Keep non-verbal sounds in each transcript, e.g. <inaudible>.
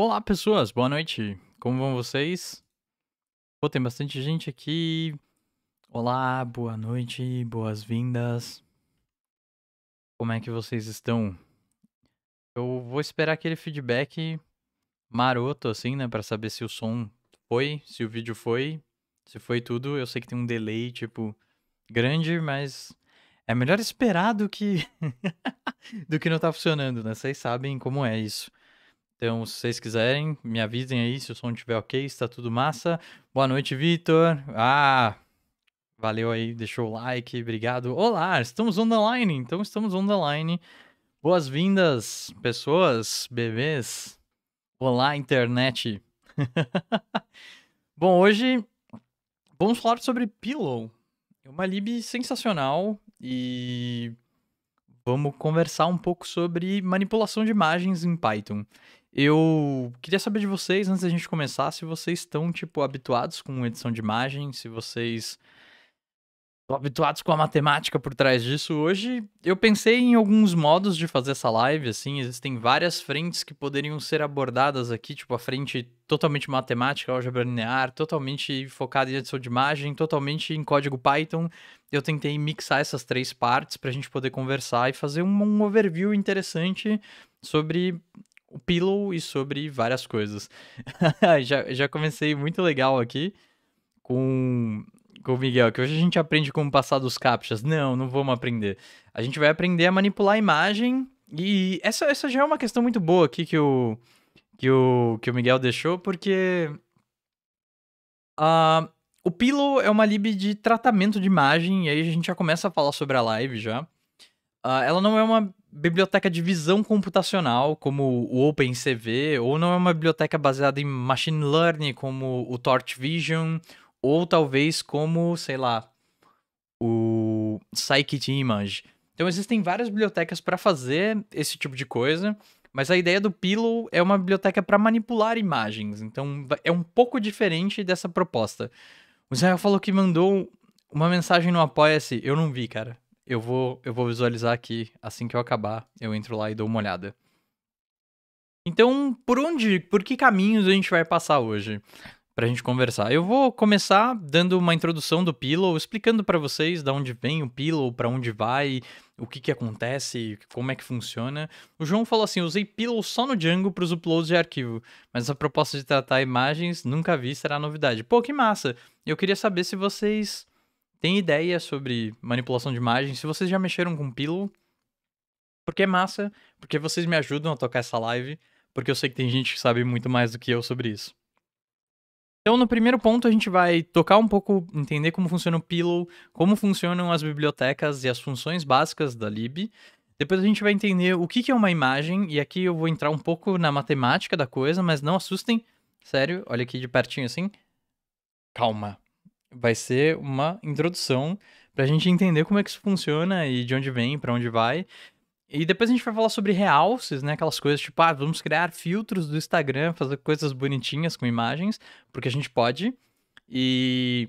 Olá, pessoas, boa noite. Como vão vocês? Pô, tem bastante gente aqui. Olá, boa noite, boas-vindas. Como é que vocês estão? Eu vou esperar aquele feedback maroto, assim, né, para saber se o som foi, se o vídeo foi, se foi tudo. Eu sei que tem um delay, tipo, grande, mas é melhor esperar do que <laughs> do que não tá funcionando, né? Vocês sabem como é isso. Então, se vocês quiserem, me avisem aí se o som estiver ok, está tudo massa. Boa noite, Vitor. Ah, valeu aí, deixou o like, obrigado. Olá, estamos online, então estamos online. Boas-vindas, pessoas, bebês. Olá, internet. <laughs> Bom, hoje vamos falar sobre Pillow. É uma lib sensacional e vamos conversar um pouco sobre manipulação de imagens em Python. Eu queria saber de vocês, antes da gente começar, se vocês estão, tipo, habituados com edição de imagem, se vocês estão habituados com a matemática por trás disso. Hoje eu pensei em alguns modos de fazer essa live, assim, existem várias frentes que poderiam ser abordadas aqui, tipo, a frente totalmente matemática, álgebra linear, totalmente focada em edição de imagem, totalmente em código Python. Eu tentei mixar essas três partes para a gente poder conversar e fazer um, um overview interessante sobre o Pillow e sobre várias coisas. <laughs> já, já comecei muito legal aqui com, com o Miguel, que hoje a gente aprende como passar dos captchas. Não, não vamos aprender. A gente vai aprender a manipular a imagem e essa, essa já é uma questão muito boa aqui que o, que o, que o Miguel deixou, porque uh, o Pillow é uma lib de tratamento de imagem e aí a gente já começa a falar sobre a live já. Uh, ela não é uma biblioteca de visão computacional, como o OpenCV, ou não é uma biblioteca baseada em machine learning, como o Torch Vision, ou talvez como, sei lá, o Scikit-Image. Então existem várias bibliotecas para fazer esse tipo de coisa, mas a ideia do Pillow é uma biblioteca para manipular imagens, então é um pouco diferente dessa proposta. O Israel falou que mandou uma mensagem no Apoia-se, eu não vi, cara. Eu vou, eu vou visualizar aqui, assim que eu acabar, eu entro lá e dou uma olhada. Então, por onde, por que caminhos a gente vai passar hoje pra gente conversar? Eu vou começar dando uma introdução do Pillow, explicando para vocês de onde vem o Pillow, para onde vai, o que que acontece, como é que funciona. O João falou assim: "Usei Pillow só no Django para os uploads de arquivo, mas a proposta de tratar imagens nunca vi, será novidade". Pô, que massa. Eu queria saber se vocês tem ideia sobre manipulação de imagem, se vocês já mexeram com Pillow, porque é massa, porque vocês me ajudam a tocar essa live, porque eu sei que tem gente que sabe muito mais do que eu sobre isso. Então, no primeiro ponto, a gente vai tocar um pouco, entender como funciona o Pillow, como funcionam as bibliotecas e as funções básicas da lib. Depois a gente vai entender o que é uma imagem, e aqui eu vou entrar um pouco na matemática da coisa, mas não assustem. Sério, olha aqui de pertinho assim. Calma, vai ser uma introdução para a gente entender como é que isso funciona e de onde vem, para onde vai. E depois a gente vai falar sobre realces, né? Aquelas coisas tipo, ah, vamos criar filtros do Instagram, fazer coisas bonitinhas com imagens, porque a gente pode. E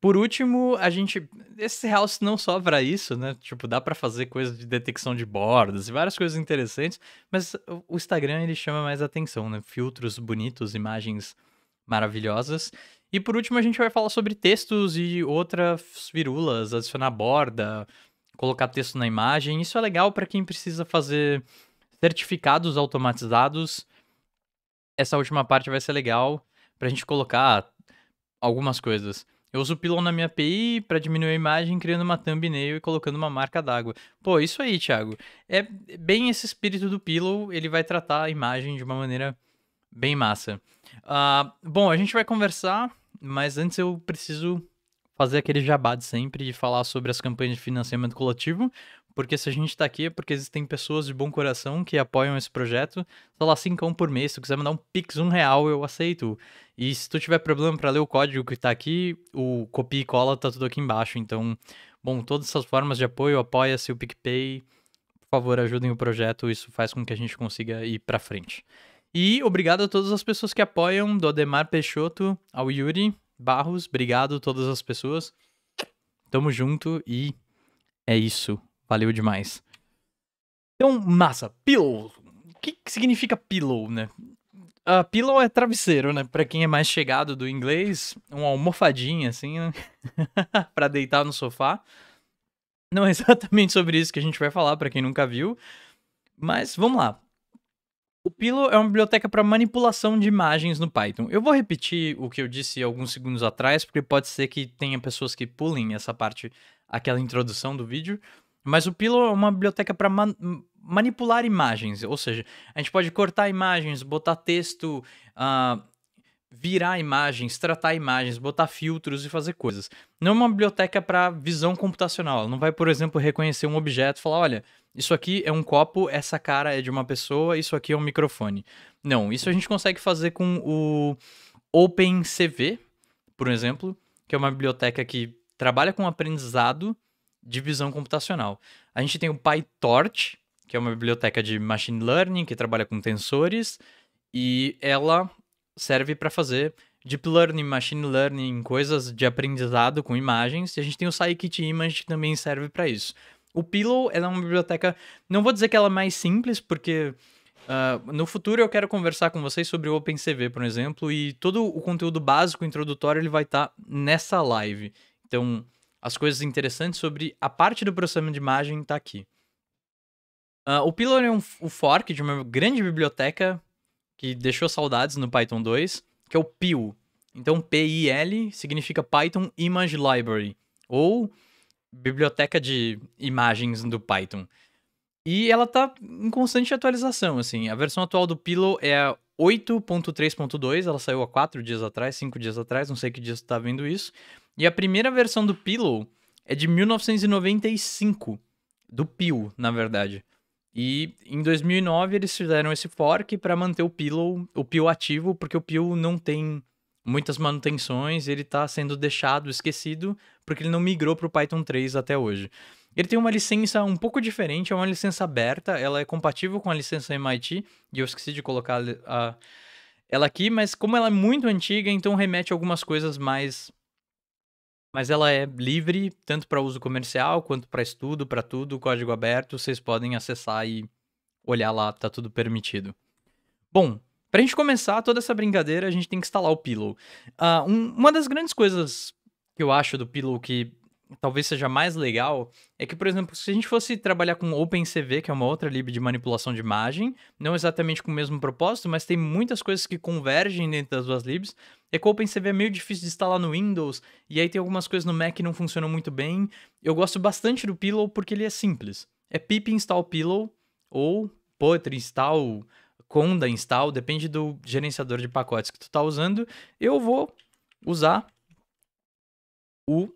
por último, a gente. Esse realce não só para isso, né? Tipo, dá para fazer coisas de detecção de bordas e várias coisas interessantes, mas o Instagram ele chama mais atenção, né? Filtros bonitos, imagens maravilhosas. E por último, a gente vai falar sobre textos e outras virulas, adicionar borda, colocar texto na imagem. Isso é legal para quem precisa fazer certificados automatizados. Essa última parte vai ser legal para a gente colocar algumas coisas. Eu uso o Pilon na minha API para diminuir a imagem, criando uma thumbnail e colocando uma marca d'água. Pô, isso aí, Thiago. É bem esse espírito do Pillow, ele vai tratar a imagem de uma maneira bem massa. Uh, bom, a gente vai conversar mas antes eu preciso fazer aquele jabá de sempre e falar sobre as campanhas de financiamento coletivo, porque se a gente está aqui é porque existem pessoas de bom coração que apoiam esse projeto. Sei lá, 5 por mês, se tu quiser mandar um pix, um real, eu aceito. E se tu tiver problema para ler o código que está aqui, o copia e cola tá tudo aqui embaixo. Então, bom, todas essas formas de apoio, apoia-se o PicPay, por favor, ajudem o projeto, isso faz com que a gente consiga ir para frente. E obrigado a todas as pessoas que apoiam, do Ademar Peixoto ao Yuri Barros. Obrigado a todas as pessoas. Tamo junto e é isso. Valeu demais. Então, massa. Pillow. O que, que significa pillow, né? Uh, pillow é travesseiro, né? Pra quem é mais chegado do inglês, uma almofadinha, assim, né? <laughs> pra deitar no sofá. Não é exatamente sobre isso que a gente vai falar, para quem nunca viu. Mas vamos lá. O Pillow é uma biblioteca para manipulação de imagens no Python. Eu vou repetir o que eu disse alguns segundos atrás, porque pode ser que tenha pessoas que pulem essa parte, aquela introdução do vídeo. Mas o Pillow é uma biblioteca para man manipular imagens, ou seja, a gente pode cortar imagens, botar texto, uh, virar imagens, tratar imagens, botar filtros e fazer coisas. Não é uma biblioteca para visão computacional. Ela não vai, por exemplo, reconhecer um objeto e falar: olha, isso aqui é um copo, essa cara é de uma pessoa, isso aqui é um microfone. Não, isso a gente consegue fazer com o OpenCV, por exemplo, que é uma biblioteca que trabalha com aprendizado de visão computacional. A gente tem o PyTorch, que é uma biblioteca de machine learning que trabalha com tensores e ela serve para fazer deep learning, machine learning, coisas de aprendizado com imagens. E a gente tem o Scikit-Image que também serve para isso o Pillow é uma biblioteca. Não vou dizer que ela é mais simples, porque uh, no futuro eu quero conversar com vocês sobre o OpenCV, por exemplo, e todo o conteúdo básico introdutório ele vai estar tá nessa live. Então, as coisas interessantes sobre a parte do processamento de imagem está aqui. Uh, o Pillow é um, um fork de uma grande biblioteca que deixou saudades no Python 2, que é o PIL. Então, PIL significa Python Image Library, ou biblioteca de imagens do Python. E ela tá em constante atualização, assim. A versão atual do Pillow é a 8.3.2, ela saiu há 4 dias atrás, 5 dias atrás, não sei que dia você tá vendo isso. E a primeira versão do Pillow é de 1995, do Pill, na verdade. E em 2009 eles fizeram esse fork para manter o Pillow, o Pill ativo, porque o Pill não tem muitas manutenções, ele tá sendo deixado esquecido porque ele não migrou para o Python 3 até hoje. Ele tem uma licença um pouco diferente, é uma licença aberta, ela é compatível com a licença MIT, e eu esqueci de colocar a, ela aqui, mas como ela é muito antiga, então remete a algumas coisas mais. Mas ela é livre, tanto para uso comercial quanto para estudo, para tudo, código aberto, vocês podem acessar e olhar lá, tá tudo permitido. Bom, para a gente começar toda essa brincadeira, a gente tem que instalar o Pillow. Uh, um, uma das grandes coisas que eu acho do Pillow que talvez seja mais legal é que, por exemplo, se a gente fosse trabalhar com OpenCV, que é uma outra lib de manipulação de imagem, não exatamente com o mesmo propósito, mas tem muitas coisas que convergem dentro das duas libs, é que o OpenCV é meio difícil de instalar no Windows, e aí tem algumas coisas no Mac que não funcionam muito bem. Eu gosto bastante do Pillow porque ele é simples. É pip install Pillow ou poetry install conda install, depende do gerenciador de pacotes que tu tá usando. Eu vou usar o...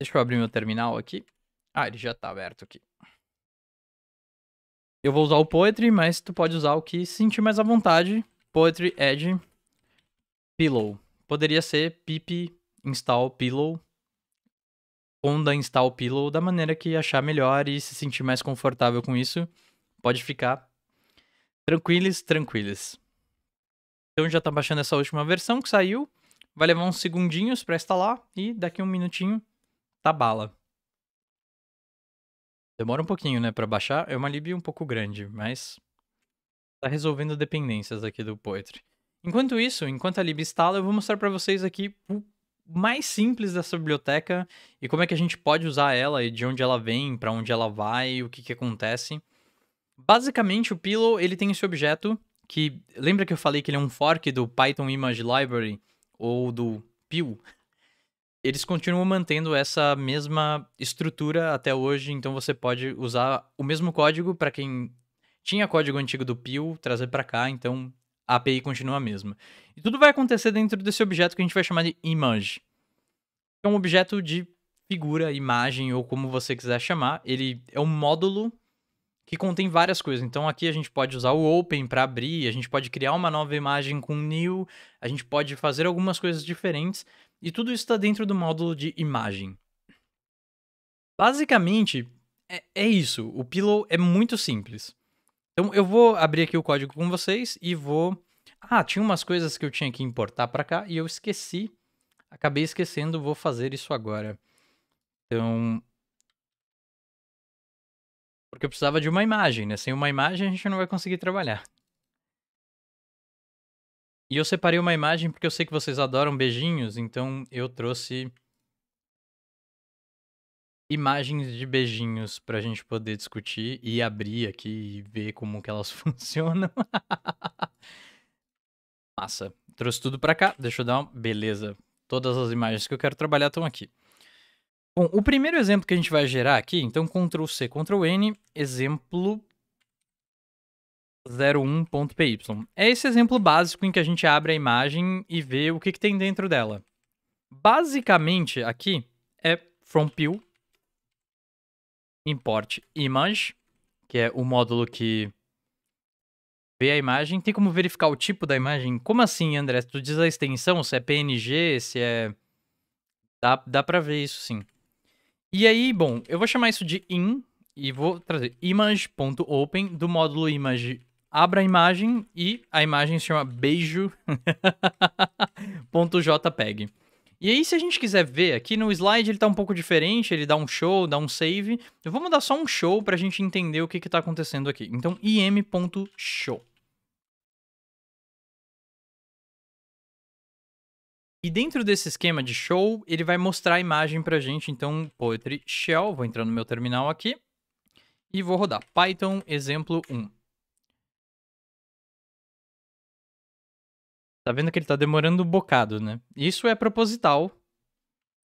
Deixa eu abrir meu terminal aqui. Ah, ele já está aberto aqui. Eu vou usar o Poetry, mas tu pode usar o que sentir mais à vontade. Poetry Edge Pillow. Poderia ser pip install pillow, onda install pillow, da maneira que achar melhor e se sentir mais confortável com isso. Pode ficar tranquilos, tranquilos. Então já tá baixando essa última versão que saiu vai levar uns segundinhos para instalar e daqui um minutinho tá bala. Demora um pouquinho, né, para baixar. É uma lib um pouco grande, mas tá resolvendo dependências aqui do Poetry. Enquanto isso, enquanto a lib instala, eu vou mostrar para vocês aqui o mais simples dessa biblioteca e como é que a gente pode usar ela e de onde ela vem, para onde ela vai, o que que acontece. Basicamente, o Pillow, ele tem esse objeto que lembra que eu falei que ele é um fork do Python Image Library ou do Pio, eles continuam mantendo essa mesma estrutura até hoje, então você pode usar o mesmo código para quem tinha código antigo do Pio, trazer para cá, então a API continua a mesma. E tudo vai acontecer dentro desse objeto que a gente vai chamar de image. É um objeto de figura, imagem ou como você quiser chamar. Ele é um módulo que contém várias coisas. Então aqui a gente pode usar o open para abrir, a gente pode criar uma nova imagem com new, a gente pode fazer algumas coisas diferentes e tudo isso está dentro do módulo de imagem. Basicamente é, é isso. O Pillow é muito simples. Então eu vou abrir aqui o código com vocês e vou ah, tinha umas coisas que eu tinha que importar para cá e eu esqueci. Acabei esquecendo, vou fazer isso agora. Então, porque eu precisava de uma imagem, né? Sem uma imagem a gente não vai conseguir trabalhar. E eu separei uma imagem porque eu sei que vocês adoram beijinhos, então eu trouxe imagens de beijinhos pra gente poder discutir e abrir aqui e ver como que elas <laughs> funcionam. Massa. Trouxe tudo pra cá. Deixa eu dar uma... Beleza. Todas as imagens que eu quero trabalhar estão aqui. Bom, o primeiro exemplo que a gente vai gerar aqui, então Ctrl C, Ctrl N, exemplo 01.py. É esse exemplo básico em que a gente abre a imagem e vê o que, que tem dentro dela. Basicamente, aqui é from pill import image, que é o módulo que vê a imagem. Tem como verificar o tipo da imagem? Como assim, André? Tu diz a extensão, se é PNG, se é... Dá, dá pra ver isso, sim. E aí, bom, eu vou chamar isso de in e vou trazer image.open do módulo image abra a imagem e a imagem se chama beijo.jpg. <laughs> e aí, se a gente quiser ver, aqui no slide ele está um pouco diferente, ele dá um show, dá um save. Eu vou mandar só um show para a gente entender o que está acontecendo aqui. Então, im.show. E dentro desse esquema de show, ele vai mostrar a imagem pra gente. Então, Poetry Shell, vou entrar no meu terminal aqui e vou rodar Python exemplo 1. Tá vendo que ele tá demorando um bocado, né? Isso é proposital.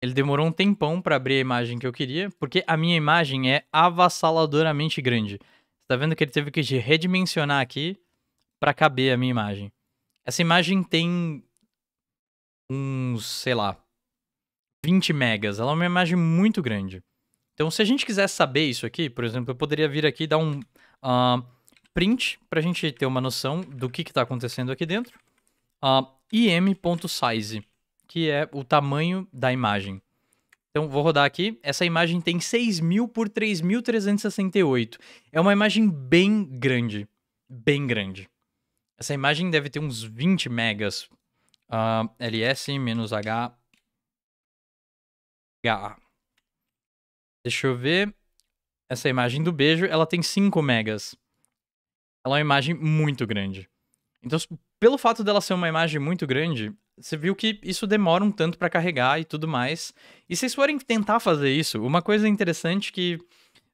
Ele demorou um tempão para abrir a imagem que eu queria, porque a minha imagem é avassaladoramente grande. Tá vendo que ele teve que redimensionar aqui para caber a minha imagem. Essa imagem tem uns, sei lá, 20 megas. Ela é uma imagem muito grande. Então, se a gente quiser saber isso aqui, por exemplo, eu poderia vir aqui e dar um uh, print para a gente ter uma noção do que está acontecendo aqui dentro. Uh, ah, im.size, que é o tamanho da imagem. Então, vou rodar aqui. Essa imagem tem 6.000 por 3.368. É uma imagem bem grande. Bem grande. Essa imagem deve ter uns 20 megas, Uh, ah, ls menos h. h. Deixa eu ver. Essa imagem do beijo, ela tem 5 megas. Ela é uma imagem muito grande. Então, pelo fato dela ser uma imagem muito grande, você viu que isso demora um tanto para carregar e tudo mais. E se vocês forem tentar fazer isso, uma coisa interessante que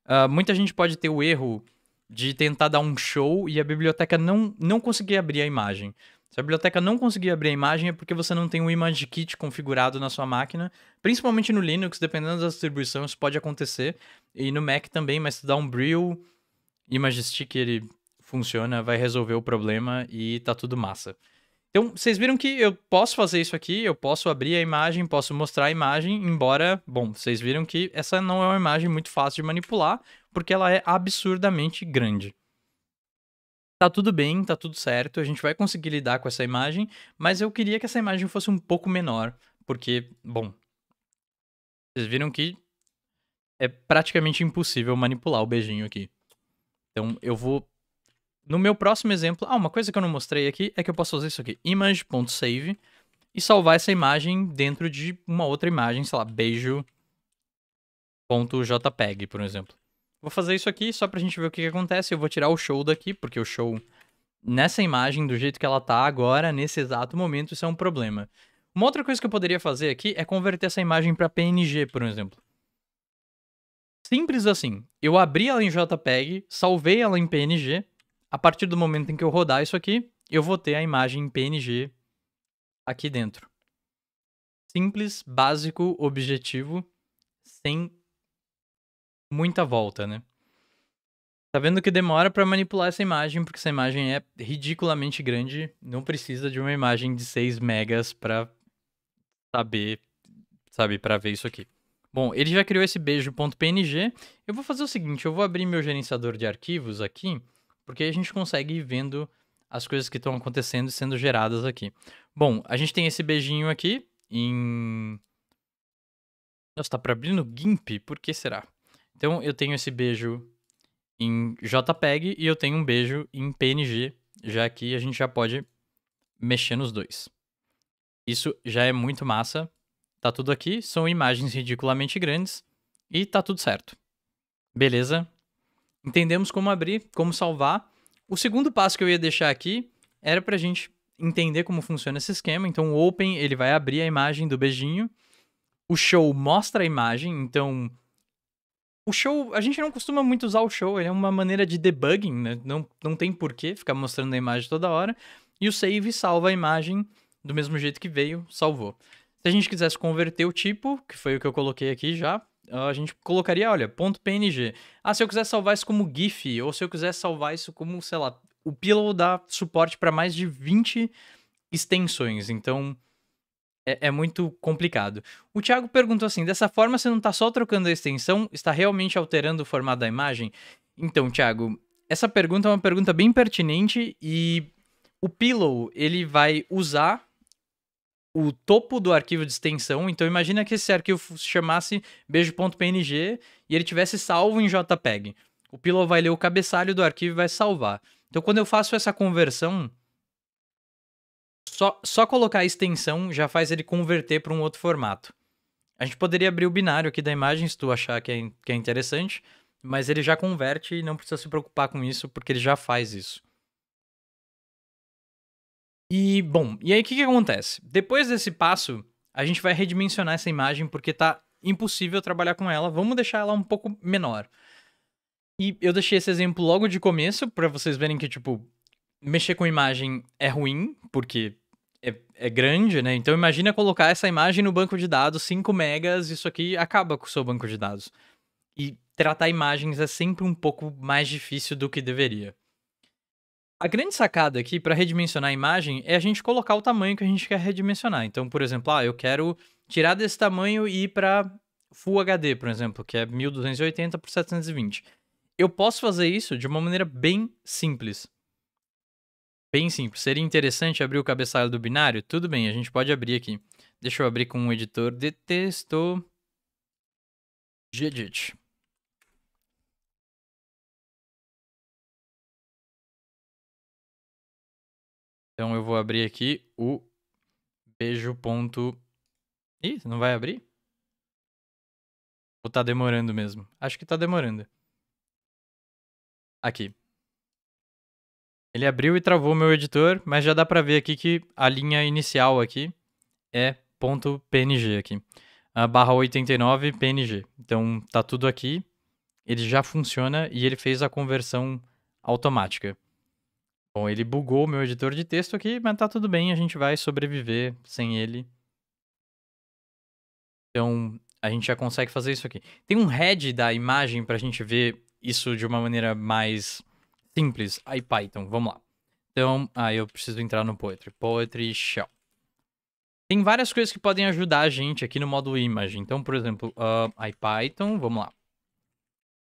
uh, muita gente pode ter o erro de tentar dar um show e a biblioteca não, não conseguir abrir a imagem. Se a biblioteca não conseguir abrir a imagem é porque você não tem um image kit configurado na sua máquina, principalmente no Linux, dependendo da distribuição, isso pode acontecer, e no Mac também, mas se dá um Brill, image stick, ele funciona, vai resolver o problema e tá tudo massa. Então, vocês viram que eu posso fazer isso aqui, eu posso abrir a imagem, posso mostrar a imagem, embora, bom, vocês viram que essa não é uma imagem muito fácil de manipular, porque ela é absurdamente grande tá tudo bem, tá tudo certo, a gente vai conseguir lidar com essa imagem, mas eu queria que essa imagem fosse um pouco menor, porque, bom, vocês viram que é praticamente impossível manipular o beijinho aqui. Então eu vou. No meu próximo exemplo, ah, uma coisa que eu não mostrei aqui é que eu posso fazer isso aqui: image.save e salvar essa imagem dentro de uma outra imagem, sei lá, beijo.jpg, por exemplo. Vou fazer isso aqui só pra gente ver o que, que acontece. Eu vou tirar o show daqui, porque o show, nessa imagem, do jeito que ela tá agora, nesse exato momento, isso é um problema. Uma outra coisa que eu poderia fazer aqui é converter essa imagem para PNG, por exemplo. Simples assim. Eu abri ela em JPEG, salvei ela em PNG. A partir do momento em que eu rodar isso aqui, eu vou ter a imagem em PNG aqui dentro. Simples, básico, objetivo, sem muita volta, né? Tá vendo que demora para manipular essa imagem, porque essa imagem é ridiculamente grande, não precisa de uma imagem de 6 megas para saber, sabe, para ver isso aqui. Bom, ele já criou esse beijo.png. Eu vou fazer o seguinte, eu vou abrir meu gerenciador de arquivos aqui, porque a gente consegue ir vendo as coisas que estão acontecendo e sendo geradas aqui. Bom, a gente tem esse beijinho aqui em Nossa, tá para abrir no GIMP, por que será? Então eu tenho esse beijo em JPEG e eu tenho um beijo em PNG, já que a gente já pode mexer nos dois. Isso já é muito massa. Tá tudo aqui, são imagens ridiculamente grandes e tá tudo certo. Beleza? Entendemos como abrir, como salvar. O segundo passo que eu ia deixar aqui era pra gente entender como funciona esse esquema. Então o open, ele vai abrir a imagem do beijinho. O show mostra a imagem, então o show, a gente não costuma muito usar o show, ele é uma maneira de debugging, né? Não, não tem porquê ficar mostrando a imagem toda hora. E o save salva a imagem do mesmo jeito que veio, salvou. Se a gente quisesse converter o tipo, que foi o que eu coloquei aqui já, a gente colocaria, olha, ponto .png. Ah, se eu quiser salvar isso como GIF, ou se eu quiser salvar isso como, sei lá, o Pillow dá suporte para mais de 20 extensões, então é, é, muito complicado. O Thiago perguntou assim: dessa forma você não está só trocando a extensão, está realmente alterando o formato da imagem? Então, Thiago, essa pergunta é uma pergunta bem pertinente e o Pillow ele vai usar o topo do arquivo de extensão. Então imagina que esse arquivo se chamasse beijo.png e ele tivesse salvo em JPEG. O Pillow vai ler o cabeçalho do arquivo e vai salvar. Então quando eu faço essa conversão, só, só colocar a extensão já faz ele converter para um outro formato. A gente poderia abrir o binário aqui da imagem se tu achar que é, que é interessante, mas ele já converte e não precisa se preocupar com isso porque ele já faz isso. E, bom, e aí o que, que acontece? Depois desse passo, a gente vai redimensionar essa imagem porque tá impossível trabalhar com ela. Vamos deixar ela um pouco menor. E eu deixei esse exemplo logo de começo para vocês verem que, tipo, mexer com imagem é ruim, porque é, é, grande, né? Então imagina colocar essa imagem no banco de dados, 5 megas, isso aqui acaba com o seu banco de dados. E tratar imagens é sempre um pouco mais difícil do que deveria. A grande sacada aqui para redimensionar a imagem é a gente colocar o tamanho que a gente quer redimensionar. Então, por exemplo, ah, eu quero tirar desse tamanho e ir para Full HD, por exemplo, que é 1280 por 720. Eu posso fazer isso de uma maneira bem simples. Bem simples. Seria interessante abrir o cabeçalho do binário? Tudo bem, a gente pode abrir aqui. Deixa eu abrir com um editor de texto. Gedit. Então eu vou abrir aqui o beijo. Ponto... Ih, não vai abrir? Ou tá demorando mesmo? Acho que tá demorando. Aqui. Ele abriu e travou meu editor, mas já dá para ver aqui que a linha inicial aqui é .png aqui, ah, barra 89 png. Então tá tudo aqui, ele já funciona e ele fez a conversão automática. Bom, ele bugou o meu editor de texto aqui, mas tá tudo bem, a gente vai sobreviver sem ele. Então, a gente já consegue fazer isso aqui. Tem um head da imagem para a gente ver isso de uma maneira mais Simples. IPython, Python, vamos lá. Então, aí eu preciso entrar no Poetry. Poetry Shell. Tem várias coisas que podem ajudar a gente aqui no modo Image. Então, por exemplo, uh, ah, IPython, vamos lá.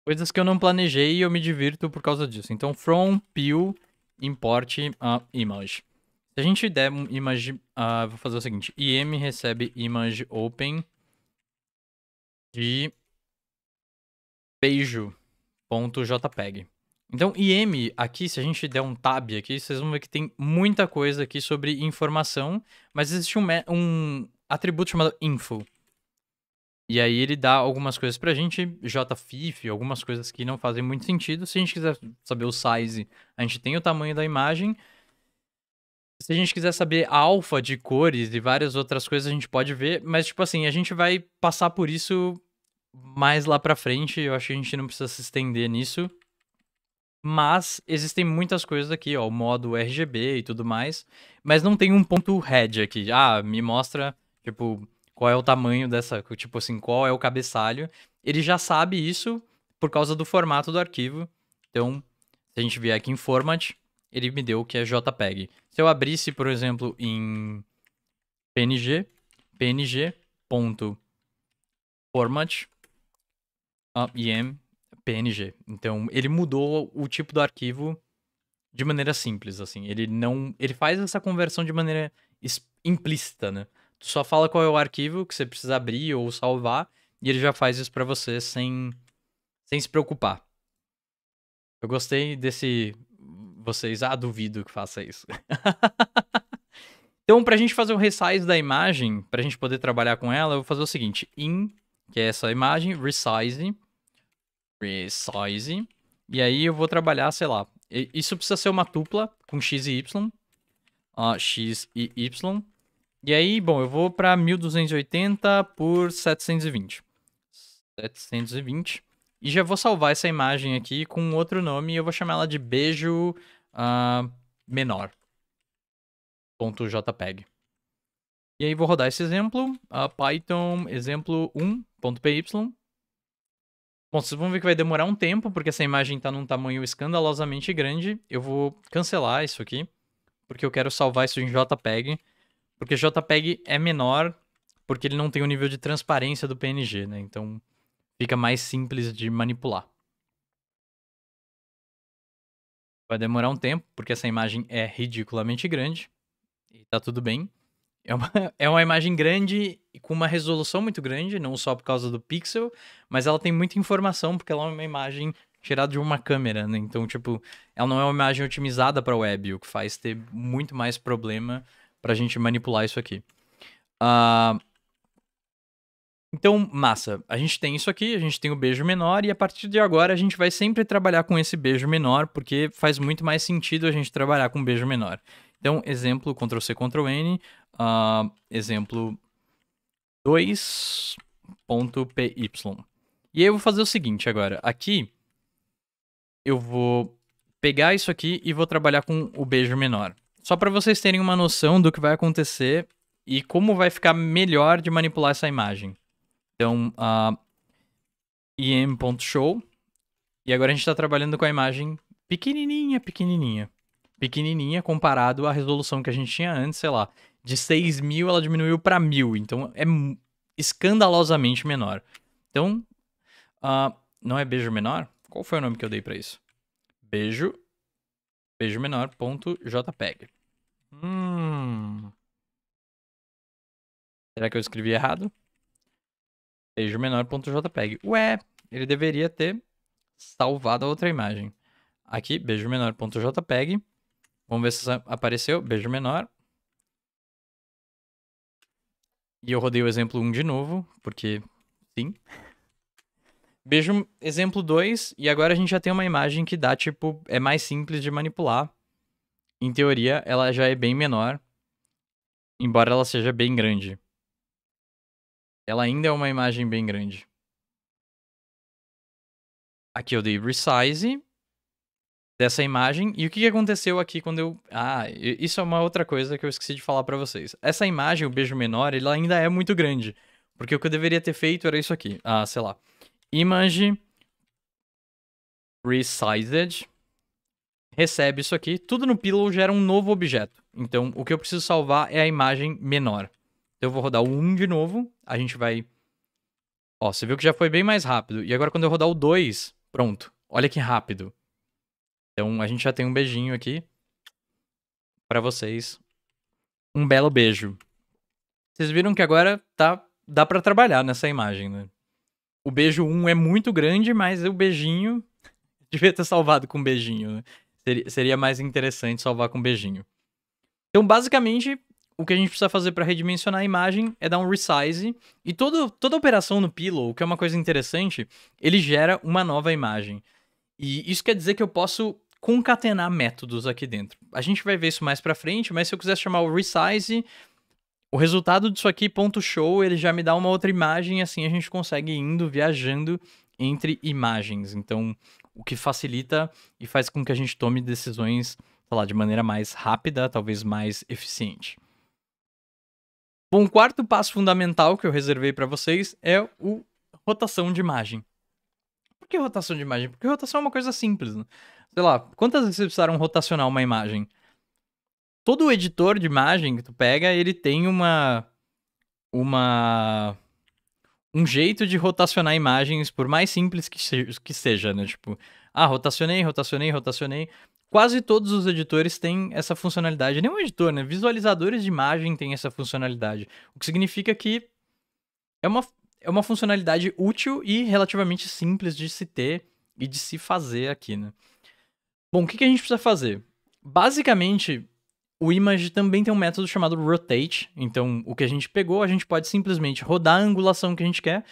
Coisas que eu não planejei e eu me divirto por causa disso. Então, from pill import uh, image. Se a gente der um image, uh, vou fazer o seguinte. im recebe image open de beijo.jpg. Então, IM aqui, se a gente der um tab aqui, vocês vão ver que tem muita coisa aqui sobre informação, mas existe um, um atributo chamado info. E aí ele dá algumas coisas pra gente, JFIF, algumas coisas que não fazem muito sentido. Se a gente quiser saber o size, a gente tem o tamanho da imagem. Se a gente quiser saber alfa de cores e várias outras coisas, a gente pode ver. Mas, tipo assim, a gente vai passar por isso mais lá pra frente. Eu acho que a gente não precisa se estender nisso. Mas existem muitas coisas aqui, ó, o modo RGB e tudo mais, mas não tem um ponto head aqui. Ah, me mostra, tipo, qual é o tamanho dessa, tipo assim, qual é o cabeçalho. Ele já sabe isso por causa do formato do arquivo. Então, se a gente vier aqui em format, ele me deu o que é JPEG. Se eu abrisse, por exemplo, em PNG, png.format, ah, im PNG. Então, ele mudou o tipo do arquivo de maneira simples, assim. Ele não, ele faz essa conversão de maneira implícita, né? Tu só fala qual é o arquivo que você precisa abrir ou salvar e ele já faz isso para você sem sem se preocupar. Eu gostei desse vocês, ah, duvido que faça isso. <laughs> então, pra gente fazer o um resize da imagem, pra gente poder trabalhar com ela, eu vou fazer o seguinte, in, que é essa imagem, resize, Resize. E aí eu vou trabalhar, sei lá. Isso precisa ser uma tupla com x e y. Uh, x e y. E aí, bom, eu vou para 1280 por 720. 720. E já vou salvar essa imagem aqui com outro nome. E eu vou chamar ela de beijo uh, menor. Ponto .jpeg. E aí vou rodar esse exemplo. Uh, Python exemplo 1.py. Bom, vocês vão ver que vai demorar um tempo, porque essa imagem está num tamanho escandalosamente grande. Eu vou cancelar isso aqui, porque eu quero salvar isso em JPEG. Porque JPEG é menor, porque ele não tem o nível de transparência do PNG, né? Então fica mais simples de manipular. Vai demorar um tempo, porque essa imagem é ridiculamente grande. E tá tudo bem. É uma, <laughs> é uma imagem grande com uma resolução muito grande, não só por causa do pixel, mas ela tem muita informação, porque ela é uma imagem tirada de uma câmera, né? Então, tipo, ela não é uma imagem otimizada para web, o que faz ter muito mais problema para a gente manipular isso aqui. Uh... Então, massa, a gente tem isso aqui, a gente tem o beijo menor, e a partir de agora a gente vai sempre trabalhar com esse beijo menor, porque faz muito mais sentido a gente trabalhar com beijo menor. Então, exemplo, Ctrl C, Ctrl N, uh, exemplo, 2.py. E aí eu vou fazer o seguinte agora. Aqui, eu vou pegar isso aqui e vou trabalhar com o beijo menor. Só para vocês terem uma noção do que vai acontecer e como vai ficar melhor de manipular essa imagem. Então, uh, E agora a gente está trabalhando com a imagem pequenininha, pequenininha. Pequenininha comparado à resolução que a gente tinha antes, sei lá, de 6 mil ela diminuiu para mil. Então é escandalosamente menor. Então, uh, não é beijo menor? Qual foi o nome que eu dei para isso? Beijo. Beijo menor.jpeg. Hum. Será que eu escrevi errado? Beijo jpeg Ué, ele deveria ter salvado a outra imagem. Aqui, beijo menor.jpg. Vamos ver se apareceu. Beijo menor. E eu rodei o exemplo 1 de novo, porque sim. Beijo exemplo 2, e agora a gente já tem uma imagem que dá, tipo, é mais simples de manipular. Em teoria, ela já é bem menor, embora ela seja bem grande. Ela ainda é uma imagem bem grande. Aqui eu dei resize, dessa imagem. E o que aconteceu aqui quando eu. Ah, isso é uma outra coisa que eu esqueci de falar para vocês. Essa imagem, o beijo menor, ele ainda é muito grande. Porque o que eu deveria ter feito era isso aqui. Ah, sei lá. Image resized recebe isso aqui. Tudo no pillow gera um novo objeto. Então, o que eu preciso salvar é a imagem menor. Então, eu vou rodar o 1 de novo. A gente vai... Ó, você viu que já foi bem mais rápido. E agora, quando eu rodar o 2, pronto. Olha que rápido. Então a gente já tem um beijinho aqui para vocês. Um belo beijo. Vocês viram que agora tá dá para trabalhar nessa imagem, né? O beijo 1 é muito grande, mas o beijinho <laughs> devia ter salvado com beijinho, né? Seria, seria mais interessante salvar com beijinho. Então, basicamente, o que a gente precisa fazer para redimensionar a imagem é dar um resize. E todo, toda operação no Pillow, que é uma coisa interessante, ele gera uma nova imagem. E isso quer dizer que eu posso concatenar métodos aqui dentro. A gente vai ver isso mais para frente, mas se eu quiser chamar o resize, o resultado disso aqui, ponto show, ele já me dá uma outra imagem, assim a gente consegue indo, viajando entre imagens. Então, o que facilita e faz com que a gente tome decisões, sei lá, de maneira mais rápida, talvez mais eficiente. Bom, o quarto passo fundamental que eu reservei para vocês é o rotação de imagem. Por que rotação de imagem? Porque rotação é uma coisa simples. Né? sei lá, quantas vezes vocês precisaram rotacionar uma imagem? Todo editor de imagem que tu pega, ele tem uma. Uma. Um jeito de rotacionar imagens, por mais simples que, se, que seja, né? Tipo, ah, rotacionei, rotacionei, rotacionei. Quase todos os editores têm essa funcionalidade. Nenhum editor, né? Visualizadores de imagem têm essa funcionalidade. O que significa que é uma, é uma funcionalidade útil e relativamente simples de se ter e de se fazer aqui, né? Bom, o que, que a gente precisa fazer? Basicamente, o image também tem um método chamado rotate. Então, o que a gente pegou, a gente pode simplesmente rodar a angulação que a gente quer.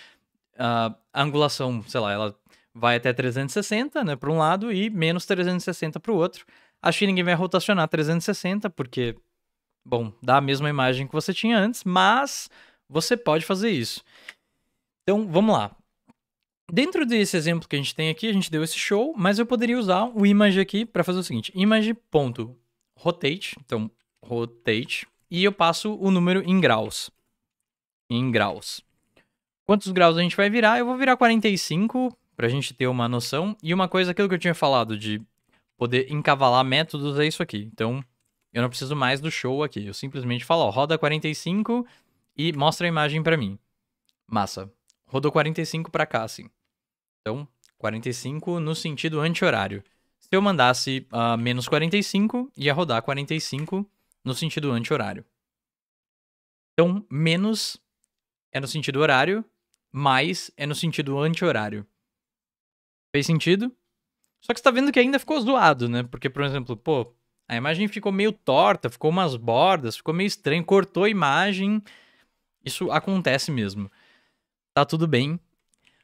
a angulação, sei lá, ela vai até 360, né, para um lado e menos 360 para o outro. Acho que ninguém vai rotacionar 360 porque, bom, dá a mesma imagem que você tinha antes, mas você pode fazer isso. Então, vamos lá. Dentro desse exemplo que a gente tem aqui, a gente deu esse show, mas eu poderia usar o image aqui para fazer o seguinte: image.rotate, então rotate, e eu passo o número em graus. Em graus. Quantos graus a gente vai virar? Eu vou virar 45 para a gente ter uma noção. E uma coisa, aquilo que eu tinha falado de poder encavalar métodos é isso aqui. Então, eu não preciso mais do show aqui. Eu simplesmente falo, ó, roda 45 e mostra a imagem para mim. Massa. Rodou 45 para cá, assim. Então, 45 no sentido anti-horário. Se eu mandasse uh, menos 45, ia rodar 45 no sentido anti-horário. Então, menos é no sentido horário, mais é no sentido anti-horário. Fez sentido? Só que você tá vendo que ainda ficou zoado, né? Porque, por exemplo, pô, a imagem ficou meio torta, ficou umas bordas, ficou meio estranho, cortou a imagem. Isso acontece mesmo. Tá tudo bem.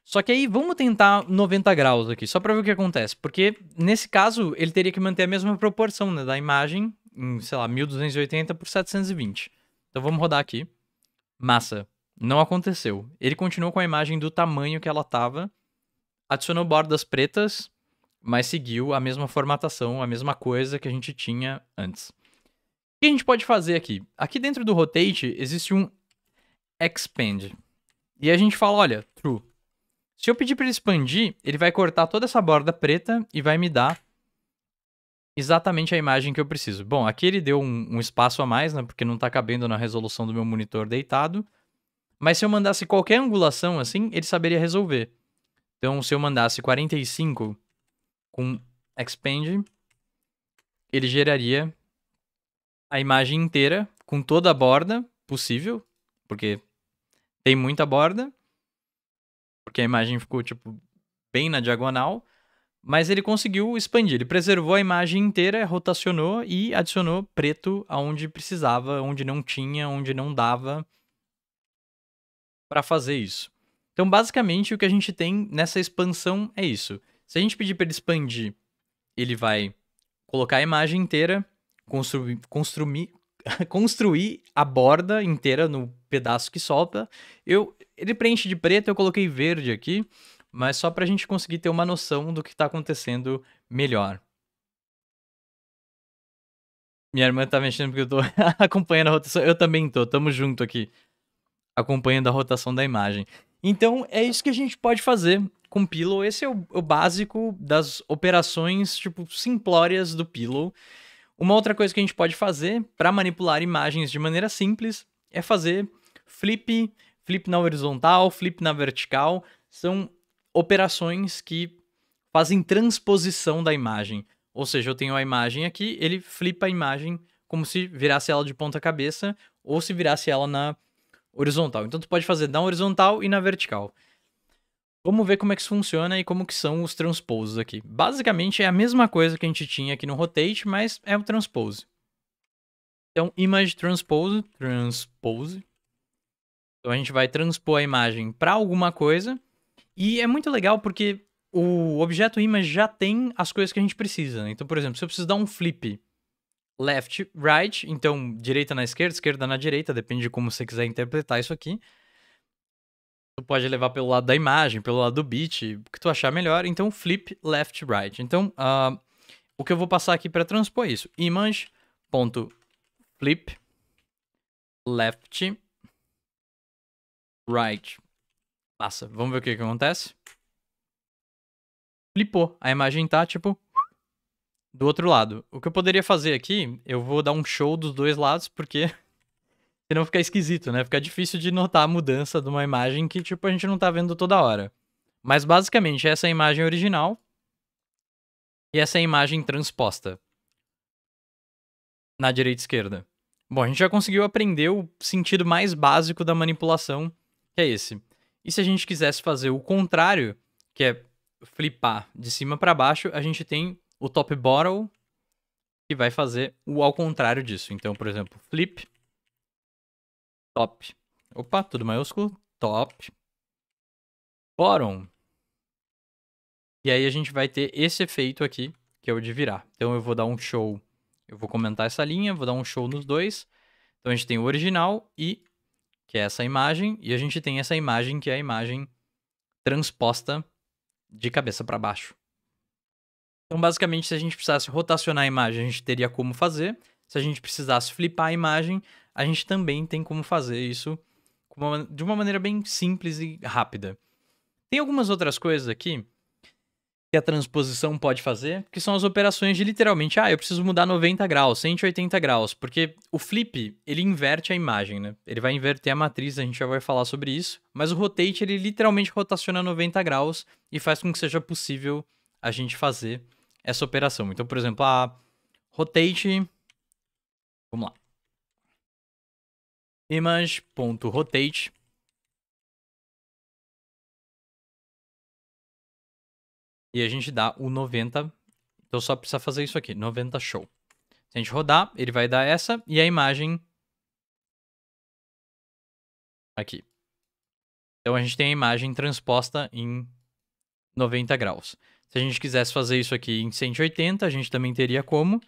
Só que aí vamos tentar 90 graus aqui, só para ver o que acontece. Porque nesse caso, ele teria que manter a mesma proporção né, da imagem, em, sei lá, 1280 por 720. Então vamos rodar aqui. Massa. Não aconteceu. Ele continuou com a imagem do tamanho que ela estava, adicionou bordas pretas, mas seguiu a mesma formatação, a mesma coisa que a gente tinha antes. O que a gente pode fazer aqui? Aqui dentro do rotate existe um expand. E a gente fala, olha, true. Se eu pedir para ele expandir, ele vai cortar toda essa borda preta e vai me dar exatamente a imagem que eu preciso. Bom, aqui ele deu um, um espaço a mais, né? Porque não está cabendo na resolução do meu monitor deitado. Mas se eu mandasse qualquer angulação assim, ele saberia resolver. Então, se eu mandasse 45 com expand, ele geraria a imagem inteira com toda a borda possível, porque tem muita borda porque a imagem ficou, tipo, bem na diagonal, mas ele conseguiu expandir. Ele preservou a imagem inteira, rotacionou e adicionou preto aonde precisava, onde não tinha, onde não dava para fazer isso. Então, basicamente, o que a gente tem nessa expansão é isso. Se a gente pedir para ele expandir, ele vai colocar a imagem inteira, construir, construir, <laughs> construir a borda inteira no pedaço que solta. Eu, ele preenche de preto, eu coloquei verde aqui, mas só para a gente conseguir ter uma noção do que está acontecendo melhor. Minha irmã tá mexendo porque eu tô <laughs> acompanhando a rotação. Eu também tô, tamo junto aqui. Acompanhando a rotação da imagem. Então, é isso que a gente pode fazer com Pillow. Esse é o, o básico das operações, tipo, simplórias do Pillow. Uma outra coisa que a gente pode fazer para manipular imagens de maneira simples é fazer flip flip na horizontal, flip na vertical, são operações que fazem transposição da imagem. Ou seja, eu tenho a imagem aqui, ele flipa a imagem como se virasse ela de ponta cabeça ou se virasse ela na horizontal. Então tu pode fazer na horizontal e na vertical. Vamos ver como é que isso funciona e como que são os transposes aqui. Basicamente é a mesma coisa que a gente tinha aqui no rotate, mas é o transpose. Então image transpose, transpose, então a gente vai transpor a imagem para alguma coisa. E é muito legal porque o objeto image já tem as coisas que a gente precisa. Né? Então, por exemplo, se eu preciso dar um flip left, right, então direita na esquerda, esquerda na direita, depende de como você quiser interpretar isso aqui. Tu pode levar pelo lado da imagem, pelo lado do bit, o que tu achar melhor. Então, flip left, right. Então, uh, o que eu vou passar aqui para transpor é isso? Image.flip left Right. Passa. Vamos ver o que, que acontece. Flipou. A imagem tá, tipo, do outro lado. O que eu poderia fazer aqui, eu vou dar um show dos dois lados, porque <laughs> senão fica esquisito, né? Fica difícil de notar a mudança de uma imagem que, tipo, a gente não tá vendo toda hora. Mas basicamente, essa é a imagem original e essa é a imagem transposta na direita e esquerda. Bom, a gente já conseguiu aprender o sentido mais básico da manipulação que é esse. E se a gente quisesse fazer o contrário, que é flipar de cima para baixo, a gente tem o top bottle, que vai fazer o ao contrário disso. Então, por exemplo, flip, top. Opa, tudo maiúsculo, top, bottom. E aí a gente vai ter esse efeito aqui, que é o de virar. Então eu vou dar um show, eu vou comentar essa linha, vou dar um show nos dois. Então a gente tem o original e que é essa imagem, e a gente tem essa imagem que é a imagem transposta de cabeça para baixo. Então, basicamente, se a gente precisasse rotacionar a imagem, a gente teria como fazer. Se a gente precisasse flipar a imagem, a gente também tem como fazer isso de uma maneira bem simples e rápida. Tem algumas outras coisas aqui que a transposição pode fazer, que são as operações de literalmente, ah, eu preciso mudar 90 graus, 180 graus, porque o flip, ele inverte a imagem, né? Ele vai inverter a matriz, a gente já vai falar sobre isso, mas o rotate, ele literalmente rotaciona 90 graus e faz com que seja possível a gente fazer essa operação. Então, por exemplo, a rotate, vamos lá, image.rotate, E a gente dá o 90. Então só precisa fazer isso aqui, 90 show. Se a gente rodar, ele vai dar essa e a imagem aqui. Então a gente tem a imagem transposta em 90 graus. Se a gente quisesse fazer isso aqui em 180, a gente também teria como.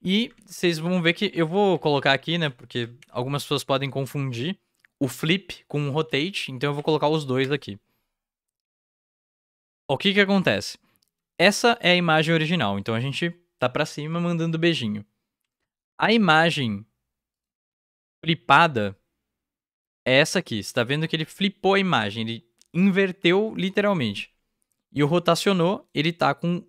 E vocês vão ver que eu vou colocar aqui, né? Porque algumas pessoas podem confundir o flip com o rotate, então eu vou colocar os dois aqui. O que que acontece? Essa é a imagem original, então a gente tá para cima mandando beijinho. A imagem flipada é essa aqui. Você tá vendo que ele flipou a imagem, ele inverteu literalmente. E o rotacionou, ele tá com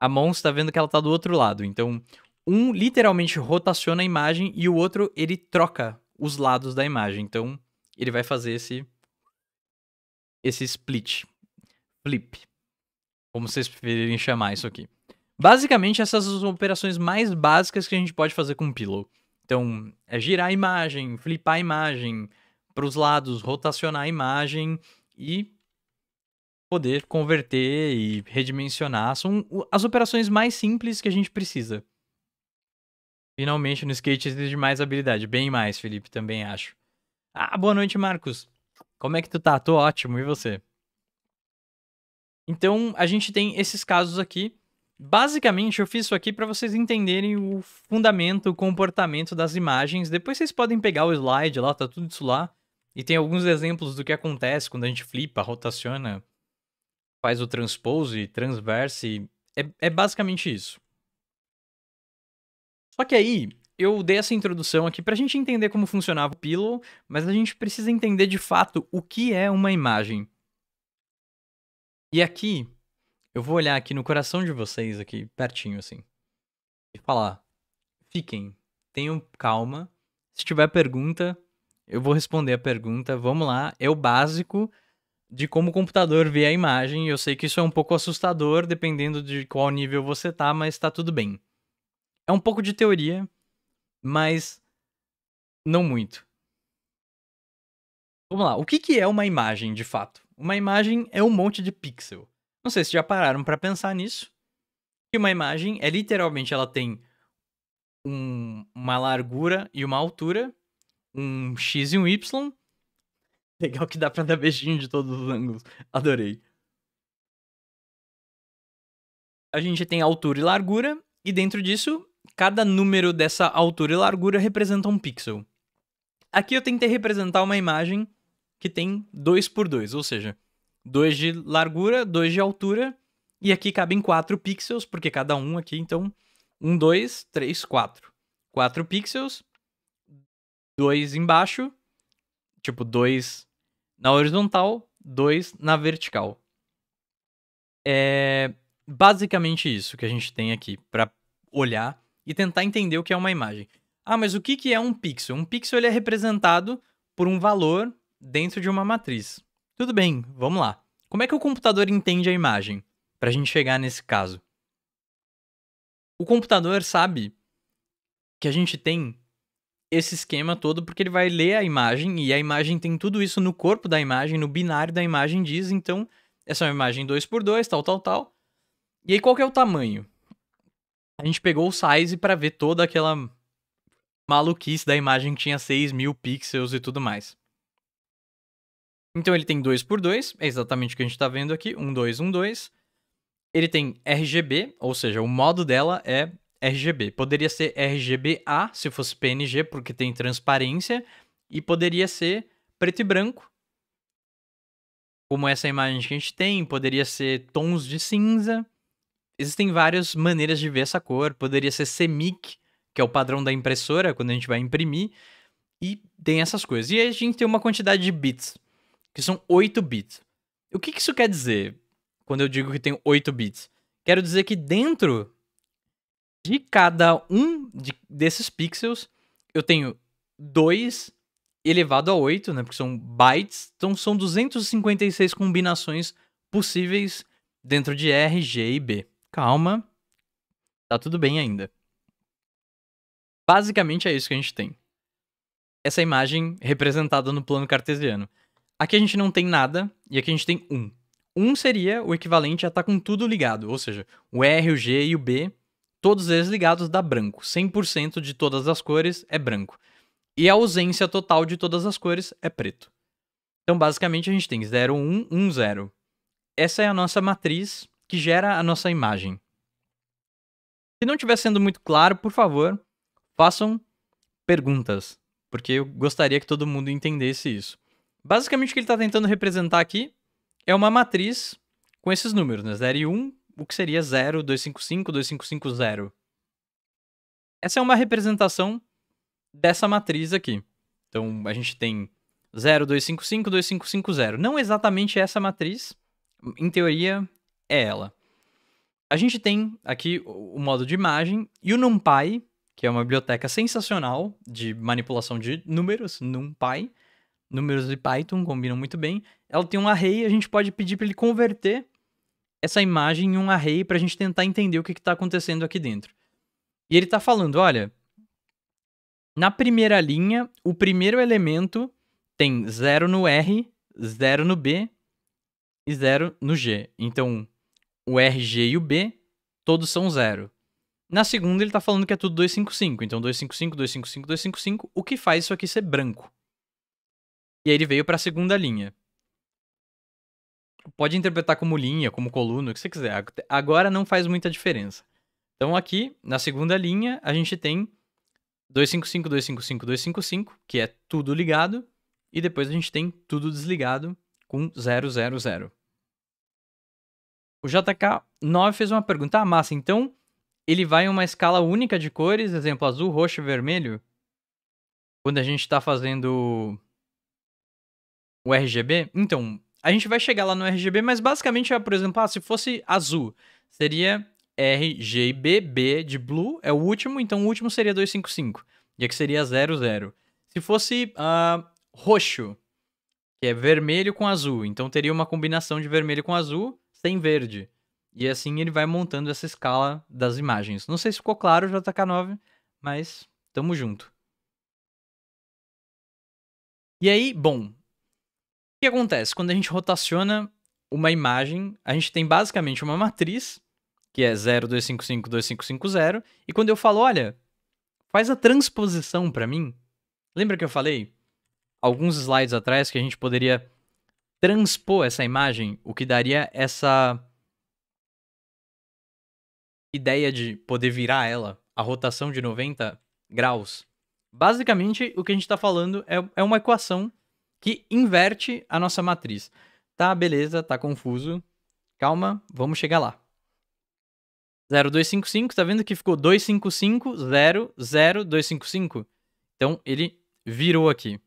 a mão, você tá vendo que ela tá do outro lado. Então, um literalmente rotaciona a imagem e o outro ele troca os lados da imagem. Então, ele vai fazer esse esse split flip. Como vocês preferirem chamar isso aqui. Basicamente, essas são as operações mais básicas que a gente pode fazer com o pillow. Então, é girar a imagem, flipar a imagem para os lados, rotacionar a imagem e poder converter e redimensionar. São as operações mais simples que a gente precisa. Finalmente, no skate exige mais habilidade. Bem mais, Felipe, também acho. Ah, boa noite, Marcos. Como é que tu tá? Tô ótimo, e você? Então, a gente tem esses casos aqui. Basicamente, eu fiz isso aqui para vocês entenderem o fundamento, o comportamento das imagens. Depois vocês podem pegar o slide lá, tá tudo isso lá. E tem alguns exemplos do que acontece quando a gente flipa, rotaciona, faz o transpose, transverse. É, é basicamente isso. Só que aí, eu dei essa introdução aqui para a gente entender como funcionava o Pillow, mas a gente precisa entender de fato o que é uma imagem. E aqui, eu vou olhar aqui no coração de vocês, aqui pertinho, assim, e falar: fiquem, tenham calma. Se tiver pergunta, eu vou responder a pergunta. Vamos lá, é o básico de como o computador vê a imagem. Eu sei que isso é um pouco assustador, dependendo de qual nível você tá, mas tá tudo bem. É um pouco de teoria, mas não muito. Vamos lá, o que, que é uma imagem de fato? Uma imagem é um monte de pixel. Não sei se já pararam para pensar nisso. Que uma imagem é literalmente ela tem um, uma largura e uma altura, um x e um y. Legal que dá para dar beijinho de todos os ângulos. Adorei. A gente tem altura e largura e dentro disso, cada número dessa altura e largura representa um pixel. Aqui eu tentei representar uma imagem que tem 2 por 2, ou seja, 2 de largura, 2 de altura, e aqui cabem 4 pixels, porque cada um aqui, então, 1, 2, 3, 4. 4 pixels, 2 embaixo, tipo 2 na horizontal, 2 na vertical. É basicamente isso que a gente tem aqui para olhar e tentar entender o que é uma imagem. Ah, mas o que, que é um pixel? Um pixel ele é representado por um valor dentro de uma matriz. Tudo bem, vamos lá. Como é que o computador entende a imagem? Para a gente chegar nesse caso. O computador sabe que a gente tem esse esquema todo porque ele vai ler a imagem e a imagem tem tudo isso no corpo da imagem, no binário da imagem diz, então essa é uma imagem 2x2, tal, tal, tal. E aí qual que é o tamanho? A gente pegou o size para ver toda aquela maluquice da imagem que tinha 6 mil pixels e tudo mais. Então ele tem 2 por 2 é exatamente o que a gente está vendo aqui, 1, 2, 1, 2. Ele tem RGB, ou seja, o modo dela é RGB. Poderia ser RGBA, se fosse PNG, porque tem transparência, e poderia ser preto e branco, como essa imagem que a gente tem, poderia ser tons de cinza. Existem várias maneiras de ver essa cor, poderia ser CMYK, que é o padrão da impressora quando a gente vai imprimir, e tem essas coisas. E aí a gente tem uma quantidade de bits que são 8 bits. O que, isso quer dizer quando eu digo que tem 8 bits? Quero dizer que dentro de cada um de, desses pixels, eu tenho 2 elevado a 8, né? Porque são bytes. Então são 256 combinações possíveis dentro de R, G e B. Calma. Tá tudo bem ainda. Basicamente é isso que a gente tem. Essa imagem representada no plano cartesiano. Aqui a gente não tem nada e aqui a gente tem um. Um seria o equivalente a estar tá com tudo ligado, ou seja, o R, o G e o B, todos eles ligados dá branco. 100% de todas as cores é branco. E a ausência total de todas as cores é preto. Então, basicamente, a gente tem 0, 1, 1, 0. Essa é a nossa matriz que gera a nossa imagem. Se não estiver sendo muito claro, por favor, façam perguntas, porque eu gostaria que todo mundo entendesse isso. Basicamente, o que ele está tentando representar aqui é uma matriz com esses números, né? 0 e 1, o que seria 0, 255, 255, 0. Essa é uma representação dessa matriz aqui. Então, a gente tem 0, 255, 255, 0. Não exatamente essa matriz, em teoria, é ela. A gente tem aqui o modo de imagem e o NumPy, que é uma biblioteca sensacional de manipulação de números, NumPy, números de Python combinam muito bem. Ela tem um array, e a gente pode pedir para ele converter essa imagem em um array para a gente tentar entender o que está acontecendo aqui dentro. E ele está falando, olha, na primeira linha, o primeiro elemento tem 0 no R, 0 no B e 0 no G. Então, o R, G e o B, todos são 0. Na segunda, ele está falando que é tudo 255. Então, 255, 255, 255, o que faz isso aqui ser branco. E aí ele veio para a segunda linha. Pode interpretar como linha, como coluna, o que você quiser. Agora não faz muita diferença. Então aqui, na segunda linha, a gente tem 255, 255, 255, que é tudo ligado, e depois a gente tem tudo desligado com 000. O JK9 fez uma pergunta, ah, massa, então ele vai em uma escala única de cores, exemplo, azul, roxo e vermelho, quando a gente está fazendo o RGB? Então, a gente vai chegar lá no RGB, mas basicamente, por exemplo, ah, se fosse azul, seria RGBB de blue, é o último, então o último seria 255, e aqui seria 00. Se fosse uh, roxo, que é vermelho com azul, então teria uma combinação de vermelho com azul sem verde. E assim ele vai montando essa escala das imagens. Não sei se ficou claro, JK9, mas tamo junto. E aí, bom, que acontece? Quando a gente rotaciona uma imagem, a gente tem basicamente uma matriz, que é 0255, 0. e quando eu falo, olha, faz a transposição para mim, lembra que eu falei alguns slides atrás que a gente poderia transpor essa imagem, o que daria essa ideia de poder virar ela, a rotação de 90 graus. Basicamente, o que a gente está falando é, é uma equação que inverte a nossa matriz. Tá, beleza, tá confuso. Calma, vamos chegar lá. 0255, tá vendo que ficou 255, 0, 0, 255? Então ele virou aqui.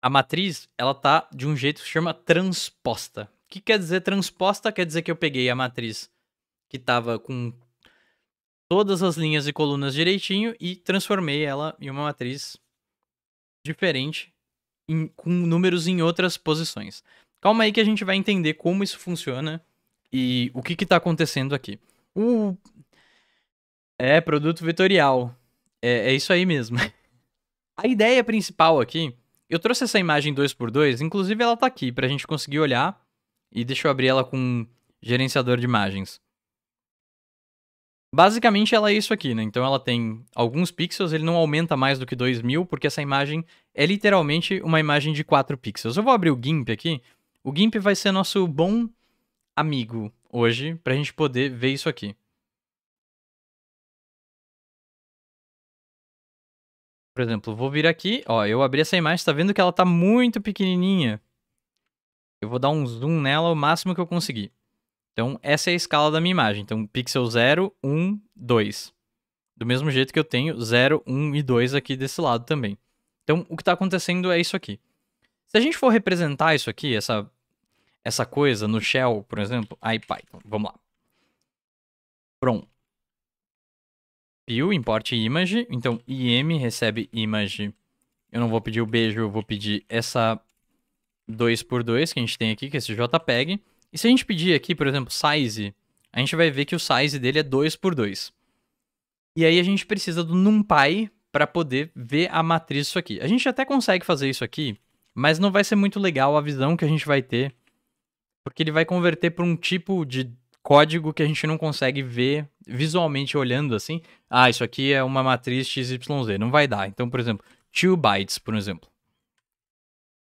A matriz, ela tá de um jeito que se chama transposta. O que quer dizer transposta? Quer dizer que eu peguei a matriz que tava com todas as linhas e colunas direitinho e transformei ela em uma matriz diferente em, com números em outras posições. Calma aí que a gente vai entender como isso funciona e o que está acontecendo aqui. O... É, produto vetorial. É, é isso aí mesmo. <laughs> a ideia principal aqui, eu trouxe essa imagem 2x2, inclusive ela está aqui para a gente conseguir olhar. E deixa eu abrir ela com gerenciador de imagens. Basicamente ela é isso aqui, né? Então ela tem alguns pixels, ele não aumenta mais do que 2000, porque essa imagem é literalmente uma imagem de 4 pixels. Eu vou abrir o GIMP aqui. O GIMP vai ser nosso bom amigo hoje para a gente poder ver isso aqui. Por exemplo, vou vir aqui, ó, eu abri essa imagem, tá vendo que ela tá muito pequenininha. Eu vou dar um zoom nela o máximo que eu conseguir. Então, essa é a escala da minha imagem. Então, pixel 0, 1, 2. Do mesmo jeito que eu tenho 0, 1 e 2 aqui desse lado também. Então, o que está acontecendo é isso aqui. Se a gente for representar isso aqui, essa, essa coisa no shell, por exemplo, aí Python, vamos lá. Pronto. Pio, import image. Então, im recebe image. Eu não vou pedir o beijo, eu vou pedir essa 2x2 que a gente tem aqui, que é esse JPEG. E se a gente pedir aqui, por exemplo, size, a gente vai ver que o size dele é 2x2. E aí a gente precisa do numpy para poder ver a matriz disso aqui. A gente até consegue fazer isso aqui, mas não vai ser muito legal a visão que a gente vai ter, porque ele vai converter para um tipo de código que a gente não consegue ver visualmente olhando assim. Ah, isso aqui é uma matriz XYZ, não vai dar. Então, por exemplo, two bytes, por exemplo.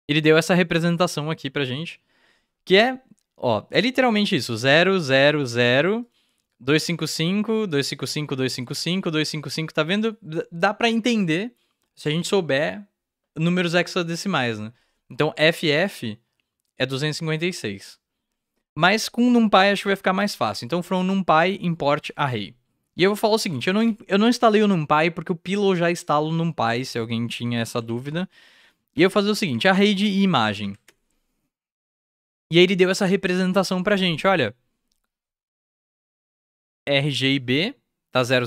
Ele deu essa representação aqui para gente, que é, ó, é literalmente isso, 0, 0, 0, 255, 255, 255, 255, tá vendo? Dá para entender se a gente souber números hexadecimais, né? Então FF é 256. Mas com NumPy acho que vai ficar mais fácil. Então from NumPy import array. E eu vou falar o seguinte, eu não, eu não instalei o NumPy porque o Pillow já instala o NumPy, se alguém tinha essa dúvida. E eu vou fazer o seguinte, array de imagem. E aí ele deu essa representação pra gente, olha... RGIB, tá 000,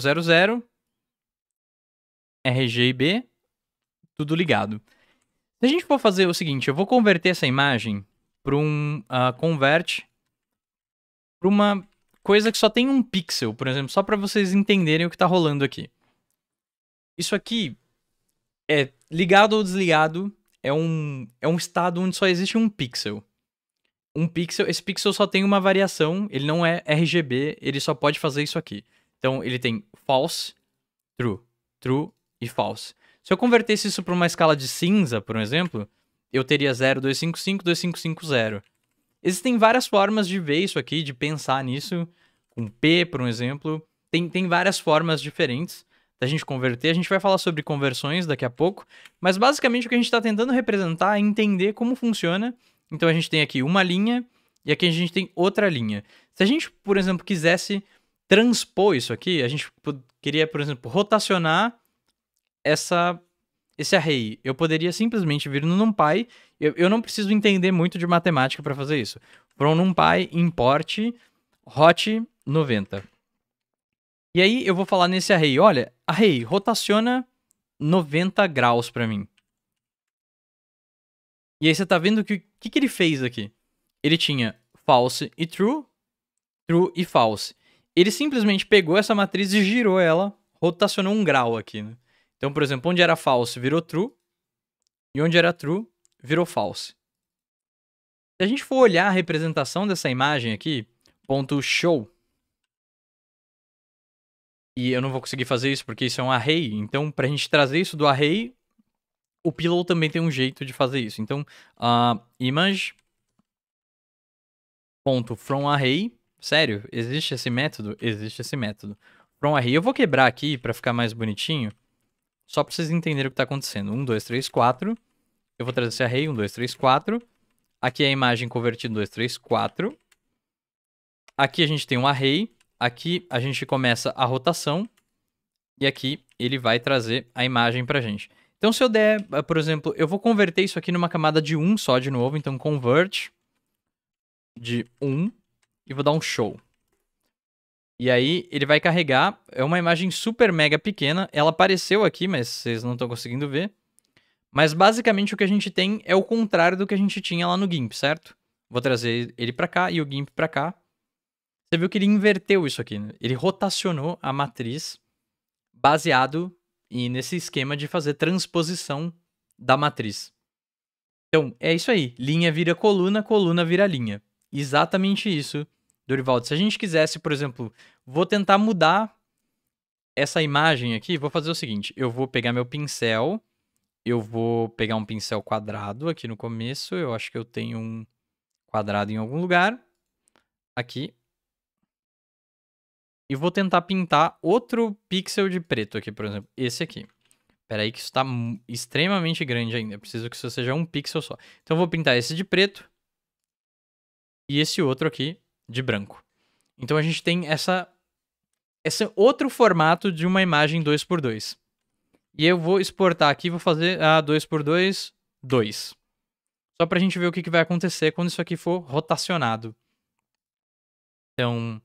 RGIB, tudo ligado. Se a gente for fazer o seguinte, eu vou converter essa imagem para um uh, convert para uma coisa que só tem um pixel, por exemplo, só para vocês entenderem o que está rolando aqui. Isso aqui é ligado ou desligado, é um, é um estado onde só existe um pixel um pixel, esse pixel só tem uma variação, ele não é RGB, ele só pode fazer isso aqui. Então ele tem false, true, true e false. Se eu convertesse isso para uma escala de cinza, por exemplo, eu teria 255, 2550. Existem várias formas de ver isso aqui, de pensar nisso, com P, por exemplo. Tem, tem várias formas diferentes da gente converter. A gente vai falar sobre conversões daqui a pouco, mas basicamente o que a gente está tentando representar é entender como funciona então a gente tem aqui uma linha e aqui a gente tem outra linha. Se a gente, por exemplo, quisesse transpor isso aqui, a gente queria, por exemplo, rotacionar essa esse array. Eu poderia simplesmente vir no NumPy, eu, eu não preciso entender muito de matemática para fazer isso. From NumPy import hot 90. E aí eu vou falar nesse array, olha, array, rotaciona 90 graus para mim. E aí você está vendo que que, que ele fez aqui? Ele tinha false e true, true e false. Ele simplesmente pegou essa matriz e girou ela, rotacionou um grau aqui. Né? Então, por exemplo, onde era false virou true, e onde era true virou false. Se a gente for olhar a representação dessa imagem aqui, ponto show, e eu não vou conseguir fazer isso porque isso é um array, então para a gente trazer isso do array o Pillow também tem um jeito de fazer isso. Então, uh, image ponto from array. Sério, existe esse método? Existe esse método. From array. Eu vou quebrar aqui para ficar mais bonitinho. Só para vocês entenderem o que está acontecendo. 1, 2, 3, 4. Eu vou trazer esse array. 1, 2, 3, 4. Aqui é a imagem convertida em 2, 3, 4. Aqui a gente tem um array. Aqui a gente começa a rotação. E aqui ele vai trazer a imagem para a gente. Então, se eu der, eh, por exemplo, eu vou converter isso aqui numa camada de 1 só de novo. Então, convert de 1 e vou dar um show. E aí ele vai carregar, é uma imagem super mega pequena, ela apareceu aqui, mas vocês não estão conseguindo ver. Mas basicamente o que a gente tem é o contrário do que a gente tinha lá no GIMP, certo? Vou trazer ele para cá e o GIMP para cá. Você viu que ele inverteu isso aqui, né? Ele rotacionou a matriz baseado e nesse esquema de fazer transposição da matriz. Então, é isso aí. Linha vira coluna, coluna vira linha. Exatamente isso, Dorivaldo. Se a gente quisesse, por exemplo, vou tentar mudar essa imagem aqui, vou fazer o seguinte: eu vou pegar meu pincel, eu vou pegar um pincel quadrado aqui no começo. Eu acho que eu tenho um quadrado em algum lugar. Aqui, e vou tentar pintar outro pixel de preto aqui, por exemplo, esse aqui. Pera aí que isso está extremamente grande ainda, eu preciso que isso seja um pixel só. Então eu vou pintar esse de preto e esse outro aqui de branco. Então a gente tem essa esse outro formato de uma imagem 2x2. E eu vou exportar aqui, vou fazer a 2x2, 2. Só para a gente ver o que, que vai acontecer quando isso aqui for rotacionado. Então,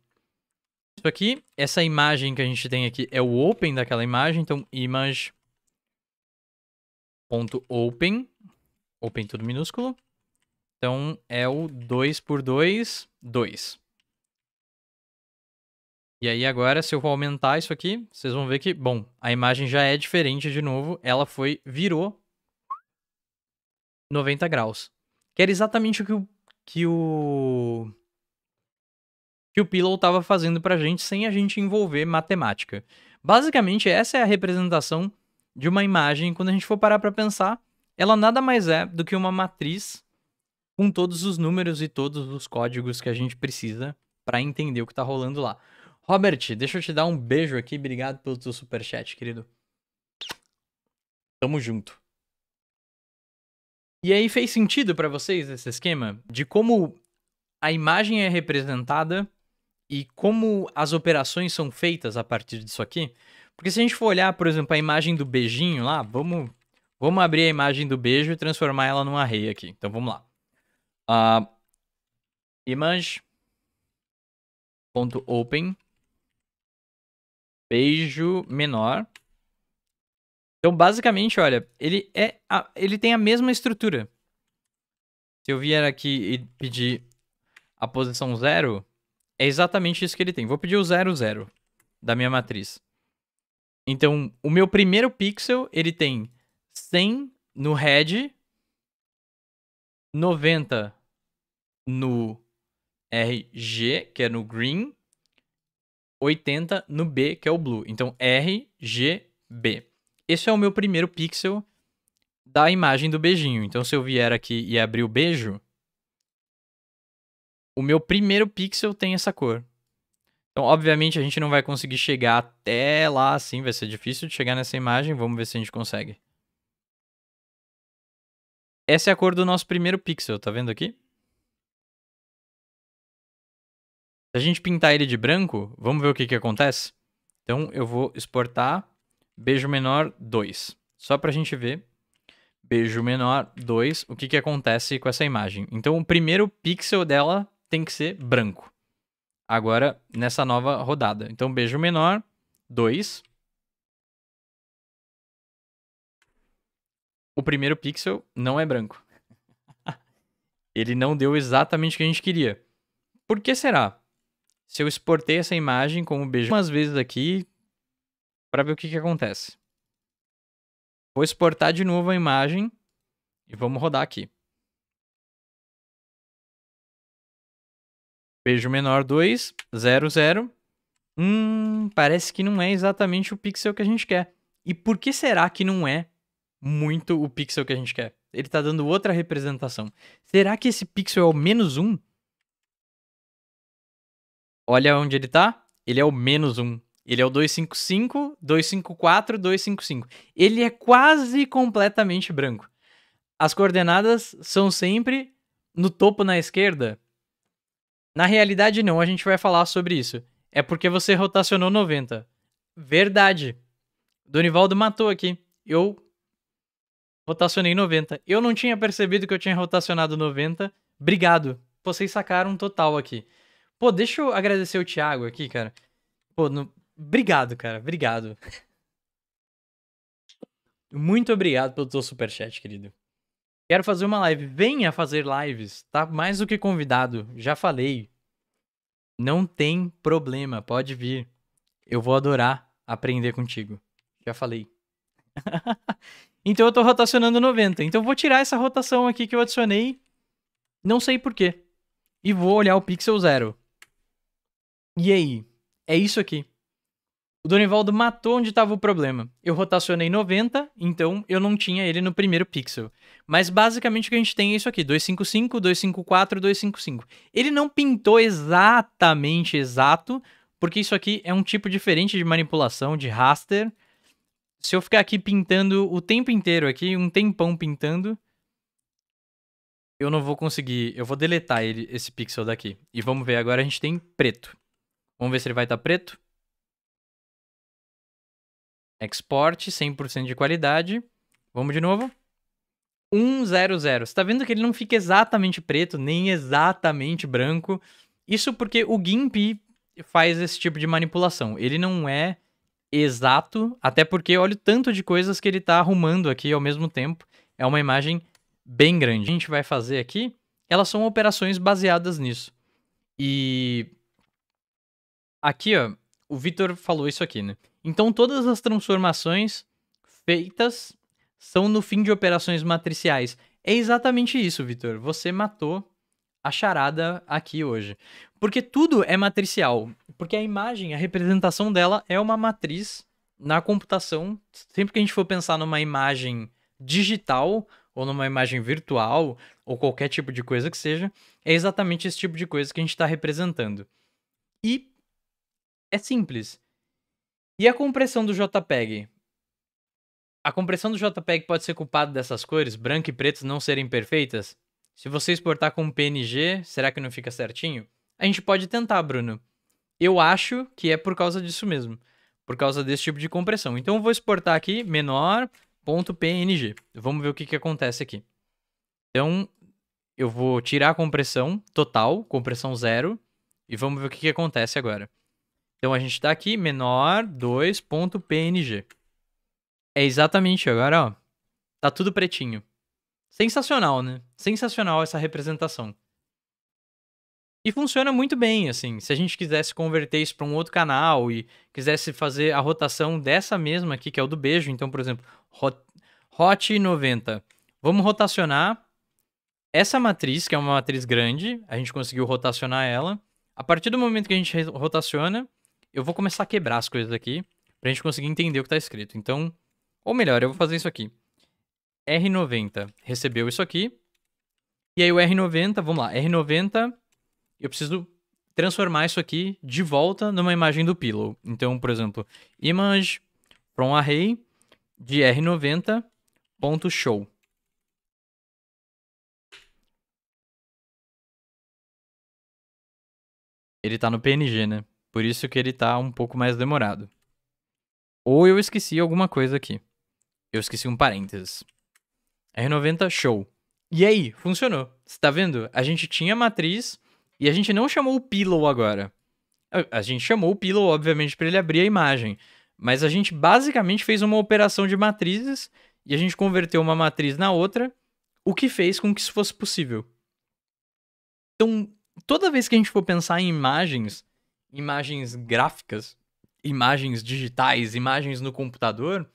isso aqui, essa imagem que a gente tem aqui é o open daquela imagem, então image.open, open tudo minúsculo. Então é o 2 por 2, 2. E aí agora, se eu for aumentar isso aqui, vocês vão ver que, bom, a imagem já é diferente de novo. Ela foi, virou 90 graus. Que era exatamente o que o, que o que o Pillow estava fazendo para a gente sem a gente envolver matemática. Basicamente, essa é a representação de uma imagem. Quando a gente for parar para pensar, ela nada mais é do que uma matriz com todos os números e todos os códigos que a gente precisa para entender o que está rolando lá. Robert, deixa eu te dar um beijo aqui. Obrigado pelo teu superchat, querido. Tamo junto. E aí fez sentido para vocês esse esquema de como a imagem é representada e como as operações são feitas a partir disso aqui. Porque se a gente for olhar, por exemplo, a imagem do beijinho lá, vamos, vamos abrir a imagem do beijo e transformar ela num array aqui. Então vamos lá. Uh, ah, image.open beijo menor. Então basicamente, olha, ele, é a, ele tem a mesma estrutura. Se eu vier aqui e pedir a posição zero é exatamente isso que ele tem. Vou pedir o 00 da minha matriz. Então, o meu primeiro pixel, ele tem 100 no head, 90 no RG, que é no green, 80 no B, que é o blue. Então, RGB. Esse é o meu primeiro pixel da imagem do beijinho. Então, se eu vier aqui e abrir o beijo, o meu primeiro pixel tem essa cor. Então, obviamente, a gente não vai conseguir chegar até lá, assim, vai ser difícil de chegar nessa imagem. Vamos ver se a gente consegue. Essa é a cor do nosso primeiro pixel, tá vendo aqui? Se a gente pintar ele de branco, vamos ver o que, que acontece? Então, eu vou exportar beijo menor 2. Só pra gente ver beijo menor 2, o que, que acontece com essa imagem. Então, o primeiro pixel dela tem que ser branco. Agora, nessa nova rodada. Então, beijo menor, 2. O primeiro pixel não é branco. <laughs> Ele não deu exatamente o que a gente queria. Por que será? Se eu exportei essa imagem como beijo umas vezes aqui, para ver o que, que acontece. Vou exportar de novo a imagem e vamos rodar aqui. Beijo menor 2, 0, 0. Hum, parece que não é exatamente o pixel que a gente quer. E por que será que não é muito o pixel que a gente quer? Ele tá dando outra representação. Será que esse pixel é o menos 1? Olha onde ele tá. Ele é o menos 1. Ele é o 255, 254, 255. Ele é quase completamente branco. As coordenadas são sempre no topo na esquerda, na realidade, não, a gente vai falar sobre isso. É porque você rotacionou 90. Verdade. Donivaldo matou aqui. Eu rotacionei 90. Eu não tinha percebido que eu tinha rotacionado 90. Obrigado. Vocês sacaram um total aqui. Pô, deixa eu agradecer o Thiago aqui, cara. Pô, no... obrigado, cara. Obrigado. Muito obrigado pelo teu superchat, querido. Quero fazer uma live. Venha fazer lives. Tá mais do que convidado. Já falei. Não tem problema. Pode vir. Eu vou adorar aprender contigo. Já falei. <laughs> então eu tô rotacionando 90. Então eu vou tirar essa rotação aqui que eu adicionei. Não sei porquê. E vou olhar o pixel zero. E aí? É isso aqui. O Donivaldo matou onde estava o problema. Eu rotacionei 90, então eu não tinha ele no primeiro pixel. Mas basicamente o que a gente tem é isso aqui: 255, 254, 255. Ele não pintou exatamente exato, porque isso aqui é um tipo diferente de manipulação, de raster. Se eu ficar aqui pintando o tempo inteiro aqui, um tempão pintando, eu não vou conseguir. Eu vou deletar ele, esse pixel daqui. E vamos ver, agora a gente tem preto. Vamos ver se ele vai estar tá preto. Export, 100% de qualidade. Vamos de novo. 100. Você está vendo que ele não fica exatamente preto, nem exatamente branco. Isso porque o GIMP faz esse tipo de manipulação. Ele não é exato, até porque olha o tanto de coisas que ele está arrumando aqui ao mesmo tempo. É uma imagem bem grande. A gente vai fazer aqui, elas são operações baseadas nisso. E aqui, ó, o Vitor falou isso aqui, né? Então todas as transformações feitas são no fim de operações matriciais. É exatamente isso, Vitor. Você matou a charada aqui hoje. Porque tudo é matricial. Porque a imagem, a representação dela é uma matriz na computação. Sempre que a gente for pensar numa imagem digital, ou numa imagem virtual, ou qualquer tipo de coisa que seja, é exatamente esse tipo de coisa que a gente está representando. E é simples. E a compressão do JPEG? A compressão do JPEG pode ser culpada dessas cores, branco e preto não serem perfeitas? Se você exportar com PNG, será que não fica certinho? A gente pode tentar, Bruno. Eu acho que é por causa disso mesmo. Por causa desse tipo de compressão. Então eu vou exportar aqui menor.png. Vamos ver o que, que acontece aqui. Então eu vou tirar a compressão total, compressão zero, e vamos ver o que, que acontece agora. Então a gente está aqui, menor 2.png. É exatamente agora, ó. Tá tudo pretinho. Sensacional, né? Sensacional essa representação. E funciona muito bem, assim. Se a gente quisesse converter isso para um outro canal e quisesse fazer a rotação dessa mesma aqui, que é o do beijo, então, por exemplo, hot, hot 90. Vamos rotacionar essa matriz, que é uma matriz grande, a gente conseguiu rotacionar ela. A partir do momento que a gente rotaciona, eu vou começar a quebrar as coisas aqui pra gente conseguir entender o que tá escrito. Então, ou melhor, eu vou fazer isso aqui. R90 recebeu isso aqui. E aí o R90, vamos lá, R90, eu preciso transformar isso aqui de volta numa imagem do pillow. Então, por exemplo, image from array de R90.show. Ele tá no PNG, né? Por isso que ele tá um pouco mais demorado. Ou eu esqueci alguma coisa aqui. Eu esqueci um parênteses. R90 show. E aí, funcionou. Você tá vendo? A gente tinha matriz e a gente não chamou o pillow agora. A gente chamou o pillow, obviamente, para ele abrir a imagem. Mas a gente basicamente fez uma operação de matrizes e a gente converteu uma matriz na outra, o que fez com que isso fosse possível. Então, toda vez que a gente for pensar em imagens, imagens gráficas, imagens digitais, imagens no computador,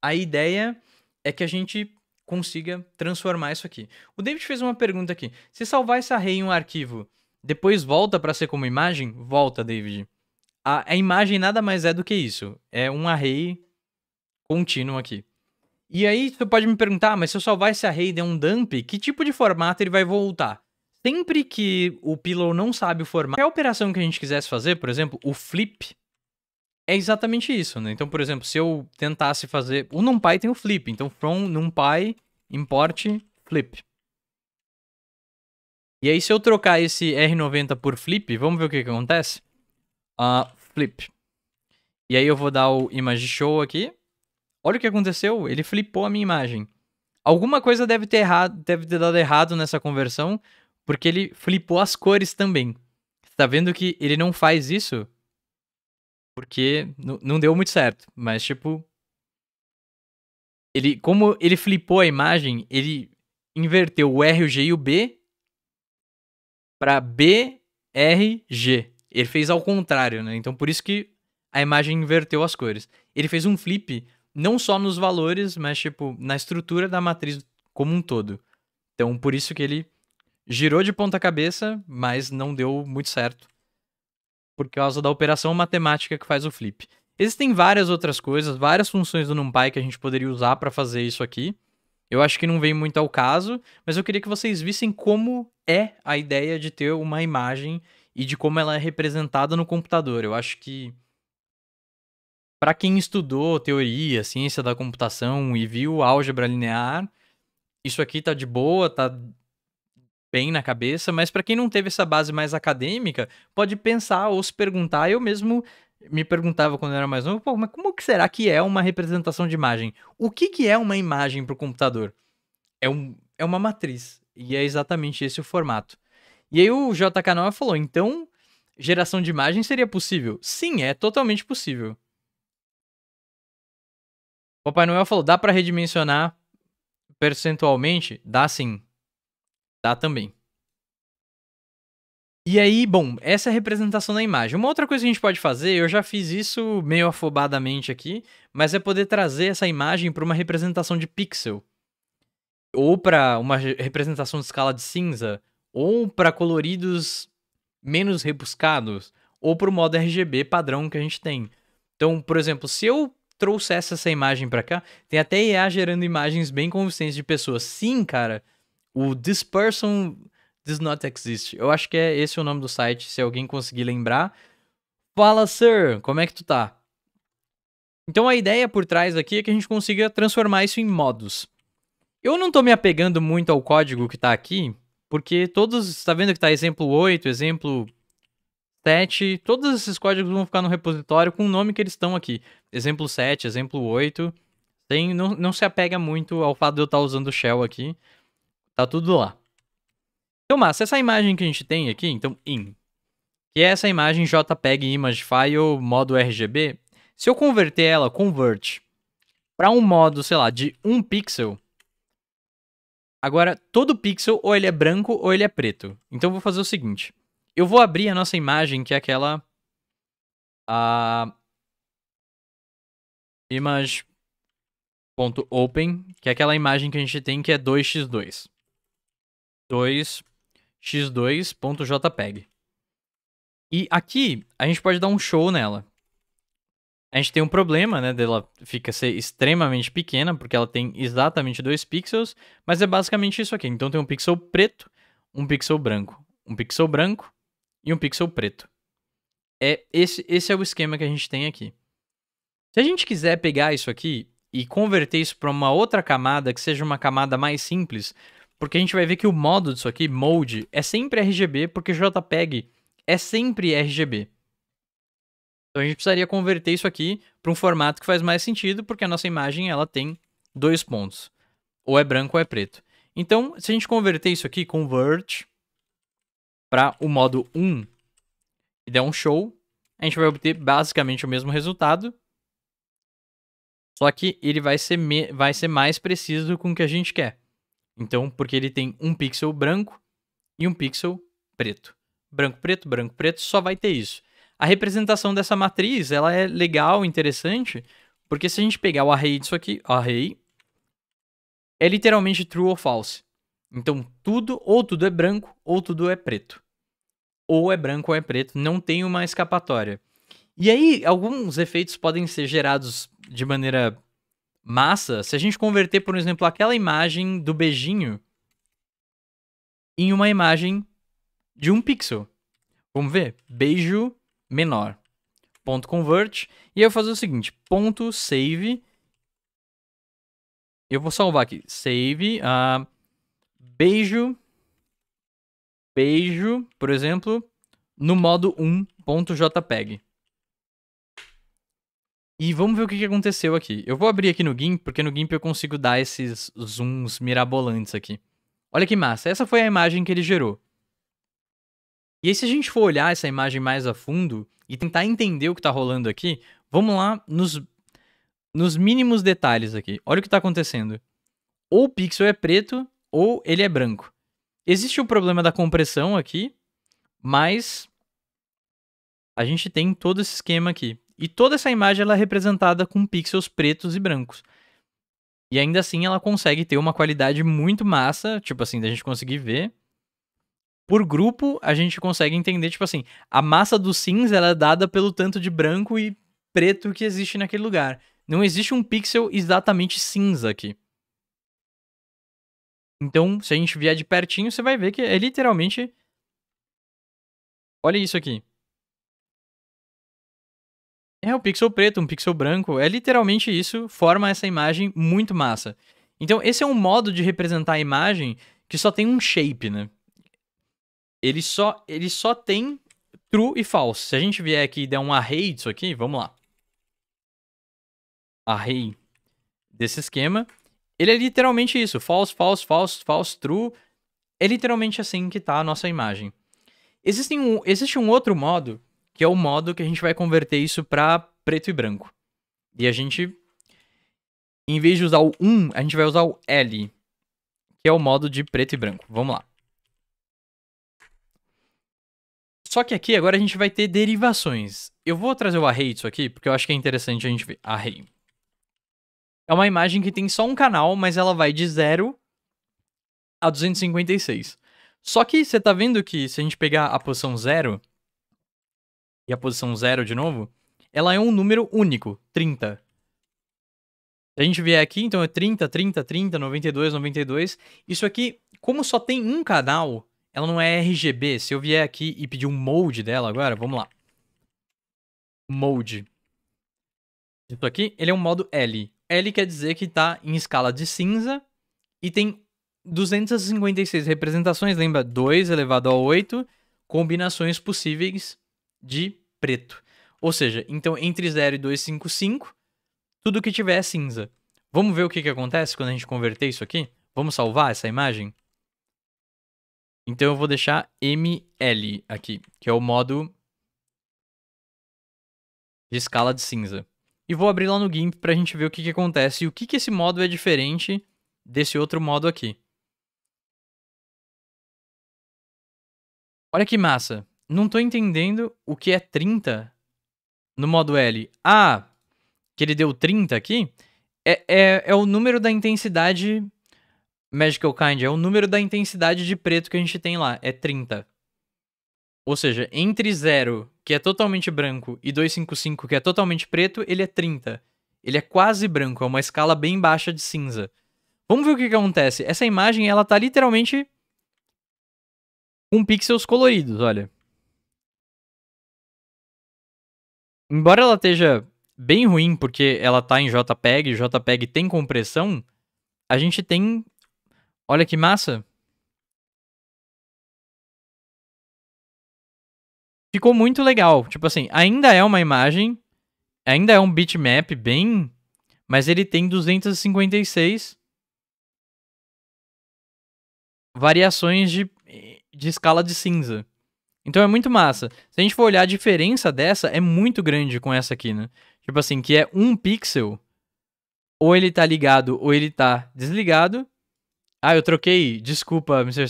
a ideia é que a gente consiga transformar isso aqui. O David fez uma pergunta aqui. Se salvar esse array em um arquivo, depois volta para ser como imagem? Volta, David. A, a, imagem nada mais é do que isso. É um array contínuo aqui. E aí você pode me perguntar, ah, mas se eu salvar esse array e der um dump, que tipo de formato ele vai voltar? sempre que o Pillow não sabe o formato, qualquer operação que a gente quisesse fazer, por exemplo, o flip, é exatamente isso, né? Então, por exemplo, se eu tentasse fazer... O NumPy tem o flip, então from NumPy import flip. E aí, se eu trocar esse R90 por flip, vamos ver o que, que acontece? Uh, flip. E aí eu vou dar o image show aqui. Olha o que aconteceu, ele flipou a minha imagem. Alguma coisa deve ter, errado, deve ter dado errado nessa conversão, porque ele flipou as cores também. Você tá vendo que ele não faz isso porque não deu muito certo. Mas, tipo. Ele, como ele flipou a imagem, ele inverteu o R, o G e o B para B, R, G. Ele fez ao contrário, né? Então por isso que a imagem inverteu as cores. Ele fez um flip não só nos valores, mas tipo na estrutura da matriz como um todo. Então por isso que ele girou de ponta cabeça, mas não deu muito certo. Por causa da operação matemática que faz o flip. Existem várias outras coisas, várias funções do NumPy que a gente poderia usar para fazer isso aqui. Eu acho que não vem muito ao caso, mas eu queria que vocês vissem como é a ideia de ter uma imagem e de como ela é representada no computador. Eu acho que para quem estudou teoria, ciência da computação e viu álgebra linear, isso aqui tá de boa, tá bem na cabeça, mas para quem não teve essa base mais acadêmica, pode pensar ou se perguntar. Eu mesmo me perguntava quando eu era mais novo, pô, mas como que será que é uma representação de imagem? O que, que é uma imagem para o computador? É, um, é uma matriz, e é exatamente esse o formato. E aí o JK 9 falou, então geração de imagem seria possível? Sim, é totalmente possível. Papai Noel falou, dá para redimensionar percentualmente? Dá sim tá? Também. E aí, bom, essa é a representação da imagem. Uma outra coisa que a gente pode fazer, eu já fiz isso meio afobadamente aqui, mas é poder trazer essa imagem para uma representação de pixel. Ou para uma representação de escala de cinza, ou para coloridos menos rebuscados, ou para o modo RGB padrão que a gente tem. Então, por exemplo, se eu trouxesse essa imagem para cá, tem até IA gerando imagens bem convincentes de pessoas. Sim, cara, o This Person Does Not Exist. Eu acho que é esse o nome do site, se alguém conseguir lembrar. Fala, sir, como é que tu tá? Então a ideia por trás aqui é que a gente consiga transformar isso em modos. Eu não estou me apegando muito ao código que está aqui, porque todos, está vendo que está exemplo 8, exemplo 7, todos esses códigos vão ficar no repositório com o nome que eles estão aqui. Exemplo 7, exemplo 8. Tem, não, não se apega muito ao fato de eu estar tá usando shell aqui. Tá tudo lá. Então, massa, essa imagem que a gente tem aqui, então, in, que é essa imagem JPEG Image File modo RGB, se eu converter ela, convert, para um modo, sei lá, de 1 um pixel, agora todo pixel ou ele é branco ou ele é preto. Então eu vou fazer o seguinte, eu vou abrir a nossa imagem, que é aquela... A... Image.open, que é aquela imagem que a gente tem que é 2x2. 2x2.jpg. E aqui a gente pode dar um show nela. A gente tem um problema, né, dela fica ser extremamente pequena, porque ela tem exatamente dois pixels, mas é basicamente isso aqui. Então tem um pixel preto, um pixel branco, um pixel branco e um pixel preto. É esse, esse é o esquema que a gente tem aqui. Se a gente quiser pegar isso aqui e converter isso para uma outra camada, que seja uma camada mais simples, porque a gente vai ver que o modo disso aqui, mode, é sempre RGB, porque JPEG é sempre RGB. Então a gente precisaria converter isso aqui para um formato que faz mais sentido, porque a nossa imagem ela tem dois pontos. Ou é branco ou é preto. Então, se a gente converter isso aqui, convert, para o modo 1 e der um show, a gente vai obter basicamente o mesmo resultado. Só que ele vai ser, vai ser mais preciso com o que a gente quer. Então, porque ele tem um pixel branco e um pixel preto. Branco, preto, branco, preto, só vai ter isso. A representação dessa matriz, ela é legal, interessante, porque se a gente pegar o array disso aqui, array, é literalmente true ou false. Então, tudo, ou tudo é branco, ou tudo é preto. Ou é branco ou é preto, não tem uma escapatória. E aí, alguns efeitos podem ser gerados de maneira massa se a gente converter, por exemplo, aquela imagem do beijinho em uma imagem de um pixel. Vamos ver? Beijo menor. Ponto convert. E eu vou fazer o seguinte: ponto save. Eu vou salvar aqui. Save. Uh, beijo. Beijo, por exemplo, no modo 1.jpg. E vamos ver o que aconteceu aqui. Eu vou abrir aqui no GIMP, porque no GIMP eu consigo dar esses zooms mirabolantes aqui. Olha que massa, essa foi a imagem que ele gerou. E aí se a gente for olhar essa imagem mais a fundo e tentar entender o que está rolando aqui, vamos lá nos, nos mínimos detalhes aqui. Olha o que está acontecendo. Ou o pixel é preto, ou ele é branco. Existe o problema da compressão aqui, mas a gente tem todo esse esquema aqui. E toda essa imagem ela é representada com pixels pretos e brancos. E ainda assim ela consegue ter uma qualidade muito massa, tipo assim, da gente conseguir ver. Por grupo, a gente consegue entender, tipo assim, a massa do cinza ela é dada pelo tanto de branco e preto que existe naquele lugar. Não existe um pixel exatamente cinza aqui. Então, se a gente vier de pertinho, você vai ver que é literalmente. Olha isso aqui. É, um pixel preto, um pixel branco, é literalmente isso, forma essa imagem muito massa. Então, esse é um modo de representar a imagem que só tem um shape, né? Ele só, ele só tem true e false. Se a gente vier aqui e der um array disso aqui, vamos lá. Array desse esquema, ele é literalmente isso, false, false, false, false, true. É literalmente assim que está a nossa imagem. Existem um, existe um outro modo que é o modo que a gente vai converter isso para preto e branco. E a gente, em vez de usar o 1, a gente vai usar o L, que é o modo de preto e branco. Vamos lá. Só que aqui agora a gente vai ter derivações. Eu vou trazer o array disso aqui, porque eu acho que é interessante a gente ver. Array. É uma imagem que tem só um canal, mas ela vai de 0 a 256. Só que você tá vendo que se a gente pegar a posição 0, e a posição 0 de novo, ela é um número único, 30. Se a gente vier aqui, então é 30, 30, 30, 92, 92. Isso aqui, como só tem um canal, ela não é RGB. Se eu vier aqui e pedir um mode dela agora, vamos lá. Mode. Isso aqui, ele é um modo L. L quer dizer que está em escala de cinza e tem 256 representações, lembra? 2 elevado a 8 combinações possíveis de preto. Ou seja, então entre 0 e 255, tudo que tiver é cinza. Vamos ver o que, que acontece quando a gente converter isso aqui? Vamos salvar essa imagem? Então eu vou deixar ML aqui, que é o modo de escala de cinza. E vou abrir lá no GIMP para a gente ver o que, que acontece e o que, que esse modo é diferente desse outro modo aqui. Olha que massa. Não tô entendendo o que é 30 no modo L. Ah, que ele deu 30 aqui, é, é, é o número da intensidade Magical Kind, é o número da intensidade de preto que a gente tem lá, é 30. Ou seja, entre 0, que é totalmente branco, e 255, que é totalmente preto, ele é 30. Ele é quase branco, é uma escala bem baixa de cinza. Vamos ver o que, que acontece. Essa imagem, ela tá literalmente com pixels coloridos, olha. embora ela esteja bem ruim porque ela está em JPEG, JPEG tem compressão, a gente tem. Olha que massa! Ficou muito legal. Tipo assim, ainda é uma imagem, ainda é um bitmap bem. Mas ele tem 256 variações de, de escala de cinza. Então é muito massa. Se a gente for olhar a diferença dessa, é muito grande com essa aqui, né? Tipo assim, que é um pixel, ou ele tá ligado ou ele tá desligado. Ah, eu troquei, desculpa, Mr.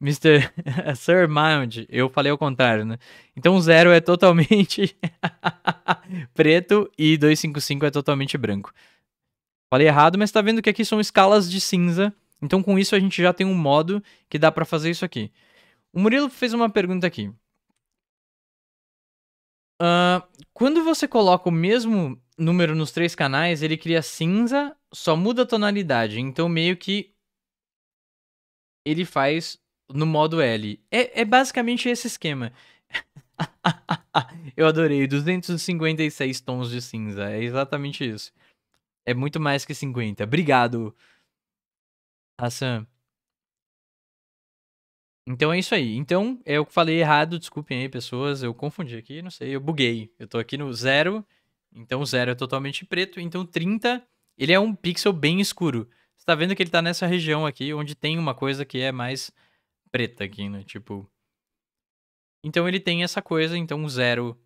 Mr. <laughs> Sir Mound, eu falei ao contrário, né? Então zero é totalmente <laughs> preto e 255 é totalmente branco. Falei errado, mas tá vendo que aqui são escalas de cinza. Então com isso a gente já tem um modo que dá para fazer isso aqui. O Murilo fez uma pergunta aqui. Uh, quando você coloca o mesmo número nos três canais, ele cria cinza, só muda a tonalidade. Então, meio que ele faz no modo L. É, é basicamente esse esquema. <laughs> Eu adorei. 256 tons de cinza. É exatamente isso. É muito mais que 50. Obrigado, Hassan. Então é isso aí. Então, é eu falei errado, desculpem aí, pessoas. Eu confundi aqui, não sei, eu buguei. Eu tô aqui no zero, então zero é totalmente preto. Então 30, ele é um pixel bem escuro. Você tá vendo que ele tá nessa região aqui, onde tem uma coisa que é mais preta aqui, né? Tipo. Então ele tem essa coisa, então zero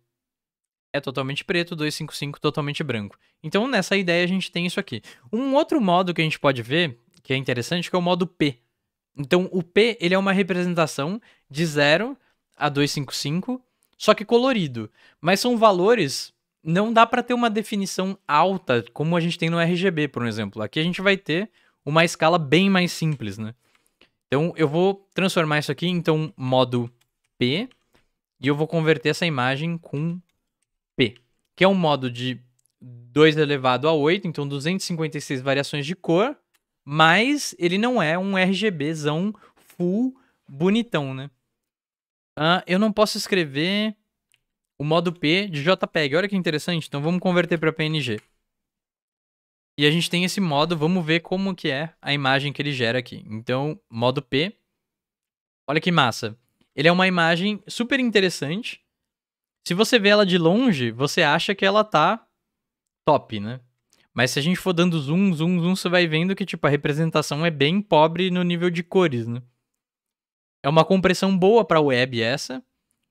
é totalmente preto, 255 totalmente branco. Então nessa ideia a gente tem isso aqui. Um outro modo que a gente pode ver, que é interessante, que é o modo P então o P ele é uma representação de 0 a 255, só que colorido. Mas são valores, não dá para ter uma definição alta como a gente tem no RGB, por exemplo. Aqui a gente vai ter uma escala bem mais simples, né? Então eu vou transformar isso aqui então modo P e eu vou converter essa imagem com P, que é um modo de 2 elevado a 8, então 256 variações de cor mas ele não é um RGBzão full bonitão, né? Uh, eu não posso escrever o modo P de JPEG. Olha que interessante. Então vamos converter para PNG. E a gente tem esse modo, vamos ver como que é a imagem que ele gera aqui. Então, modo P. Olha que massa. Ele é uma imagem super interessante. Se você vê ela de longe, você acha que ela tá top, né? Mas se a gente for dando zoom, zoom, zoom, você vai vendo que, tipo, a representação é bem pobre no nível de cores, né? É uma compressão boa pra web essa,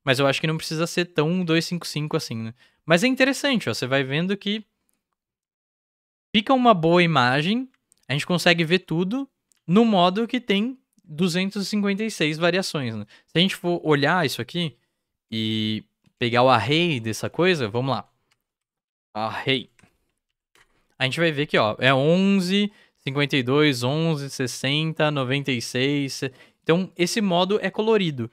mas eu acho que não precisa ser tão 255 assim, né? Mas é interessante, ó, você vai vendo que fica uma boa imagem, a gente consegue ver tudo no modo que tem 256 variações, né? Se a gente for olhar isso aqui e pegar o array dessa coisa, vamos lá. Array a gente vai ver que, ó, é 11, 52, 11, 60, 96. Então, esse modo é colorido.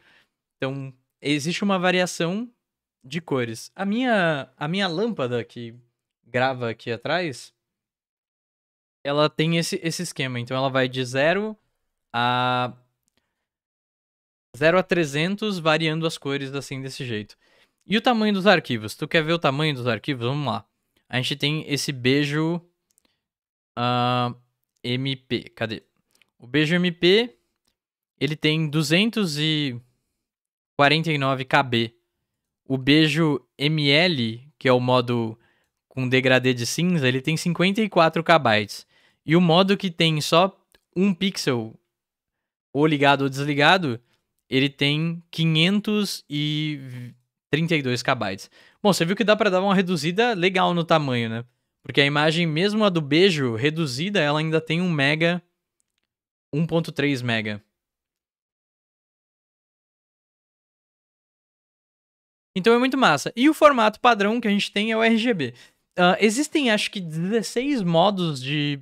Então, existe uma variação de cores. A minha, a minha lâmpada que grava aqui atrás, ela tem esse, esse esquema. Então, ela vai de 0 a 0 a 300, variando as cores assim desse jeito. E o tamanho dos arquivos? Tu quer ver o tamanho dos arquivos? Vamos lá. A gente tem esse beijo uh, MP. Cadê? O beijo MP, ele tem 249 KB. O beijo ML, que é o modo com degradê de cinza, ele tem 54 KB. E o modo que tem só um pixel, ou ligado ou desligado, ele tem 520 32 KB. Bom, você viu que dá para dar uma reduzida legal no tamanho, né? Porque a imagem, mesmo a do beijo, reduzida, ela ainda tem 1 mega, 1.3 mega. Então é muito massa. E o formato padrão que a gente tem é o RGB. Uh, ah, existem, acho que, 16 modos de,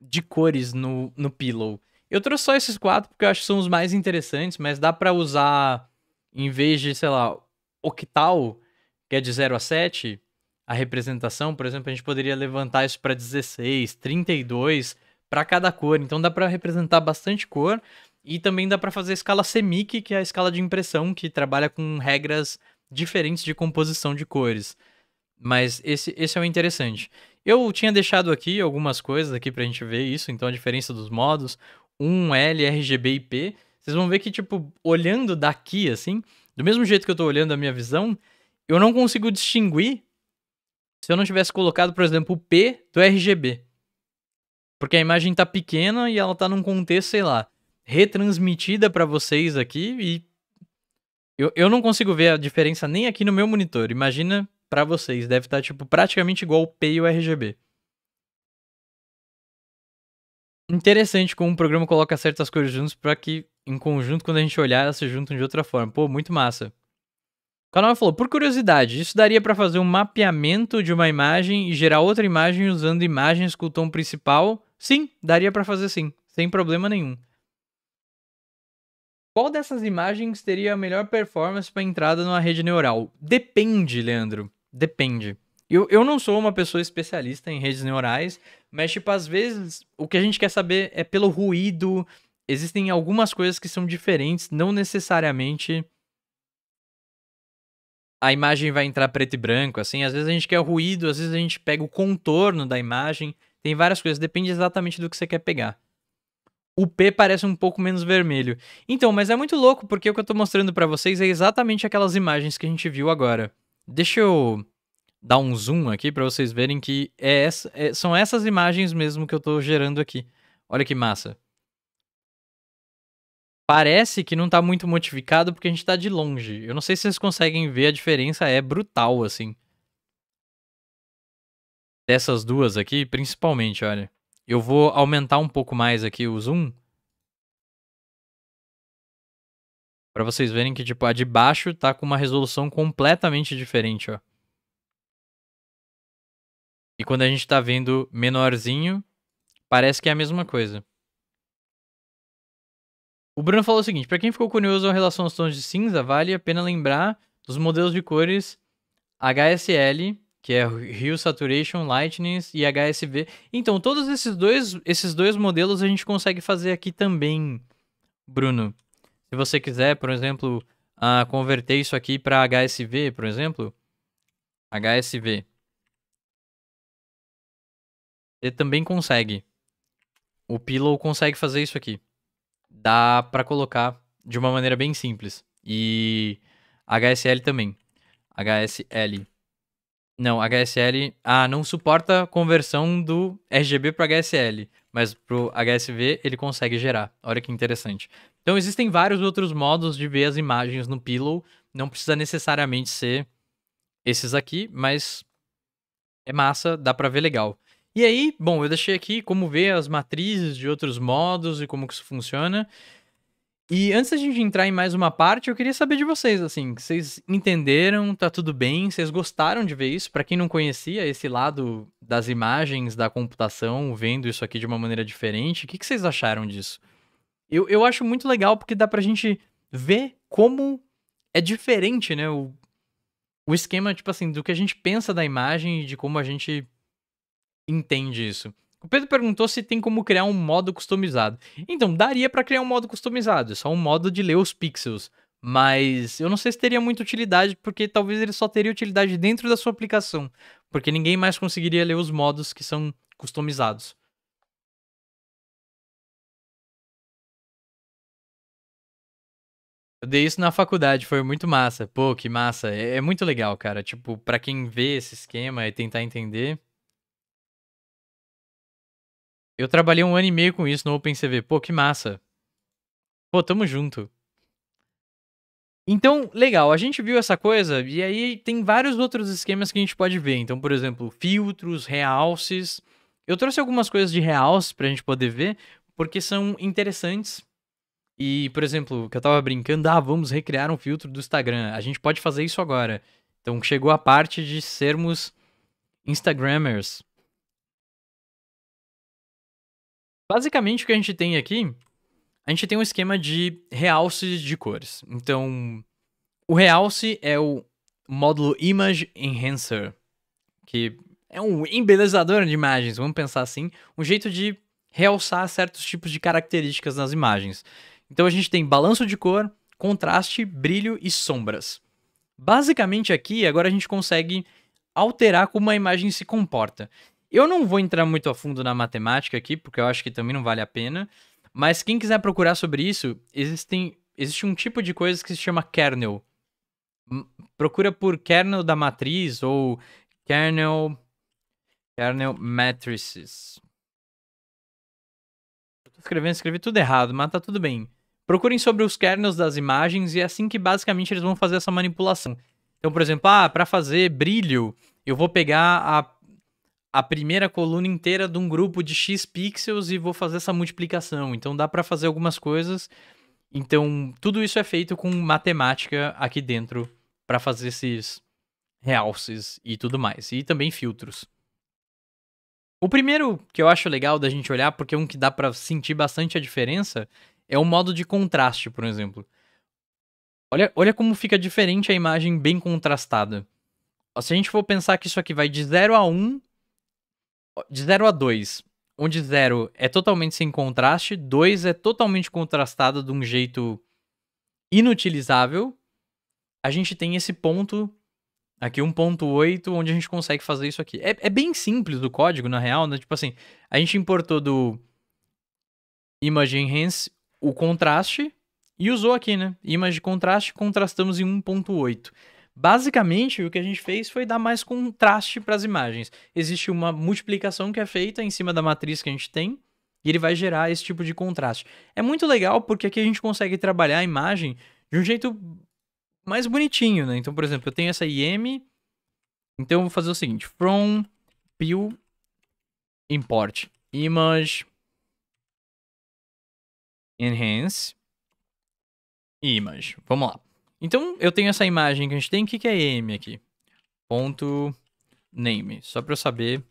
de cores no, no Pillow. Eu trouxe só esses quatro porque eu acho que são os mais interessantes, mas dá para usar, em vez de, sei lá, octal, que é de 0 a 7, a representação, por exemplo, a gente poderia levantar isso para 16, 32 para cada cor. Então dá para representar bastante cor e também dá para fazer a escala semic, que é a escala de impressão que trabalha com regras diferentes de composição de cores. Mas esse, esse é o interessante. Eu tinha deixado aqui algumas coisas aqui a gente ver isso, então a diferença dos modos, 1L, um RGB e P. Vocês vão ver que, tipo, olhando daqui, assim, do mesmo jeito que eu tô olhando a minha visão, eu não consigo distinguir se eu não tivesse colocado, por exemplo, o P do RGB. Porque a imagem tá pequena e ela tá num contexto, sei lá, retransmitida para vocês aqui e eu, eu não consigo ver a diferença nem aqui no meu monitor. Imagina para vocês, deve estar tá, tipo praticamente igual o P e o RGB. Interessante como o programa coloca certas cores juntos para que em conjunto, quando a gente olhar, elas se juntam de outra forma. Pô, muito massa. O canal falou, por curiosidade, isso daria para fazer um mapeamento de uma imagem e gerar outra imagem usando imagens com o tom principal? Sim, daria para fazer sim, sem problema nenhum. Qual dessas imagens teria a melhor performance para entrada numa rede neural? Depende, Leandro. Depende. Eu, eu não sou uma pessoa especialista em redes neurais, mas, tipo, às vezes o que a gente quer saber é pelo ruído, existem algumas coisas que são diferentes, não necessariamente a imagem vai entrar preto e branco, assim, às vezes a gente quer ruído, às vezes a gente pega o contorno da imagem, tem várias coisas, depende exatamente do que você quer pegar. O P parece um pouco menos vermelho. Então, mas é muito louco porque o que eu tô mostrando para vocês é exatamente aquelas imagens que a gente viu agora. Deixa eu dar um zoom aqui para vocês verem que é essa, é, são essas imagens mesmo que eu tô gerando aqui. Olha que massa parece que não tá muito modificado porque a gente tá de longe. Eu não sei se vocês conseguem ver, a diferença é brutal, assim. Dessas duas aqui, principalmente, olha. Eu vou aumentar um pouco mais aqui o zoom. para vocês verem que, tipo, a de baixo tá com uma resolução completamente diferente, ó. E quando a gente tá vendo menorzinho, parece que é a mesma coisa. O Bruno falou o seguinte: para quem ficou curioso em relação aos tons de cinza, vale a pena lembrar dos modelos de cores HSL, que é Hue Saturation, Lightness e HSV. Então, todos esses dois, esses dois modelos a gente consegue fazer aqui também, Bruno. Se você quiser, por exemplo, uh, converter isso aqui para HSV, por exemplo, HSV. Você também consegue. O Pillow consegue fazer isso aqui dá para colocar de uma maneira bem simples. E HSL também. HSL. Não, HSL. Ah, não suporta conversão do RGB para HSL, mas pro HSV ele consegue gerar. Olha que interessante. Então existem vários outros modos de ver as imagens no Pillow. Não precisa necessariamente ser esses aqui, mas é massa, dá para ver legal. E aí, bom, eu deixei aqui como ver as matrizes de outros modos e como que isso funciona. E antes da gente entrar em mais uma parte, eu queria saber de vocês, assim, vocês entenderam, tá tudo bem, vocês gostaram de ver isso? Para quem não conhecia esse lado das imagens, da computação, vendo isso aqui de uma maneira diferente, o que, que vocês acharam disso? Eu, eu acho muito legal porque dá pra gente ver como é diferente, né, o, o esquema, tipo assim, do que a gente pensa da imagem e de como a gente entende isso. O Pedro perguntou se tem como criar um modo customizado. Então, daria para criar um modo customizado, é só um modo de ler os pixels. Mas eu não sei se teria muita utilidade, porque talvez ele só teria utilidade dentro da sua aplicação. Porque ninguém mais conseguiria ler os modos que são customizados. Eu dei isso na faculdade, foi muito massa. Pô, que massa. É, é muito legal, cara. Tipo, para quem vê esse esquema e tentar entender, eu trabalhei um ano e meio com isso no OpenCV. Pô, que massa. Pô, tamo junto. Então, legal, a gente viu essa coisa e aí tem vários outros esquemas que a gente pode ver. Então, por exemplo, filtros, realces. Eu trouxe algumas coisas de realce pra gente poder ver, porque são interessantes. E, por exemplo, que eu tava brincando, ah, vamos recriar um filtro do Instagram. A gente pode fazer isso agora. Então, chegou a parte de sermos Instagrammers. Basicamente, o que a gente tem aqui, a gente tem um esquema de realce de cores. Então, o realce é o módulo Image Enhancer, que é um embelezador de imagens, vamos pensar assim, um jeito de realçar certos tipos de características nas imagens. Então, a gente tem balanço de cor, contraste, brilho e sombras. Basicamente, aqui, agora a gente consegue alterar como a imagem se comporta. Eu não vou entrar muito a fundo na matemática aqui, porque eu acho que também não vale a pena. Mas quem quiser procurar sobre isso, existem, existe um tipo de coisa que se chama kernel. Procura por kernel da matriz ou kernel kernel matrices. Estou escrevendo, escrevi tudo errado, mas tá tudo bem. Procurem sobre os kernels das imagens e é assim que basicamente eles vão fazer essa manipulação. Então, por exemplo, ah, para fazer brilho, eu vou pegar a a primeira coluna inteira de um grupo de X pixels e vou fazer essa multiplicação. Então dá para fazer algumas coisas. Então tudo isso é feito com matemática aqui dentro para fazer esses realces e tudo mais. E também filtros. O primeiro que eu acho legal da gente olhar, porque é um que dá para sentir bastante a diferença, é o modo de contraste, por exemplo. Olha, olha como fica diferente a imagem bem contrastada. Se a gente for pensar que isso aqui vai de 0 a 1, de 0 a 2, onde 0 é totalmente sem contraste, 2 é totalmente contrastado de um jeito inutilizável, a gente tem esse ponto aqui 1.8, onde a gente consegue fazer isso aqui. É, é bem simples o código, na real, né? Tipo assim, a gente importou do Image Enhance o contraste e usou aqui, né? Image contraste, contrastamos em 1.8. Basicamente, o que a gente fez foi dar mais contraste para as imagens. Existe uma multiplicação que é feita em cima da matriz que a gente tem, e ele vai gerar esse tipo de contraste. É muito legal porque aqui a gente consegue trabalhar a imagem de um jeito mais bonitinho, né? Então, por exemplo, eu tenho essa IM, então eu vou fazer o seguinte, from pill import image enhance image. Vamos lá. Então, eu tenho essa imagem que a gente tem. O que, que é m aqui? Ponto .name. Só para eu saber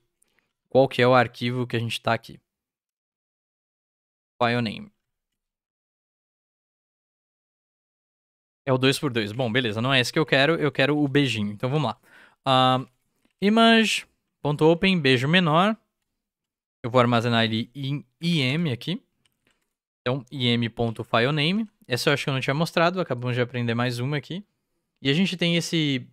qual que é o arquivo que a gente está aqui. File name. É o 2x2. Bom, beleza. Não é esse que eu quero. Eu quero o beijinho. Então, vamos lá. Uh, image.open, beijo menor. Eu vou armazenar ele em im aqui. Então, im.filename. Essa eu acho que eu não tinha mostrado, acabamos de aprender mais uma aqui. E a gente tem esse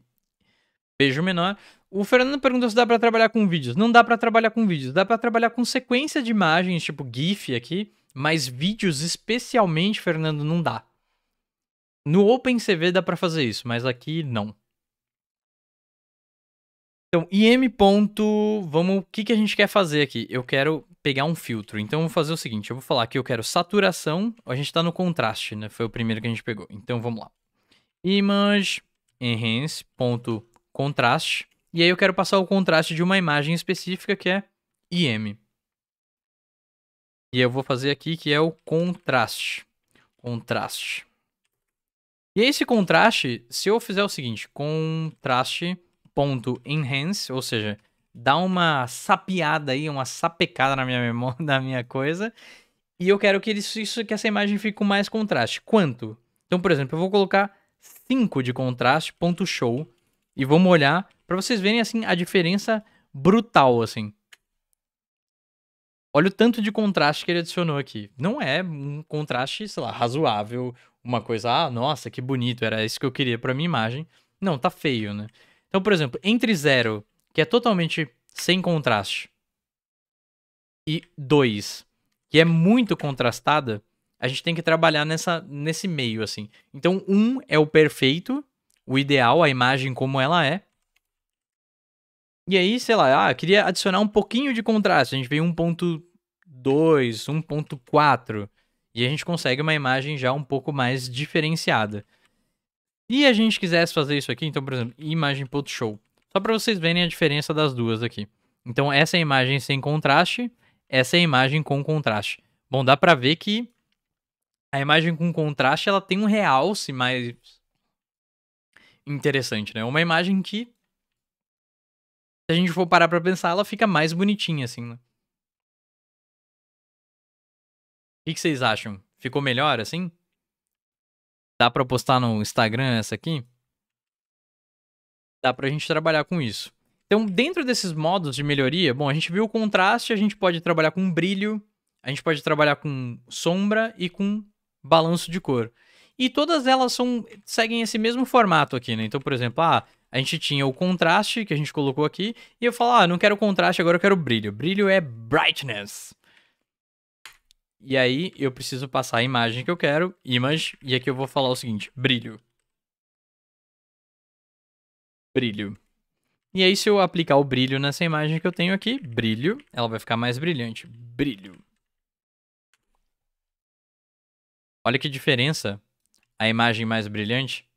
beijo menor. O Fernando perguntou se dá para trabalhar com vídeos. Não dá para trabalhar com vídeos, dá para trabalhar com sequência de imagens, tipo GIF aqui, mas vídeos especialmente, Fernando, não dá. No OpenCV dá para fazer isso, mas aqui não. Então, IM ponto, vamos, o que, que a gente quer fazer aqui? Eu quero pegar um filtro. Então eu vou fazer o seguinte, eu vou falar que eu quero saturação, a gente tá no contraste, né? Foi o primeiro que a gente pegou. Então vamos lá. Image enhance ponto contraste e aí eu quero passar o contraste de uma imagem específica que é IM. E eu vou fazer aqui que é o contraste. Contraste. E esse contraste, se eu fizer o seguinte, contraste ponto enhance, ou seja, dá uma sapiada aí, uma sapecada na minha memória, <laughs> na minha coisa. E eu quero que isso, isso que essa imagem fique com mais contraste. Quanto? Então, por exemplo, eu vou colocar 5 de contraste, ponto show, e vamos olhar para vocês verem assim a diferença brutal assim. Olha o tanto de contraste que ele adicionou aqui. Não é um contraste, sei lá, razoável, uma coisa, ah, nossa, que bonito, era isso que eu queria para minha imagem. Não, tá feio, né? Então, por exemplo, entre 0 que é totalmente sem contraste, e dois, que é muito contrastada, a gente tem que trabalhar nessa, nesse meio, assim. Então, um é o perfeito, o ideal, a imagem como ela é. E aí, sei lá, ah, queria adicionar um pouquinho de contraste. A gente vê 1.2, 1.4. E a gente consegue uma imagem já um pouco mais diferenciada. E a gente quisesse fazer isso aqui, então, por exemplo, imagem.show. Só para vocês verem a diferença das duas aqui. Então, essa é a imagem sem contraste, essa é a imagem com contraste. Bom, dá para ver que a imagem com contraste ela tem um realce mais interessante, né? Uma imagem que, se a gente for parar para pensar, ela fica mais bonitinha, assim, né? O que, que vocês acham? Ficou melhor assim? Dá pra postar no Instagram essa aqui? Dá para a gente trabalhar com isso. Então, dentro desses modos de melhoria, bom, a gente viu o contraste, a gente pode trabalhar com brilho, a gente pode trabalhar com sombra e com balanço de cor. E todas elas são seguem esse mesmo formato aqui, né? Então, por exemplo, ah, a gente tinha o contraste que a gente colocou aqui, e eu falo, ah, não quero contraste, agora eu quero brilho. Brilho é brightness. E aí eu preciso passar a imagem que eu quero, image, e aqui eu vou falar o seguinte, brilho brilho. E aí, se eu aplicar o brilho nessa imagem que eu tenho aqui, brilho, ela vai ficar mais brilhante. Brilho. Olha que diferença a imagem mais brilhante.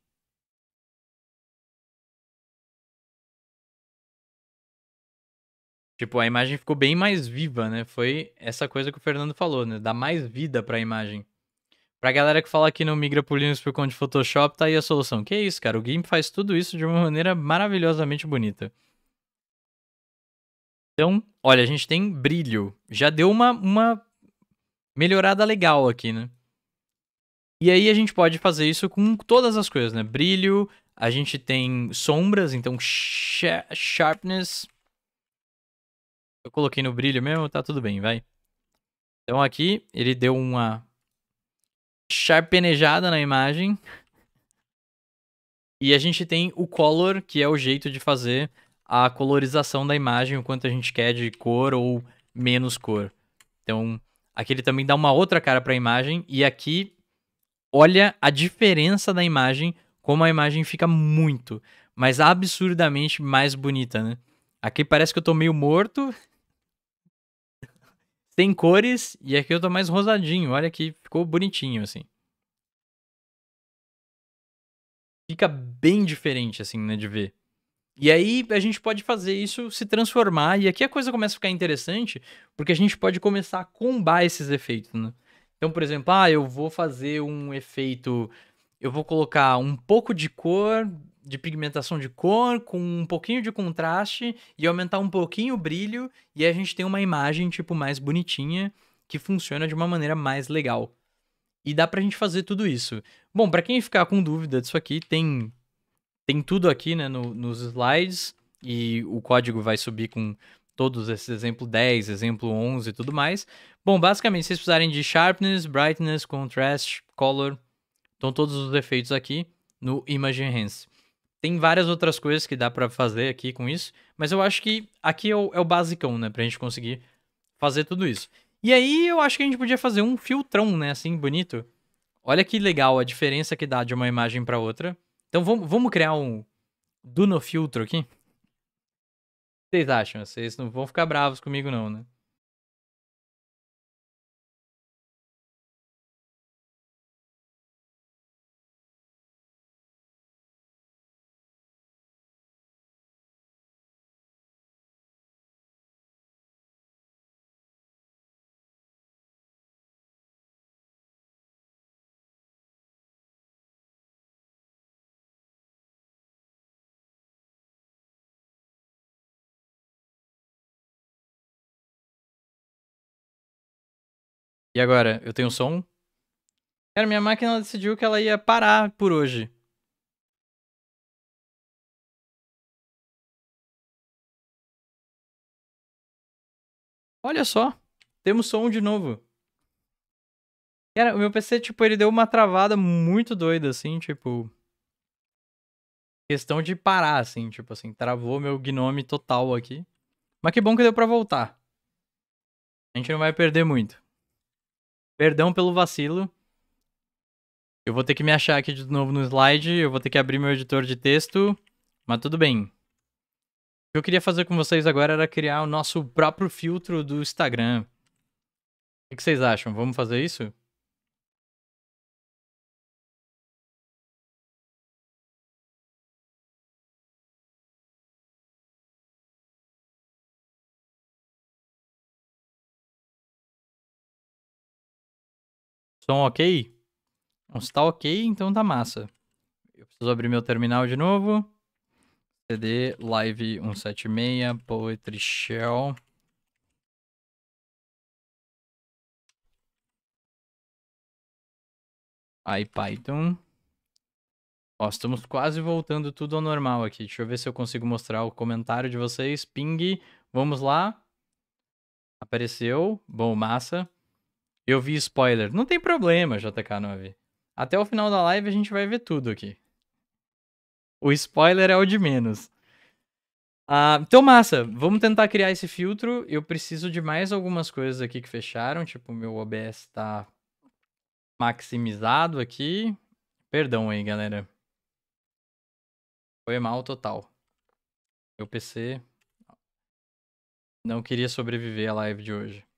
Tipo, a imagem ficou bem mais viva, né? Foi essa coisa que o Fernando falou, né? Dá mais vida para a imagem. Pra galera que fala que não migra pro Linux por conta de Photoshop, tá aí a solução. Que isso, cara, o GIMP faz tudo isso de uma maneira maravilhosamente bonita. Então, olha, a gente tem brilho. Já deu uma, uma melhorada legal aqui, né? E aí a gente pode fazer isso com todas as coisas, né? Brilho, a gente tem sombras, então sharpness. Eu coloquei no brilho mesmo, tá tudo bem, vai. Então aqui ele deu uma Sharpenejada na imagem. E a gente tem o color, que é o jeito de fazer a colorização da imagem, o quanto a gente quer de cor ou menos cor. Então, aqui ele também dá uma outra cara para a imagem e aqui olha a diferença da imagem, como a imagem fica muito, mas absurdamente mais bonita, né? Aqui parece que eu tô meio morto tem cores e aqui eu tô mais rosadinho. Olha que ficou bonitinho, assim. Fica bem diferente, assim, né, de ver. E aí a gente pode fazer isso se transformar, e aqui a coisa começa a ficar interessante, porque a gente pode começar a combar esses efeitos, né? Então, por exemplo, ah, eu vou fazer um efeito. Eu vou colocar um pouco de cor de pigmentação de cor, com um pouquinho de contraste e aumentar um pouquinho o brilho, e a gente tem uma imagem, tipo, mais bonitinha, que funciona de uma maneira mais legal. E dá pra gente fazer tudo isso. Bom, para quem ficar com dúvida disso aqui, tem, tem tudo aqui, né, no, nos slides, e o código vai subir com todos esses exemplo 10, exemplo 11 e tudo mais. Bom, basicamente, se vocês precisarem de sharpness, brightness, contrast, color, estão todos os efeitos aqui no Image Enhance. Tem várias outras coisas que dá para fazer aqui com isso, mas eu acho que aqui é o, é o basicão, né, pra gente conseguir fazer tudo isso. E aí eu acho que a gente podia fazer um filtrão, né, assim, bonito. Olha que legal a diferença que dá de uma imagem para outra. Então vamos, criar um Duno filtro aqui? Vocês acham? Vocês não vão ficar bravos comigo não, né? E agora? Eu tenho som? Cara, minha máquina decidiu que ela ia parar por hoje. Olha só, temos som de novo. Cara, o meu PC, tipo, ele deu uma travada muito doida, assim, tipo. Questão de parar, assim, tipo assim, travou meu gnome total aqui. Mas que bom que deu pra voltar. A gente não vai perder muito. Perdão pelo vacilo. Eu vou ter que me achar aqui de novo no slide, eu vou ter que abrir meu editor de texto, mas tudo bem. O que eu queria fazer com vocês agora era criar o nosso próprio filtro do Instagram. O que vocês acham? Vamos fazer isso? Estão ok? Não, se tá ok, então tá massa. Eu preciso abrir meu terminal de novo. CD Live 176 Poetry Shell. Aí Python. Ó, estamos quase voltando tudo ao normal aqui. Deixa eu ver se eu consigo mostrar o comentário de vocês. Ping, vamos lá. Apareceu. Bom, massa. Eu vi spoiler. Não tem problema, JK9. Até o final da live a gente vai ver tudo aqui. O spoiler é o de menos. Ah, então, massa, vamos tentar criar esse filtro. Eu preciso de mais algumas coisas aqui que fecharam. Tipo, meu OBS tá maximizado aqui. Perdão aí, galera. Foi mal total. Meu PC não queria sobreviver à live de hoje.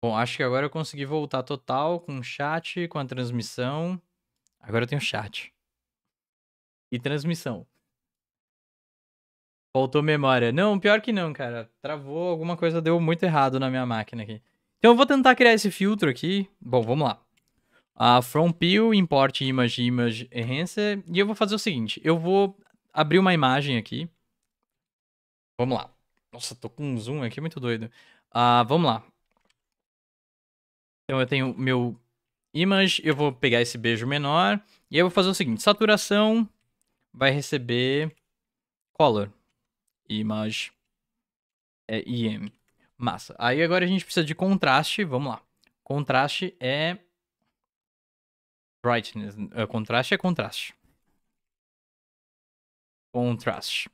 Bom, acho que agora eu consegui voltar total com o chat, com a transmissão. Agora eu tenho chat. E transmissão. Faltou memória. Não, pior que não, cara. Travou, alguma coisa deu muito errado na minha máquina aqui. Então eu vou tentar criar esse filtro aqui. Bom, vamos lá. Uh, from Peel, import image, image enhancer. E eu vou fazer o seguinte, eu vou abrir uma imagem aqui. Vamos lá. Nossa, tô com um zoom aqui muito doido. Uh, vamos lá. Então eu tenho meu image, eu vou pegar esse beijo menor. E eu vou fazer o seguinte, saturação vai receber color, image, é im. Massa. Aí agora a gente precisa de contraste, vamos lá. Contraste é brightness, é, contraste é contraste. Contraste.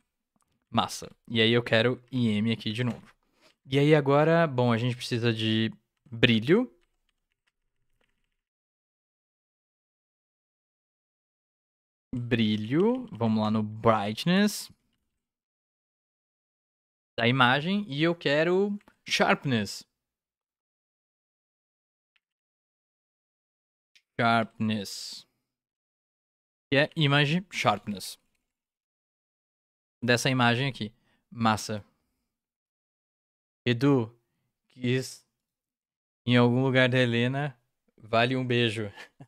Massa. E aí eu quero im aqui de novo. E aí agora, bom, a gente precisa de brilho. brilho, vamos lá no brightness da imagem e eu quero sharpness. Sharpness. Que é image sharpness. Dessa imagem aqui. Massa. Edu, quis em algum lugar da Helena, vale um beijo. <laughs>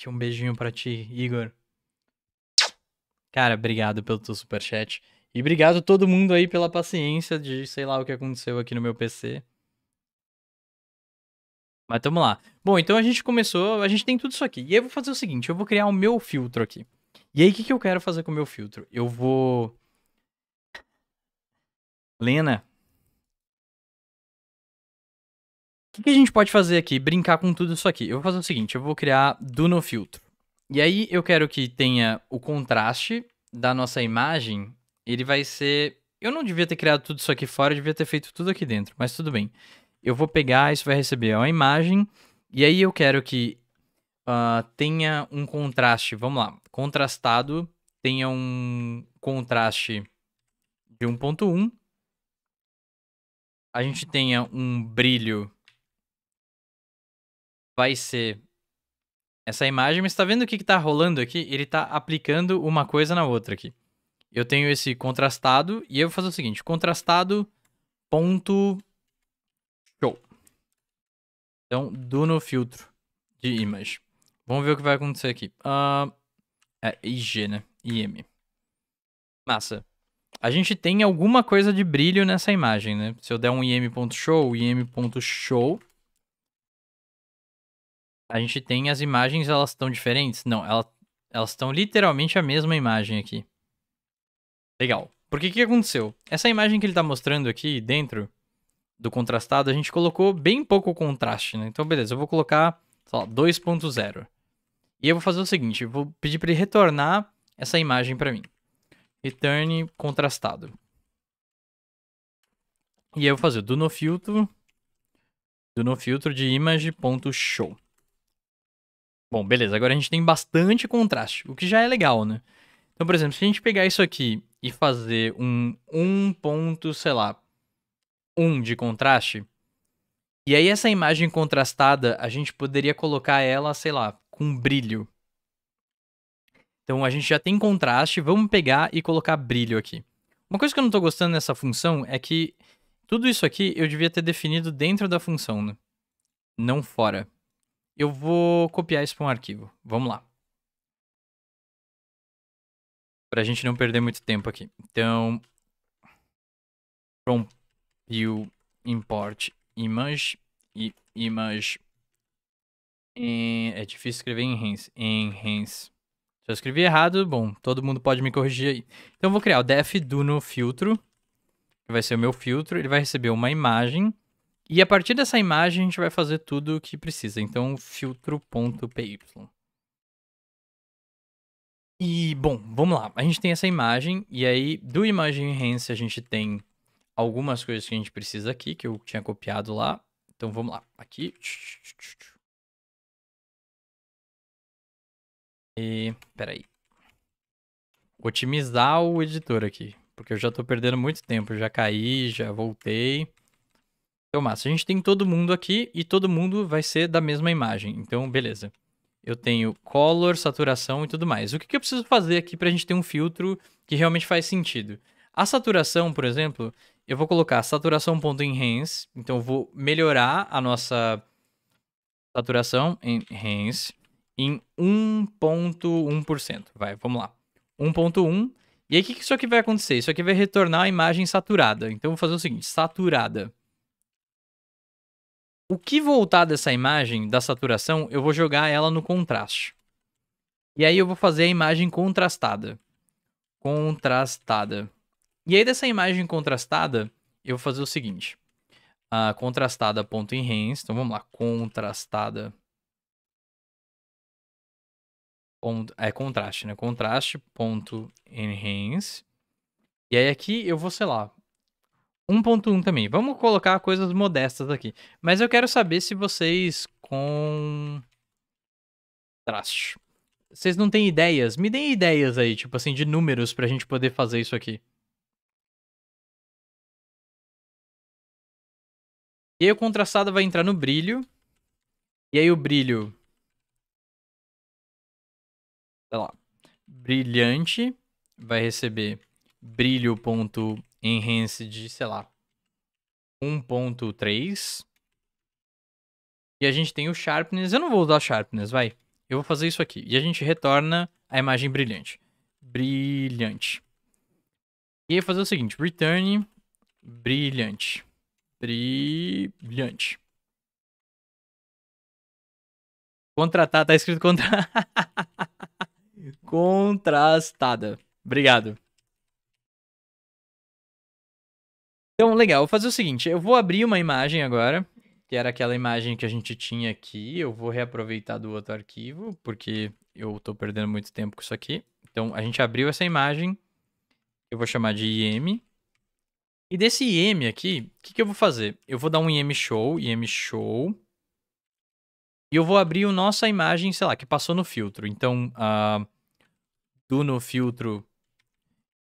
Aqui um beijinho para ti, Igor. Cara, obrigado pelo teu superchat. E obrigado a todo mundo aí pela paciência de sei lá o que aconteceu aqui no meu PC. Mas tamo lá. Bom, então a gente começou, a gente tem tudo isso aqui. E aí eu vou fazer o seguinte, eu vou criar o meu filtro aqui. E aí o que, que eu quero fazer com o meu filtro? Eu vou... Lena, O que, que, a gente pode fazer aqui? Brincar com tudo isso aqui. Eu vou fazer o seguinte, eu vou criar do no filtro. E aí eu quero que tenha o contraste da nossa imagem, ele vai ser... Eu não devia ter criado tudo isso aqui fora, eu devia ter feito tudo aqui dentro, mas tudo bem. Eu vou pegar, isso vai receber uma imagem, e aí eu quero que uh, tenha um contraste, vamos lá, contrastado, tenha um contraste de 1.1, a gente tenha um brilho vai ser essa imagem, mas está vendo o que está rolando aqui? Ele está aplicando uma coisa na outra aqui. Eu tenho esse contrastado e eu vou fazer o seguinte, contrastado ponto show. Então, do no filtro de image. Vamos ver o que vai acontecer aqui. Uh, é IG, né? IM. Massa. A gente tem alguma coisa de brilho nessa imagem, né? Se eu der um im.show, im.show, a gente tem as imagens, elas estão diferentes? Não, ela, elas estão literalmente a mesma imagem aqui. Legal. Porque o que aconteceu? Essa imagem que ele está mostrando aqui dentro do contrastado, a gente colocou bem pouco contraste, né? Então, beleza, eu vou colocar, sei lá, 2.0. E eu vou fazer o seguinte, eu vou pedir para ele retornar essa imagem para mim. Return contrastado. E eu vou fazer do no filtro, do no filtro de image.show. Bom, beleza, agora a gente tem bastante contraste, o que já é legal, né? Então, por exemplo, se a gente pegar isso aqui e fazer um 1 ponto, sei lá, 1 de contraste, e aí essa imagem contrastada, a gente poderia colocar ela, sei lá, com brilho. Então a gente já tem contraste, vamos pegar e colocar brilho aqui. Uma coisa que eu não estou gostando dessa função é que tudo isso aqui eu devia ter definido dentro da função, né? não fora. Eu vou copiar isso para um arquivo. Vamos lá. Para a gente não perder muito tempo aqui. Então, from view import image e image é difícil escrever em hands. Se eu escrevi errado, bom, todo mundo pode me corrigir aí. Então eu vou criar o def do no filtro, que vai ser o meu filtro, ele vai receber uma imagem e a partir dessa imagem a gente vai fazer tudo o que precisa. Então, filtro.py. E, bom, vamos lá. A gente tem essa imagem, e aí do Imagem Enhance a gente tem algumas coisas que a gente precisa aqui, que eu tinha copiado lá. Então, vamos lá. Aqui. E, peraí. Otimizar o editor aqui, porque eu já tô perdendo muito tempo. Já caí, já voltei. Então, massa, a gente tem todo mundo aqui e todo mundo vai ser da mesma imagem. Então, beleza. Eu tenho color, saturação e tudo mais. O que, que eu preciso fazer aqui para a gente ter um filtro que realmente faz sentido? A saturação, por exemplo, eu vou colocar saturação.enhance, então eu vou melhorar a nossa saturação enhance em 1.1%. Vai, vamos lá. 1.1. E aí o que, que isso aqui vai acontecer? Isso aqui vai retornar a imagem saturada. Então eu vou fazer o seguinte, saturada. O que voltar dessa imagem da saturação, eu vou jogar ela no contraste. E aí eu vou fazer a imagem contrastada. Contrastada. E aí dessa imagem contrastada, eu vou fazer o seguinte. Uh, ah, contrastada.enhance. Então vamos lá, contrastada. é contraste, né? Contraste.enhance. E aí aqui eu vou, sei lá, 1.1 também. Vamos colocar coisas modestas aqui. Mas eu quero saber se vocês com traste. Vocês não têm ideias? Me deem ideias aí, tipo assim, de números pra gente poder fazer isso aqui. E aí o contrastado vai entrar no brilho. E aí o brilho... Sei lá. Brilhante vai receber brilho de sei lá, 1.3. E a gente tem o Sharpness. Eu não vou usar Sharpness, vai. Eu vou fazer isso aqui. E a gente retorna a imagem brilhante. Brilhante. E aí fazer o seguinte, return brilhante. Brilhante. Contratar, tá escrito contra... <laughs> contrastada. Obrigado. Então, legal, vou fazer o seguinte: eu vou abrir uma imagem agora, que era aquela imagem que a gente tinha aqui. Eu vou reaproveitar do outro arquivo, porque eu estou perdendo muito tempo com isso aqui. Então, a gente abriu essa imagem, eu vou chamar de IM. E desse IM aqui, o que, que eu vou fazer? Eu vou dar um IM show, IM show. E eu vou abrir a nossa imagem, sei lá, que passou no filtro. Então, uh, do no filtro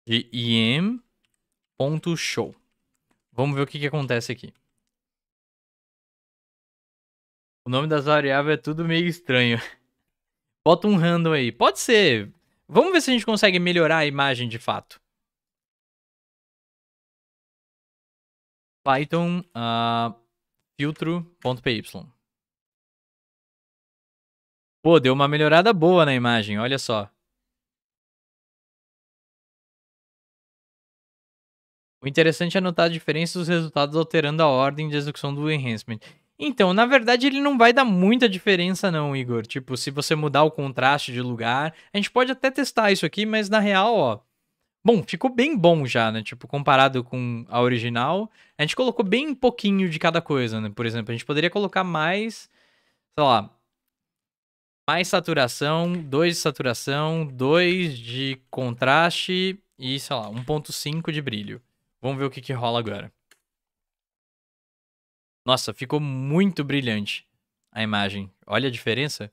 de im.show. Vamos ver o que, que acontece aqui. O nome das variáveis é tudo meio estranho. <laughs> Bota um random aí. Pode ser. Vamos ver se a gente consegue melhorar a imagem de fato. Python uh, filtro.py. Pô, deu uma melhorada boa na imagem, olha só. O interessante é notar a diferença dos resultados alterando a ordem de execução do enhancement. Então, na verdade, ele não vai dar muita diferença, não, Igor. Tipo, se você mudar o contraste de lugar, a gente pode até testar isso aqui, mas na real, ó. Bom, ficou bem bom já, né? Tipo, comparado com a original, a gente colocou bem pouquinho de cada coisa, né? Por exemplo, a gente poderia colocar mais, sei lá, mais saturação, 2 de saturação, 2 de contraste e, sei lá, 1.5 de brilho. Vamos ver o que, que rola agora. Nossa, ficou muito brilhante a imagem. Olha a diferença.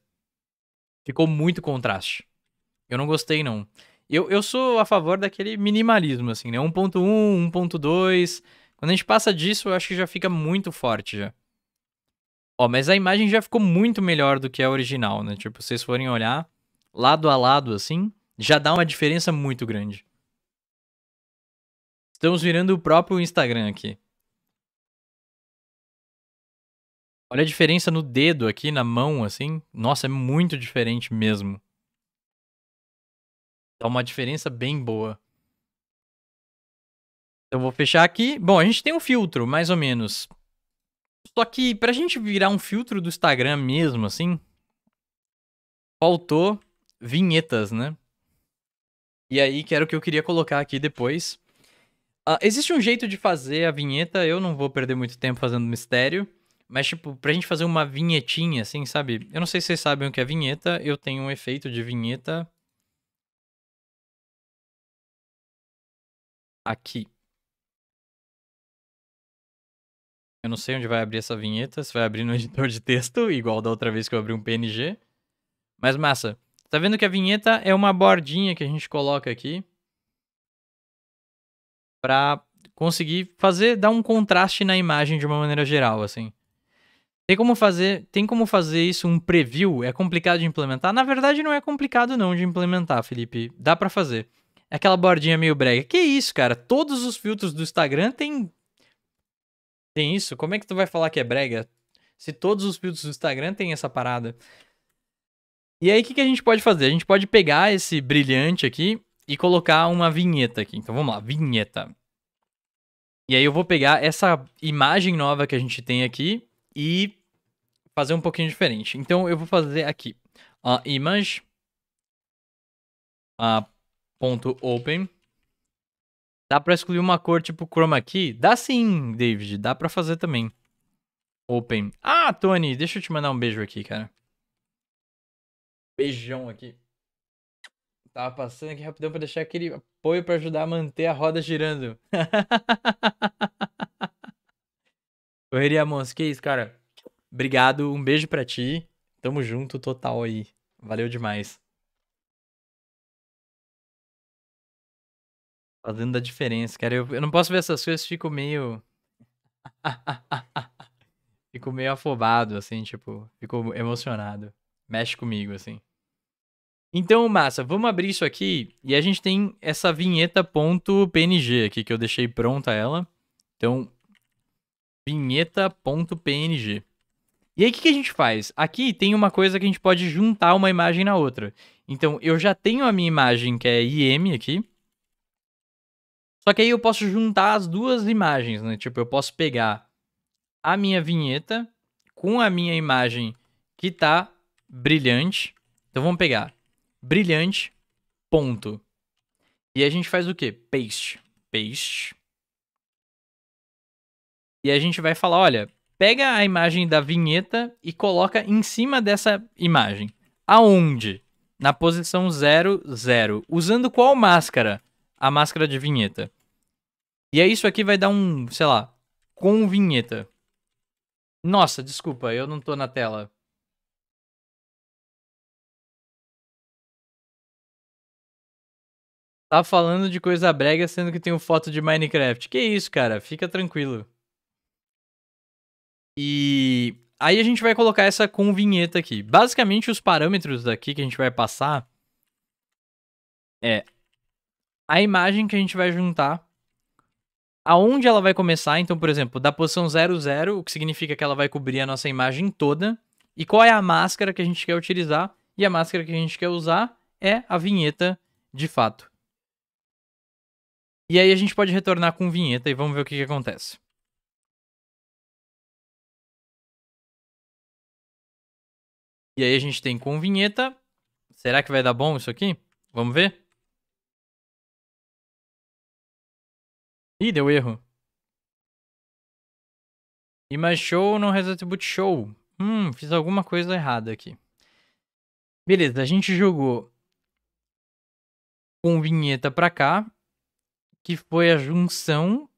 Ficou muito contraste. Eu não gostei, não. Eu, eu sou a favor daquele minimalismo, assim, né? 1.1, 1.2. Quando a gente passa disso, eu acho que já fica muito forte já. Ó, mas a imagem já ficou muito melhor do que a original, né? Tipo, vocês forem olhar lado a lado, assim, já dá uma diferença muito grande. Estamos virando o próprio Instagram aqui. Olha a diferença no dedo aqui, na mão, assim. Nossa, é muito diferente mesmo. Dá uma diferença bem boa. Então vou fechar aqui. Bom, a gente tem um filtro, mais ou menos. Só que pra gente virar um filtro do Instagram mesmo, assim, faltou vinhetas, né? E aí que era o que eu queria colocar aqui depois. Uh, existe um jeito de fazer a vinheta, eu não vou perder muito tempo fazendo mistério, mas, tipo, pra gente fazer uma vinhetinha, assim, sabe? Eu não sei se vocês sabem o que é vinheta, eu tenho um efeito de vinheta. Aqui. Eu não sei onde vai abrir essa vinheta, se vai abrir no <laughs> editor de texto, igual da outra vez que eu abri um PNG. Mas massa, tá vendo que a vinheta é uma bordinha que a gente coloca aqui para conseguir fazer dar um contraste na imagem de uma maneira geral, assim. Tem como fazer, tem como fazer isso um preview? É complicado de implementar? Na verdade não é complicado não de implementar, Felipe. Dá para fazer. É aquela bordinha meio brega. Que isso, cara? Todos os filtros do Instagram tem tem isso? Como é que tu vai falar que é brega? Se todos os filtros do Instagram têm essa parada. E aí, o que, que a gente pode fazer? A gente pode pegar esse brilhante aqui e colocar uma vinheta aqui. Então vamos lá, vinheta. E aí eu vou pegar essa imagem nova que a gente tem aqui e fazer um pouquinho diferente. Então eu vou fazer aqui a image ponto open. Dá para excluir uma cor tipo chroma key? Dá sim, David, dá para fazer também. Open. Ah, Tony, deixa eu te mandar um beijo aqui, cara. Beijão aqui. Tava passando aqui rapidão para deixar aquele apoio para ajudar a manter a roda girando. Correria <laughs> Mons, que isso, cara. Obrigado, um beijo para ti. Tamo junto total aí. Valeu demais. Fazendo da diferença, cara. Eu, eu não posso ver essas coisas, fico meio. <laughs> fico meio afobado, assim, tipo, fico emocionado. Mexe comigo, assim. Então, massa, vamos abrir isso aqui e a gente tem essa vinheta.png aqui que eu deixei pronta ela. Então, vinheta.png. E aí, o que, que a gente faz? Aqui tem uma coisa que a gente pode juntar uma imagem na outra. Então, eu já tenho a minha imagem, que é IM aqui. Só que aí eu posso juntar as duas imagens, né? Tipo, eu posso pegar a minha vinheta com a minha imagem que tá brilhante. Então, vamos pegar brilhante, ponto. E a gente faz o quê? Paste. Paste. E a gente vai falar, olha, pega a imagem da vinheta e coloca em cima dessa imagem. Aonde? Na posição 0, 0. Usando qual máscara? A máscara de vinheta. E aí isso aqui vai dar um, sei lá, com vinheta. Nossa, desculpa, eu não tô na tela. Tá falando de coisa brega, sendo que tem uma foto de Minecraft. Que isso, cara? Fica tranquilo. E aí a gente vai colocar essa com vinheta aqui. Basicamente, os parâmetros daqui que a gente vai passar é a imagem que a gente vai juntar, aonde ela vai começar. Então, por exemplo, da posição 00, o que significa que ela vai cobrir a nossa imagem toda, e qual é a máscara que a gente quer utilizar. E a máscara que a gente quer usar é a vinheta de fato. E aí a gente pode retornar com vinheta e vamos ver o que, que acontece. E aí a gente tem com vinheta. Será que vai dar bom isso aqui? Vamos ver? Ih, deu erro. E mais show reset boot show. Hum, fiz alguma coisa errada aqui. Beleza, a gente jogou com vinheta pra cá que foi a junção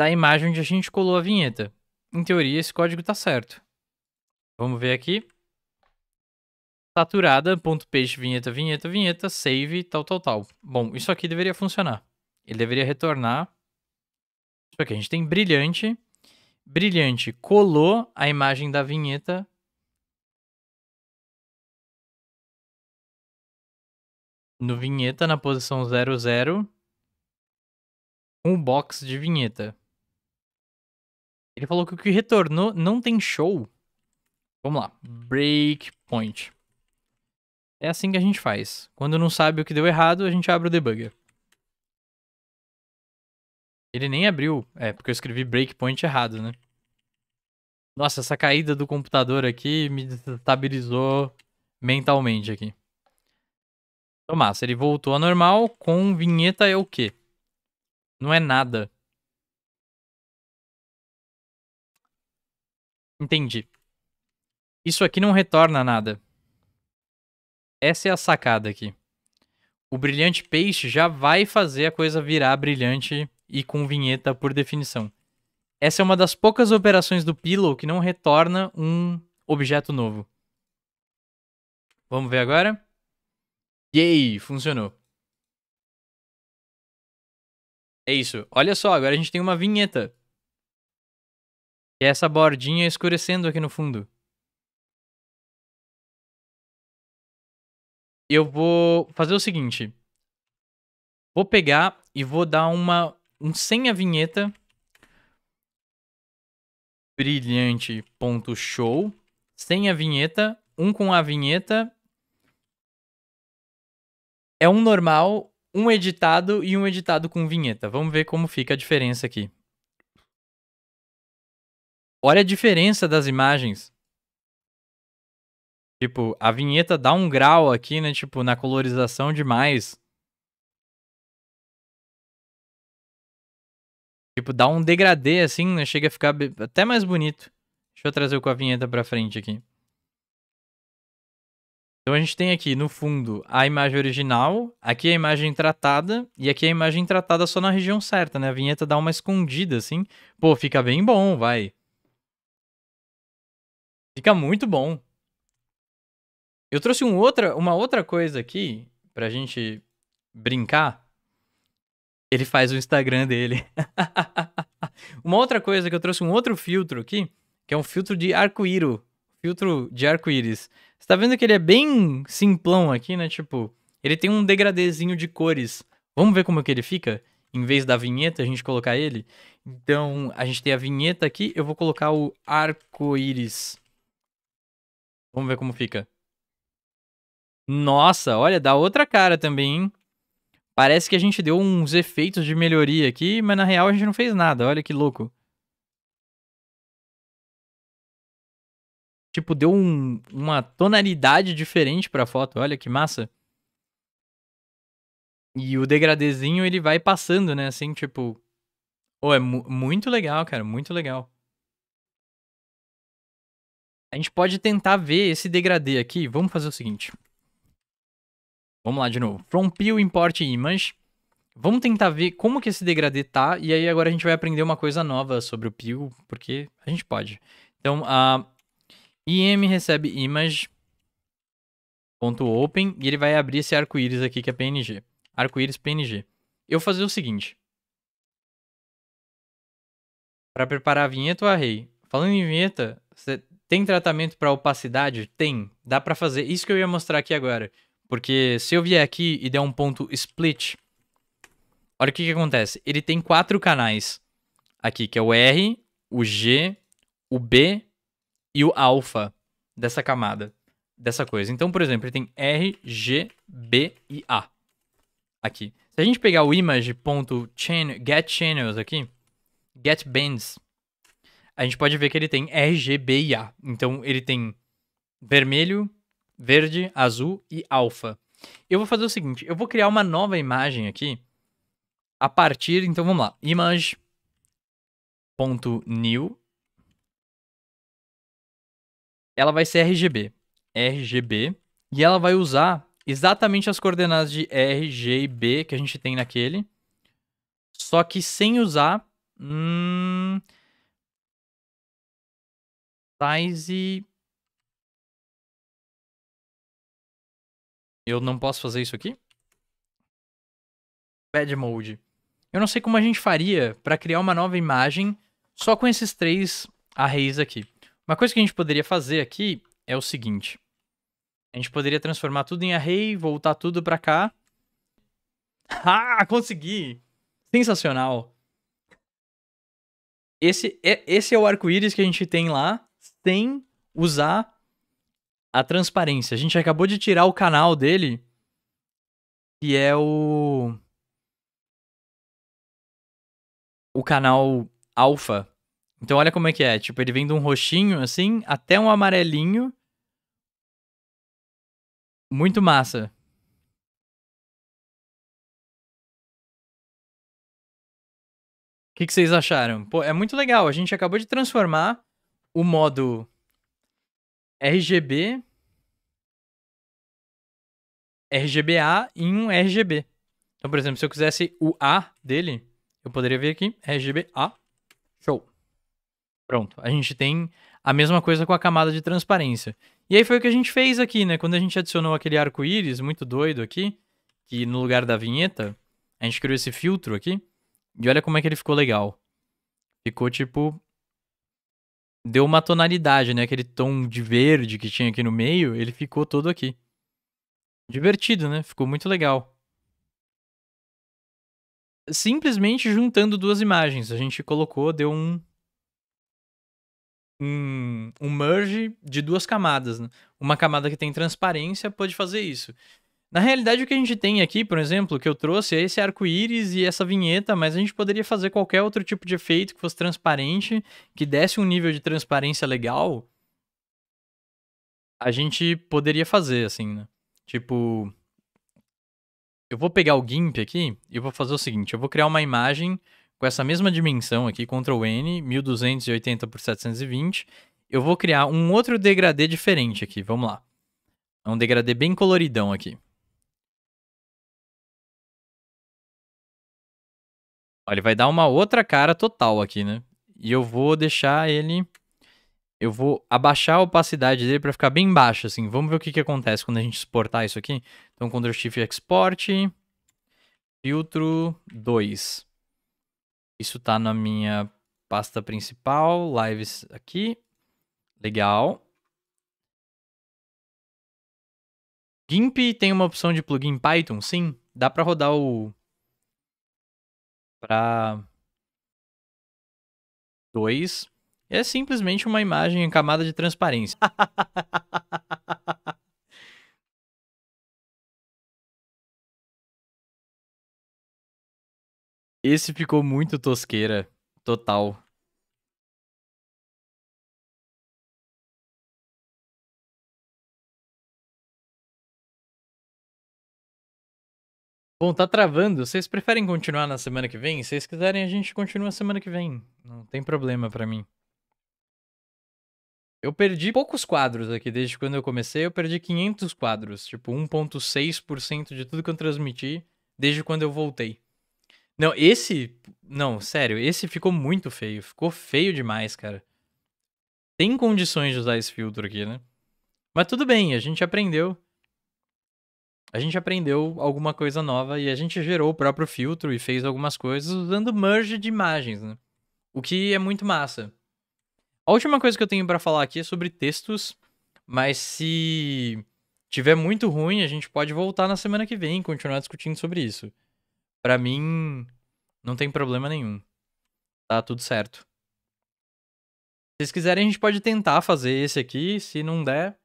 da imagem onde a gente colou a vinheta. Em teoria, esse código está certo. Vamos ver aqui. Saturada, ponto peixe, vinheta, vinheta, vinheta, save, tal, tal, tal. Bom, isso aqui deveria funcionar. Ele deveria retornar. Isso aqui, a gente tem brilhante. Brilhante colou a imagem da vinheta no vinheta na posição 00 com um o box de vinheta. Ele falou que o que retornou não tem show. Vamos lá, breakpoint. É assim que a gente faz. Quando não sabe o que deu errado, a gente abre o debugger. Ele nem abriu, é, porque eu escrevi breakpoint errado, né? Nossa, essa caída do computador aqui me desestabilizou mentalmente aqui. Então, se ele voltou a normal com vinheta é o quê? Não é nada. Entendi. Isso aqui não retorna nada. Essa é a sacada aqui. O brilhante peixe já vai fazer a coisa virar brilhante e com vinheta por definição. Essa é uma das poucas operações do Pillow que não retorna um objeto novo. Vamos ver agora? Yay, funcionou. É isso. Olha só, agora a gente tem uma vinheta. E é essa bordinha escurecendo aqui no fundo. Eu vou fazer o seguinte. Vou pegar e vou dar uma um sem a vinheta. Brilhante ponto show. Sem a vinheta, um com a vinheta é um normal, um editado e um editado com vinheta. Vamos ver como fica a diferença aqui. Olha a diferença das imagens. Tipo, a vinheta dá um grau aqui, né? Tipo, na colorização demais. Tipo, dá um degradê assim, né? Chega a ficar até mais bonito. Deixa eu trazer com a vinheta pra frente aqui. Então a gente tem aqui no fundo a imagem original, aqui a imagem tratada e aqui a imagem tratada só na região certa, né? A vinheta dá uma escondida assim. Pô, fica bem bom, vai. Fica muito bom. Eu trouxe um outra, uma outra coisa aqui pra gente brincar. Ele faz o Instagram dele. <laughs> uma outra coisa que eu trouxe um outro filtro aqui, que é um filtro de arco-íris, filtro de arco-íris. Você tá vendo que ele é bem simplão aqui, né? Tipo, ele tem um degradêzinho de cores. Vamos ver como é que ele fica? Em vez da vinheta, a gente colocar ele. Então, a gente tem a vinheta aqui. Eu vou colocar o arco-íris. Vamos ver como fica. Nossa, olha, dá outra cara também, hein? Parece que a gente deu uns efeitos de melhoria aqui, mas na real a gente não fez nada. Olha que louco. tipo, deu um, uma tonalidade diferente pra foto. Olha que massa. E o degradezinho, ele vai passando, né? Assim, tipo... Oh, é mu muito legal, cara. Muito legal. A gente pode tentar ver esse degradê aqui. Vamos fazer o seguinte. Vamos lá de novo. From Peel Import Image. Vamos tentar ver como que esse degradê tá. E aí agora a gente vai aprender uma coisa nova sobre o Peel, porque a gente pode. Então, uh, IM recebe image.open e ele vai abrir esse arco-íris aqui que é PNG. Arco-íris PNG. Eu vou fazer o seguinte. Para preparar a vinheta ou array. Falando em vinheta, você tem tratamento para opacidade? Tem. Dá para fazer. Isso que eu ia mostrar aqui agora. Porque se eu vier aqui e der um ponto split, olha o que, que acontece. Ele tem quatro canais aqui, que é o R, o G, o B e o alfa dessa camada, dessa coisa. Então, por exemplo, ele tem R, G, B e A aqui. Se a gente pegar o image.getChannels aqui, getBands, a gente pode ver que ele tem R, G, B e A. Então, ele tem vermelho, verde, azul e alfa. Eu vou fazer o seguinte, eu vou criar uma nova imagem aqui a partir, então vamos lá, image.new ela vai ser RGB. RGB. E ela vai usar exatamente as coordenadas de R, G e B que a gente tem naquele. Só que sem usar. Hum, size. Eu não posso fazer isso aqui? Bad Mode. Eu não sei como a gente faria para criar uma nova imagem só com esses três arrays aqui. Uma coisa que a gente poderia fazer aqui é o seguinte. A gente poderia transformar tudo em array, voltar tudo pra cá. <laughs> Ah, consegui! Sensacional! Esse é, esse é o arco-íris que a gente tem lá, sem usar a transparência. A gente acabou de tirar o canal dele, que é o... O canal alfa então olha como é que é. Tipo, ele vem de um roxinho, assim, até um amarelinho. Muito massa. O que, que, vocês acharam? Pô, é muito legal. A gente acabou de transformar o modo RGB RGBA em um RGB. Então, por exemplo, se eu quisesse o A dele, eu poderia ver aqui, RGBA. Show. Pronto. A gente tem a mesma coisa com a camada de transparência. E aí foi o que a gente fez aqui, né? Quando a gente adicionou aquele arco-íris muito doido aqui, que no lugar da vinheta, a gente criou esse filtro aqui. E olha como é que ele ficou legal. Ficou tipo. Deu uma tonalidade, né? Aquele tom de verde que tinha aqui no meio, ele ficou todo aqui. Divertido, né? Ficou muito legal. Simplesmente juntando duas imagens. A gente colocou, deu um, um, um merge de duas camadas. Né? Uma camada que tem transparência pode fazer isso. Na realidade, o que a gente tem aqui, por exemplo, que eu trouxe é esse arco-íris e essa vinheta, mas a gente poderia fazer qualquer outro tipo de efeito que fosse transparente, que desse um nível de transparência legal. A gente poderia fazer, assim, né? Tipo. Eu vou pegar o GIMP aqui e vou fazer o seguinte: eu vou criar uma imagem com essa mesma dimensão aqui, Ctrl N, 1280 por 720, eu vou criar um outro degradê diferente aqui, vamos lá. É um degradê bem coloridão aqui. Olha, ele vai dar uma outra cara total aqui, né? E eu vou deixar ele... Eu vou abaixar a opacidade dele para ficar bem baixa, assim. Vamos ver o que, que acontece quando a gente exportar isso aqui. Então, Ctrl Shift Export, filtro 2. Isso tá na minha pasta principal, lives aqui. Legal. GIMP tem uma opção de plugin Python, sim. Dá para rodar o para 2 é simplesmente uma imagem em camada de transparência. <laughs> Esse ficou muito tosqueira. Total. Bom, tá travando. Vocês preferem continuar na semana que vem? Se vocês quiserem, a gente continua semana que vem. Não tem problema para mim. Eu perdi poucos quadros aqui desde quando eu comecei. Eu perdi 500 quadros, tipo 1.6% de tudo que eu transmiti desde quando eu voltei. Não, esse. Não, sério, esse ficou muito feio. Ficou feio demais, cara. Tem condições de usar esse filtro aqui, né? Mas tudo bem, a gente aprendeu. A gente aprendeu alguma coisa nova e a gente gerou o próprio filtro e fez algumas coisas usando merge de imagens, né? O que é muito massa. A última coisa que eu tenho para falar aqui é sobre textos, mas se tiver muito ruim, a gente pode voltar na semana que vem e continuar discutindo sobre isso para mim não tem problema nenhum. Tá tudo certo. Se vocês quiserem, a gente pode tentar fazer esse aqui. Se não der,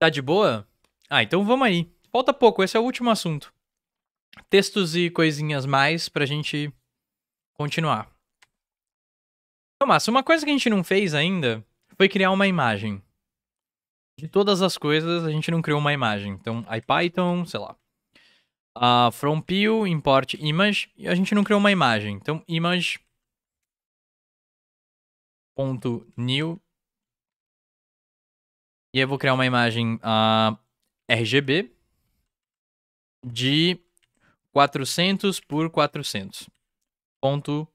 Tá de boa? Ah, então vamos aí. Falta pouco, esse é o último assunto. Textos e coisinhas mais pra gente continuar. Então, uma coisa que a gente não fez ainda foi criar uma imagem de todas as coisas, a gente não criou uma imagem. Então, IPython, sei lá. Uh, from PIL, import image, e a gente não criou uma imagem. Então, image ponto new e eu vou criar uma imagem uh, RGB de 400 por 400. Ponto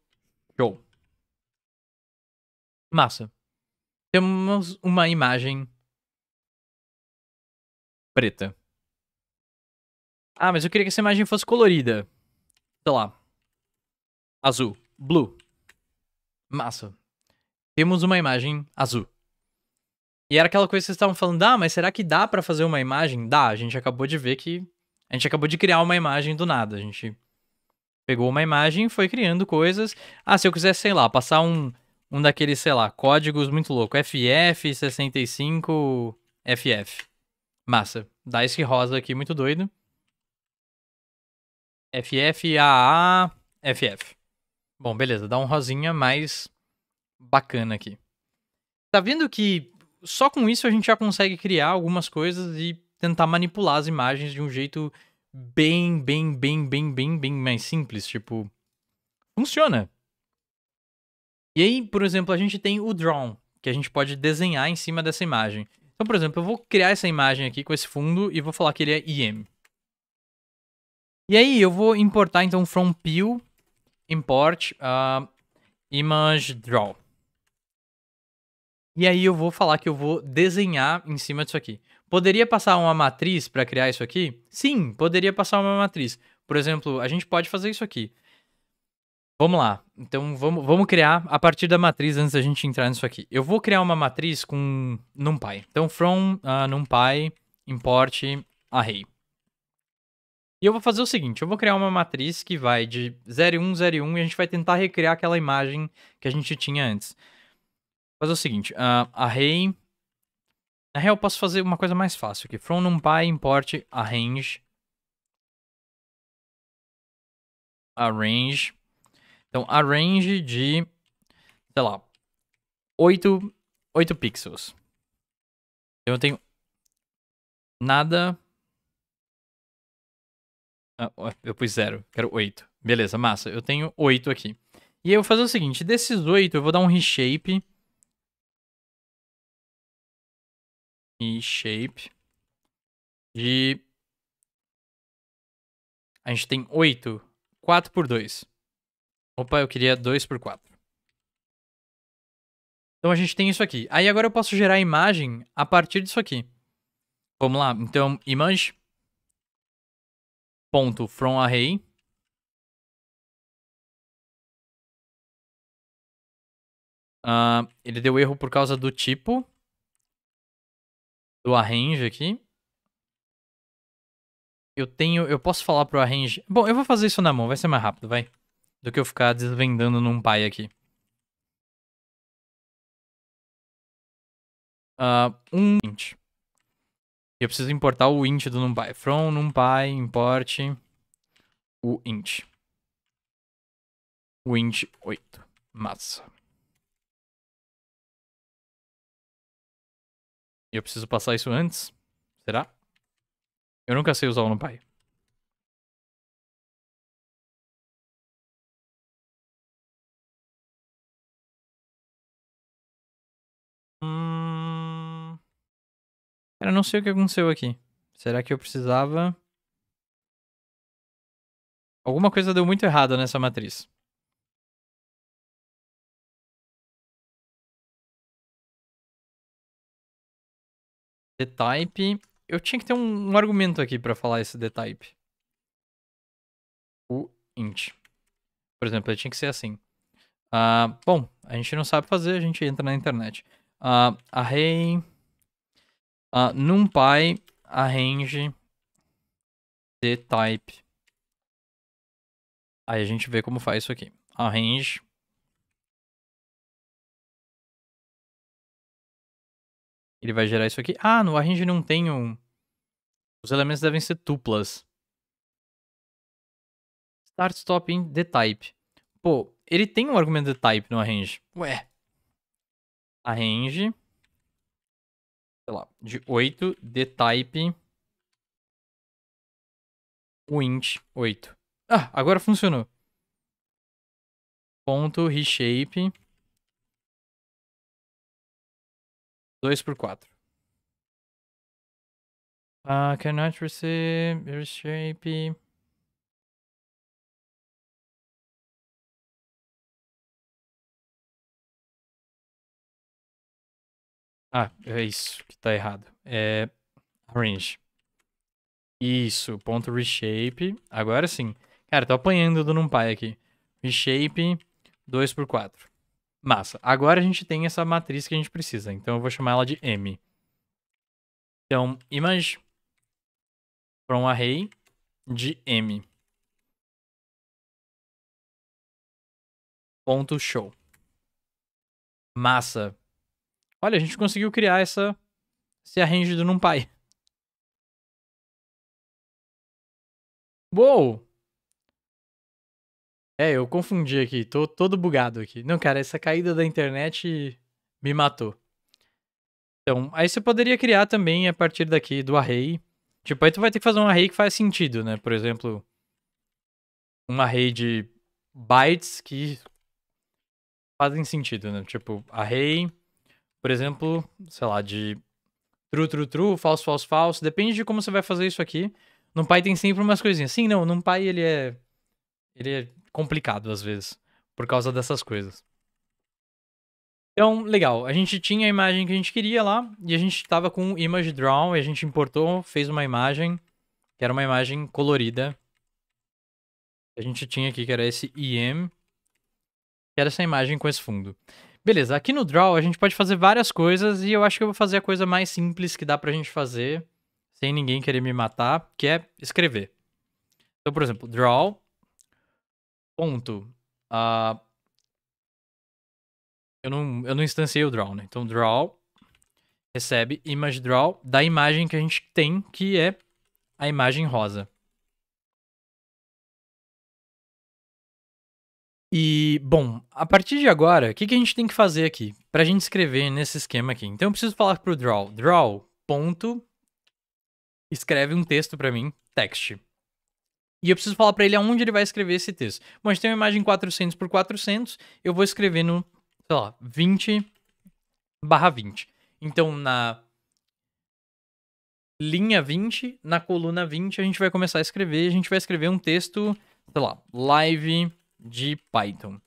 show. Massa. Temos uma imagem preta. Ah, mas eu queria que essa imagem fosse colorida. Sei lá. Azul. Blue. Massa. Temos uma imagem azul. E era aquela coisa que vocês estavam falando, ah, mas será que dá para fazer uma imagem? Dá, a gente acabou de ver que... A gente acabou de criar uma imagem do nada, a gente pegou uma imagem e foi criando coisas. Ah, se eu quiser, sei lá, passar um, um daqueles, sei lá, códigos muito louco, FF65FF. Massa. dá esse rosa aqui, muito doido. FFAA FF. Bom, beleza, dá um rosinha mais bacana aqui. Tá vendo que só com isso a gente já consegue criar algumas coisas e tentar manipular as imagens de um jeito bem, bem, bem, bem, bem, bem mais simples, tipo, funciona. E aí, por exemplo, a gente tem o drawn, que a gente pode desenhar em cima dessa imagem. Então, por exemplo, eu vou criar essa imagem aqui com esse fundo e vou falar que ele é IM. E aí eu vou importar então from peel import uh, image draw. E aí eu vou falar que eu vou desenhar em cima disso aqui. Poderia passar uma matriz para criar isso aqui? Sim, poderia passar uma matriz. Por exemplo, a gente pode fazer isso aqui. Vamos lá. Então vamos, vamos criar a partir da matriz antes da gente entrar nisso aqui. Eu vou criar uma matriz com NumPy. Então, from uh, NumPy import array. E eu vou fazer o seguinte: eu vou criar uma matriz que vai de 0101 e a gente vai tentar recriar aquela imagem que a gente tinha antes. Vou fazer o seguinte: uh, array. Na real, eu posso fazer uma coisa mais fácil aqui. From NumPy import arrange. Arrange então, a range de, sei lá, 8, 8 pixels. Eu não tenho nada... Ah, eu pus zero, quero 8. Beleza, massa. Eu tenho 8 aqui. E eu vou fazer o seguinte, desses 8 eu vou dar um reshape. Reshape. De... A gente tem 8, 4 por 2. Opa, eu queria 2 por 4. Então a gente tem isso aqui. Aí agora eu posso gerar imagem a partir disso aqui. Vamos lá, então image ponto from array uh, ele deu erro por causa do tipo do arrange aqui. Eu tenho, eu posso falar pro arrange. Bom, eu vou fazer isso na mão, vai ser mais rápido, vai do que eu ficar desvendando num pai aqui. Uh, um int. Eu preciso importar o int do numpy. From numpy import o int. O int 8. Massa. E eu preciso passar isso antes? Será? Eu nunca sei usar o numpy. Hum... Cara, não sei o que aconteceu aqui. Será que eu precisava... Alguma coisa deu muito errado nessa matriz. The Eu tinha que ter um, argumento aqui para falar esse the type. O int. Por exemplo, ele tinha que ser assim. Uh, bom, a gente não sabe fazer, a gente entra na internet. Uh, ah, array. Uh, numpy arrange the type. Aí a gente vê como faz isso aqui. Arrange. Ele vai gerar isso aqui. Ah, no arrange não tem um... Os elementos devem ser tuplas. Start stop in the type. Pô, ele tem um argumento de type no arrange. Ué, a range, sei lá, de 8 de type int 8. Ah, agora funcionou. Ponto reshape 2 por 4. Uh, ah, cannot receive reshape Ah, é isso que tá errado. É range. Isso, ponto reshape. Agora sim. Cara, tô apanhando do NumPy aqui. Reshape 2 por 4. Massa. Agora a gente tem essa matriz que a gente precisa. Então eu vou chamar ela de M. Então, image from array de M. Ponto show. Massa. Olha, a gente conseguiu criar essa esse arranjo do pai. Uou! É, eu confundi aqui, tô todo bugado aqui. Não, cara, essa caída da internet me matou. Então, aí você poderia criar também a partir daqui do array. Tipo, aí tu vai ter que fazer um array que faz sentido, né? Por exemplo, um array de bytes que fazem sentido, né? Tipo, array por exemplo, sei lá, de true, true, true, falso, falso, falso. Depende de como você vai fazer isso aqui. Num pai tem sempre umas coisinhas. Sim, não, num pai ele é. Ele é complicado às vezes. Por causa dessas coisas. Então, legal. A gente tinha a imagem que a gente queria lá. E a gente estava com o Image Draw. E a gente importou, fez uma imagem. Que era uma imagem colorida. A gente tinha aqui, que era esse IM. Que era essa imagem com esse fundo. Beleza, aqui no Draw a gente pode fazer várias coisas e eu acho que eu vou fazer a coisa mais simples que dá pra gente fazer sem ninguém querer me matar, que é escrever. Então, por exemplo, draw, ponto, uh, eu, não, eu não instanciei o draw, né? Então, draw recebe image draw da imagem que a gente tem, que é a imagem rosa. E, bom, a partir de agora, o que, que a gente tem que fazer aqui? Pra gente escrever nesse esquema aqui. Então eu preciso falar pro draw, draw, ponto, escreve um texto para mim, text. E eu preciso falar para ele aonde ele vai escrever esse texto. Bom, a gente tem uma imagem 400 por 400, eu vou escrever no, sei lá, 20 barra 20. Então, na linha 20, na coluna 20, a gente vai começar a escrever, a gente vai escrever um texto, sei lá, live de Python.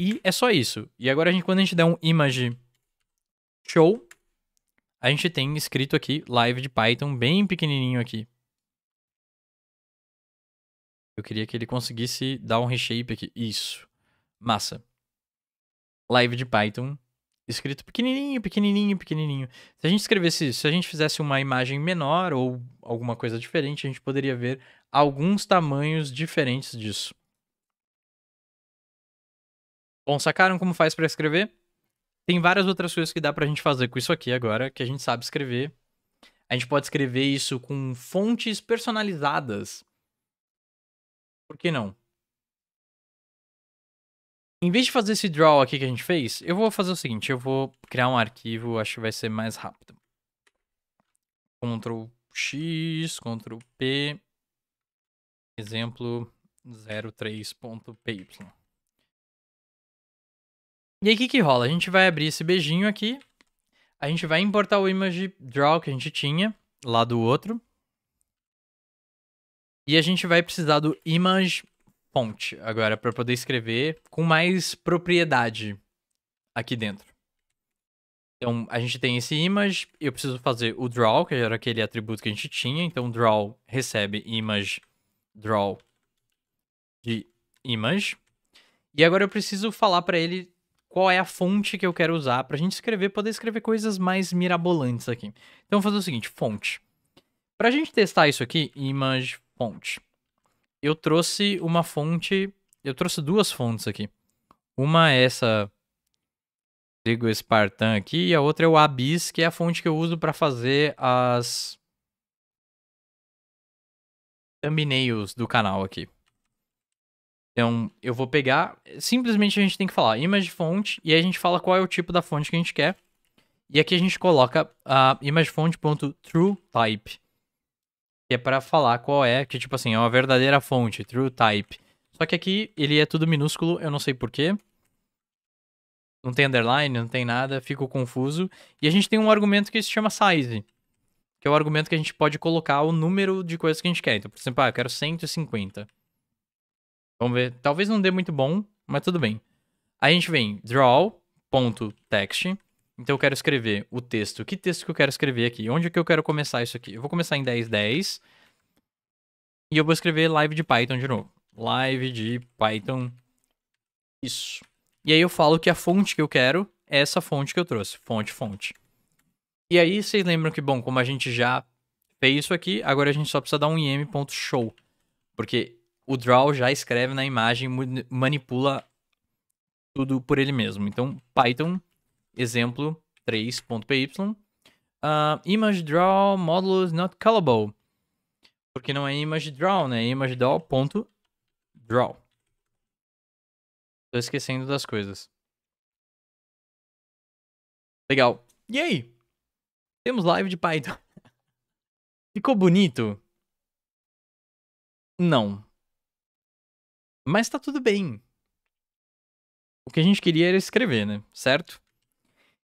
E é só isso. E agora, a gente, quando a gente der um image show, a gente tem escrito aqui live de Python bem pequenininho aqui. Eu queria que ele conseguisse dar um reshape aqui. Isso. Massa. Live de Python escrito pequenininho, pequenininho, pequenininho. Se a gente escrevesse, se a gente fizesse uma imagem menor ou alguma coisa diferente, a gente poderia ver alguns tamanhos diferentes disso. Bom, sacaram como faz para escrever? Tem várias outras coisas que dá pra gente fazer com isso aqui agora, que a gente sabe escrever. A gente pode escrever isso com fontes personalizadas. Por que não? Em vez de fazer esse draw aqui que a gente fez, eu vou fazer o seguinte, eu vou criar um arquivo, acho que vai ser mais rápido. Ctrl X, Ctrl P, Exemplo 03.py. E aí o que, que rola? A gente vai abrir esse beijinho aqui. A gente vai importar o image draw que a gente tinha lá do outro. E a gente vai precisar do image font agora para poder escrever com mais propriedade aqui dentro. Então, a gente tem esse image, eu preciso fazer o draw, que era aquele atributo que a gente tinha, então draw recebe image draw de image. E agora eu preciso falar para ele qual é a fonte que eu quero usar para a gente escrever, poder escrever coisas mais mirabolantes aqui. Então, vou fazer o seguinte, fonte. Para a gente testar isso aqui, image fonte, eu trouxe uma fonte, eu trouxe duas fontes aqui. Uma é essa Rodrigo Spartan aqui, e a outra é o Abyss, que é a fonte que eu uso para fazer as thumbnails do canal aqui. Então, eu vou pegar. Simplesmente a gente tem que falar image fonte e aí a gente fala qual é o tipo da fonte que a gente quer. E aqui a gente coloca uh, imagefont.trueType, que é para falar qual é, que tipo assim, é uma verdadeira fonte, trueType. Só que aqui ele é tudo minúsculo, eu não sei porquê. Não tem underline, não tem nada, fico confuso. E a gente tem um argumento que se chama size que é o argumento que a gente pode colocar o número de coisas que a gente quer. Então, por exemplo, ah, eu quero 150. Vamos ver. Talvez não dê muito bom, mas tudo bem. Aí a gente vem draw.text. Então eu quero escrever o texto. Que texto que eu quero escrever aqui? Onde é que eu quero começar isso aqui? Eu vou começar em 10, 10, e eu vou escrever live de Python de novo. Live de Python. Isso. E aí eu falo que a fonte que eu quero é essa fonte que eu trouxe. Fonte, fonte. E aí vocês lembram que, bom, como a gente já fez isso aqui, agora a gente só precisa dar um im.show. Porque o draw já escreve na imagem, manipula tudo por ele mesmo. Então, Python, exemplo 3.py, uh, ah, image draw modulus not callable. Porque não é image draw, né? É image draw.draw. Tô esquecendo das coisas. Legal. E aí? Temos live de Python. Então. Ficou bonito? Não. Mas tá tudo bem. O que a gente queria era escrever, né? Certo?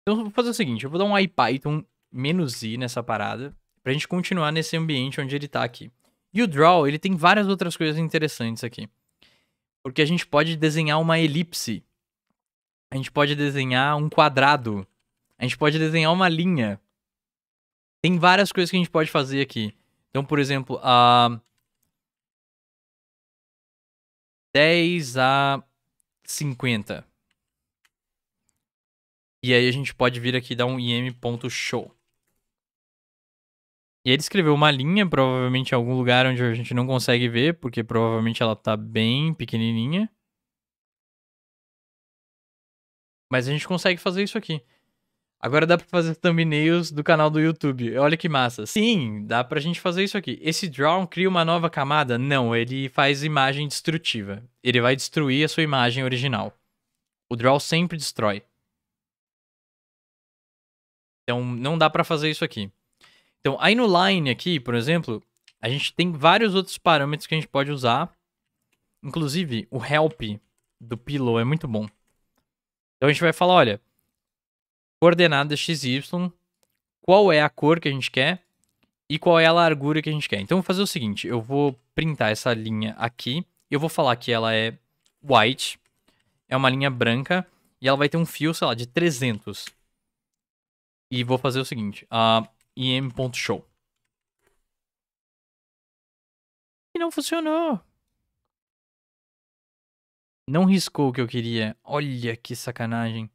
Então eu vou fazer o seguinte, eu vou dar um IPython i nessa parada, pra gente continuar nesse ambiente onde ele tá aqui. E o draw, ele tem várias outras coisas interessantes aqui. Porque a gente pode desenhar uma elipse. A gente pode desenhar um quadrado. A gente pode desenhar uma linha tem várias coisas que a gente pode fazer aqui. Então, por exemplo, a 10 a 50. E aí a gente pode vir aqui e dar um im.show. E ele escreveu uma linha, provavelmente em algum lugar onde a gente não consegue ver, porque provavelmente ela tá bem pequenininha. Mas a gente consegue fazer isso aqui. Agora dá pra fazer thumbnails do canal do YouTube. Olha que massa. Sim, dá pra gente fazer isso aqui. Esse draw cria uma nova camada? Não, ele faz imagem destrutiva. Ele vai destruir a sua imagem original. O Draw sempre destrói. Então, não dá pra fazer isso aqui. Então, aí no Line aqui, por exemplo, a gente tem vários outros parâmetros que a gente pode usar. Inclusive, o Help do Pillow é muito bom. Então, a gente vai falar, olha coordenada XY, qual é a cor que a gente quer e qual é a largura que a gente quer. Então, eu vou fazer o seguinte, eu vou printar essa linha aqui, eu vou falar que ela é white, é uma linha branca, e ela vai ter um fio, sei lá, de 300. E vou fazer o seguinte, uh, im.show. E não funcionou. Não riscou o que eu queria. Olha que sacanagem.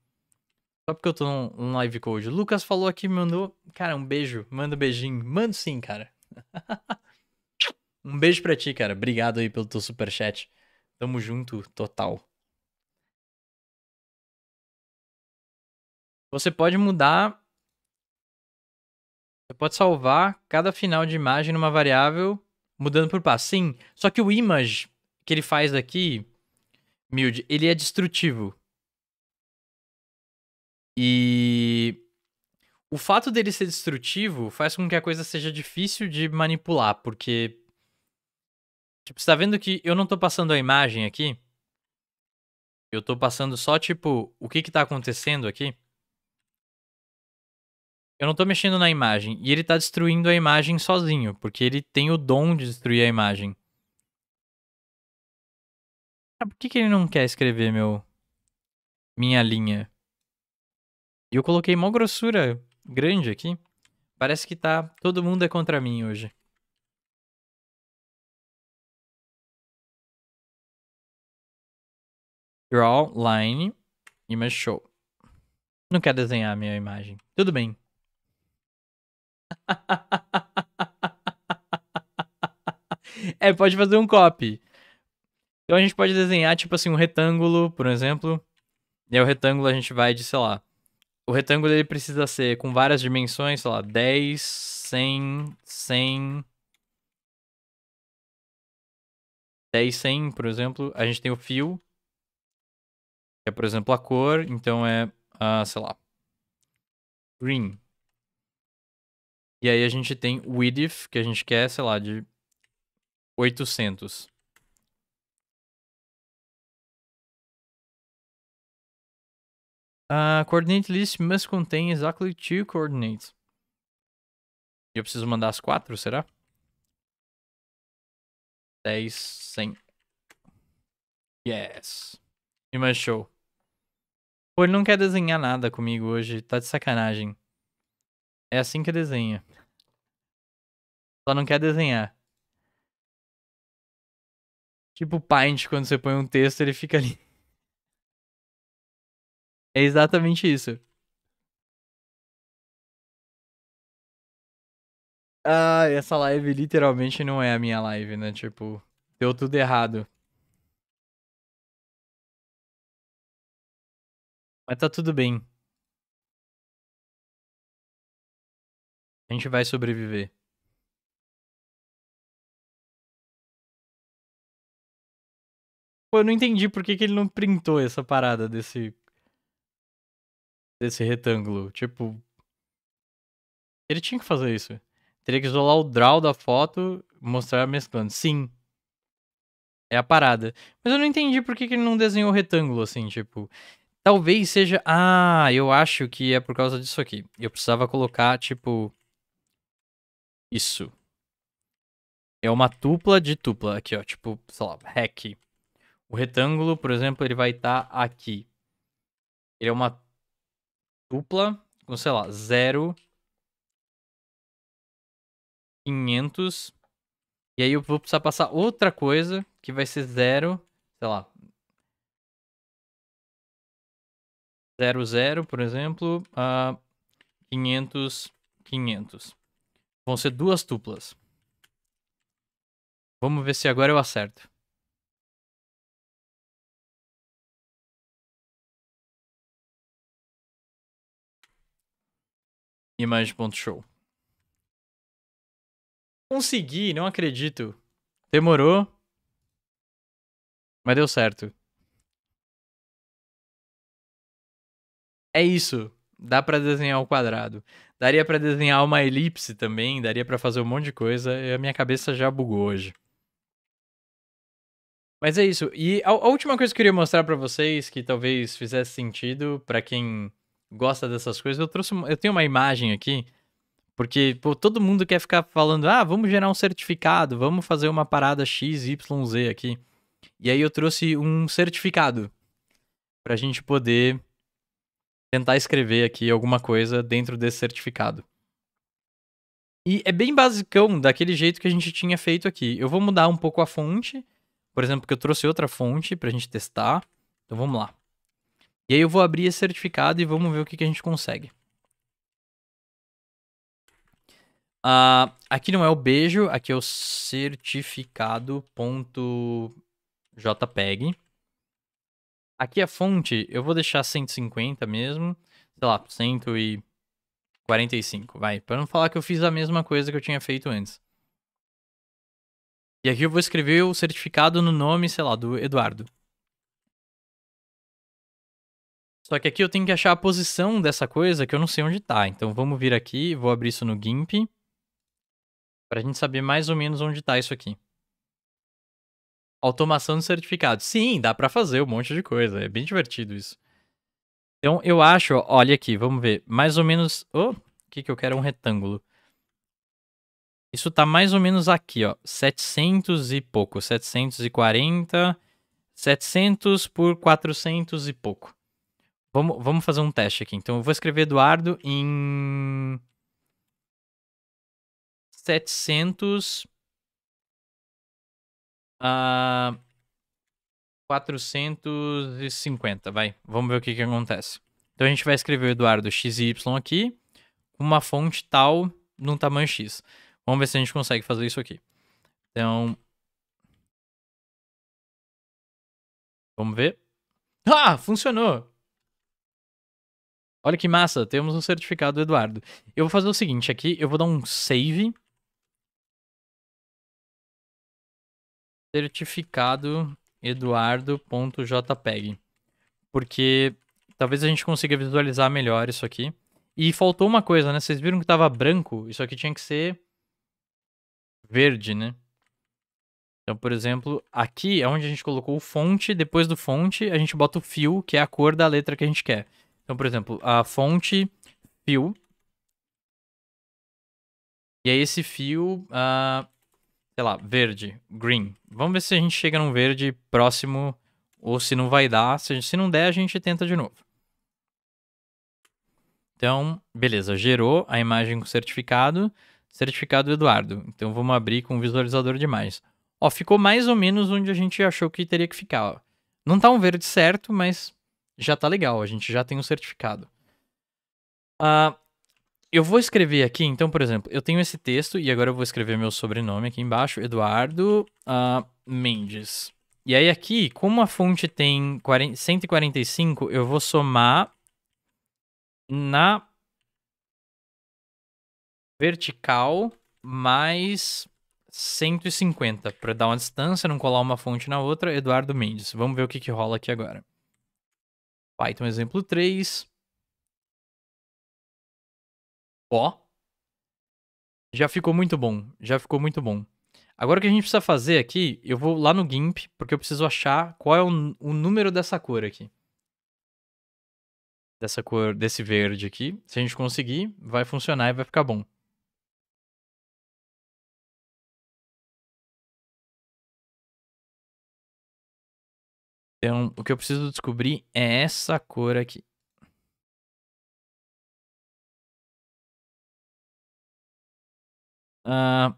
Só porque eu tô num, num live code. O Lucas falou aqui, mandou. Cara, um beijo. Manda um beijinho. manda sim, cara. <laughs> um beijo pra ti, cara. Obrigado aí pelo teu super chat. Tamo junto, total. Você pode mudar. Você pode salvar cada final de imagem numa variável mudando por passo. Sim, só que o image que ele faz aqui, Mild, ele é destrutivo. E o fato dele ser destrutivo faz com que a coisa seja difícil de manipular, porque. Tipo, você tá vendo que eu não tô passando a imagem aqui? Eu tô passando só, tipo, o que que tá acontecendo aqui? Eu não tô mexendo na imagem. E ele tá destruindo a imagem sozinho, porque ele tem o dom de destruir a imagem. Ah, por que que ele não quer escrever meu... Minha linha? E eu coloquei uma grossura grande aqui. Parece que tá. Todo mundo é contra mim hoje. Draw line image show. Não quer desenhar a minha imagem. Tudo bem. <laughs> é, pode fazer um copy. Então a gente pode desenhar, tipo assim, um retângulo, por exemplo. E aí o retângulo a gente vai de, sei lá, o retângulo ele precisa ser com várias dimensões, sei lá, 10, 100, 100. 10, 100, por exemplo. A gente tem o fio, que é, por exemplo, a cor. Então é, uh, sei lá, green. E aí a gente tem o width, que a gente quer, sei lá, de 800. A coordinate list must contain exactly two coordinates. Eu preciso mandar as quatro, será? 10, 100. Yes. E mais show. Pô, ele não quer desenhar nada comigo hoje. Tá de sacanagem. É assim que desenha. Só não quer desenhar. Tipo o Paint, quando você põe um texto, ele fica ali. É exatamente isso. Ah, essa live literalmente não é a minha live, né? Tipo, deu tudo errado. Mas tá tudo bem. A gente vai sobreviver. Pô, eu não entendi por que, que ele não printou essa parada desse desse retângulo. Tipo. Ele tinha que fazer isso. Teria que isolar o draw da foto, mostrar mesclando. Sim. É a parada. Mas eu não entendi por que, que ele não desenhou o retângulo assim, tipo. Talvez seja. Ah, eu acho que é por causa disso aqui. Eu precisava colocar, tipo. Isso. É uma tupla de tupla. Aqui, ó. Tipo, sei lá, hack. O retângulo, por exemplo, ele vai estar tá aqui. Ele é uma dupla com, sei lá, 0, 500. E aí eu vou precisar passar outra coisa que vai ser 0, sei lá. 0, 0, por exemplo, a 500, 500. Vão ser duas tuplas. Vamos ver se agora eu acerto. Imagem.show. Consegui, não acredito. Demorou. Mas deu certo. É isso. Dá para desenhar o quadrado. Daria para desenhar uma elipse também, daria para fazer um monte de coisa. a minha cabeça já bugou hoje. Mas é isso. E a, a última coisa que eu queria mostrar para vocês que talvez fizesse sentido para quem gosta dessas coisas, eu trouxe. Eu tenho uma imagem aqui, porque pô, todo mundo quer ficar falando, ah, vamos gerar um certificado, vamos fazer uma parada XYZ aqui. E aí eu trouxe um certificado para a gente poder tentar escrever aqui alguma coisa dentro desse certificado. E é bem basicão, daquele jeito que a gente tinha feito aqui. Eu vou mudar um pouco a fonte, por exemplo, que eu trouxe outra fonte para a gente testar. Então vamos lá. E aí eu vou abrir esse certificado e vamos ver o que, que a gente consegue. Uh, aqui não é o beijo, aqui é o certificado.jpg. Aqui a fonte, eu vou deixar 150 mesmo, sei lá, 145, vai, para não falar que eu fiz a mesma coisa que eu tinha feito antes. E aqui eu vou escrever o certificado no nome, sei lá, do Eduardo. Só que aqui eu tenho que achar a posição dessa coisa que eu não sei onde tá. Então vamos vir aqui, vou abrir isso no GIMP. Pra gente saber mais ou menos onde tá isso aqui. Automação de certificado. Sim, dá pra fazer um monte de coisa. É bem divertido isso. Então eu acho, olha aqui, vamos ver. Mais ou menos... Oh, o que que eu quero? Um retângulo. Isso tá mais ou menos aqui, ó. 700 e pouco. 740... 700 por 400 e pouco. Vamos, vamos fazer um teste aqui. Então, eu vou escrever Eduardo em 700 a 450, vai. Vamos ver o que, que acontece. Então, a gente vai escrever Eduardo XY aqui, com uma fonte tal, num tamanho X. Vamos ver se a gente consegue fazer isso aqui. Então, Vamos ver. Ah, funcionou! Olha que massa, temos um certificado Eduardo. Eu vou fazer o seguinte aqui, eu vou dar um save. Certificado Eduardo.jpg, Porque talvez a gente consiga visualizar melhor isso aqui. E faltou uma coisa, né? Vocês viram que tava branco? Isso aqui tinha que ser verde, né? Então, por exemplo, aqui é onde a gente colocou o fonte, depois do fonte a gente bota o fio, que é a cor da letra que a gente quer. Então, por exemplo, a fonte fio. E aí esse fio, uh, sei lá, verde, green. Vamos ver se a gente chega num verde próximo ou se não vai dar. Se, se não der, a gente tenta de novo. Então, beleza, gerou a imagem com certificado. Certificado Eduardo. Então vamos abrir com o visualizador de imagens. Ó, ficou mais ou menos onde a gente achou que teria que ficar. Ó. Não tá um verde certo, mas já tá legal, a gente já tem um certificado. Ah, eu vou escrever aqui, então, por exemplo, eu tenho esse texto e agora eu vou escrever meu sobrenome aqui embaixo, Eduardo ah, Mendes. E aí aqui, como a fonte tem 40, 145, eu vou somar na vertical mais 150 para dar uma distância, não colar uma fonte na outra, Eduardo Mendes. Vamos ver o que, que rola aqui agora. Python exemplo 3. Ó. Já ficou muito bom. Já ficou muito bom. Agora o que a gente precisa fazer aqui, eu vou lá no GIMP, porque eu preciso achar qual é o, o número dessa cor aqui. Dessa cor, desse verde aqui. Se a gente conseguir, vai funcionar e vai ficar bom. Então, o que eu preciso descobrir é essa cor aqui. Uh, ah,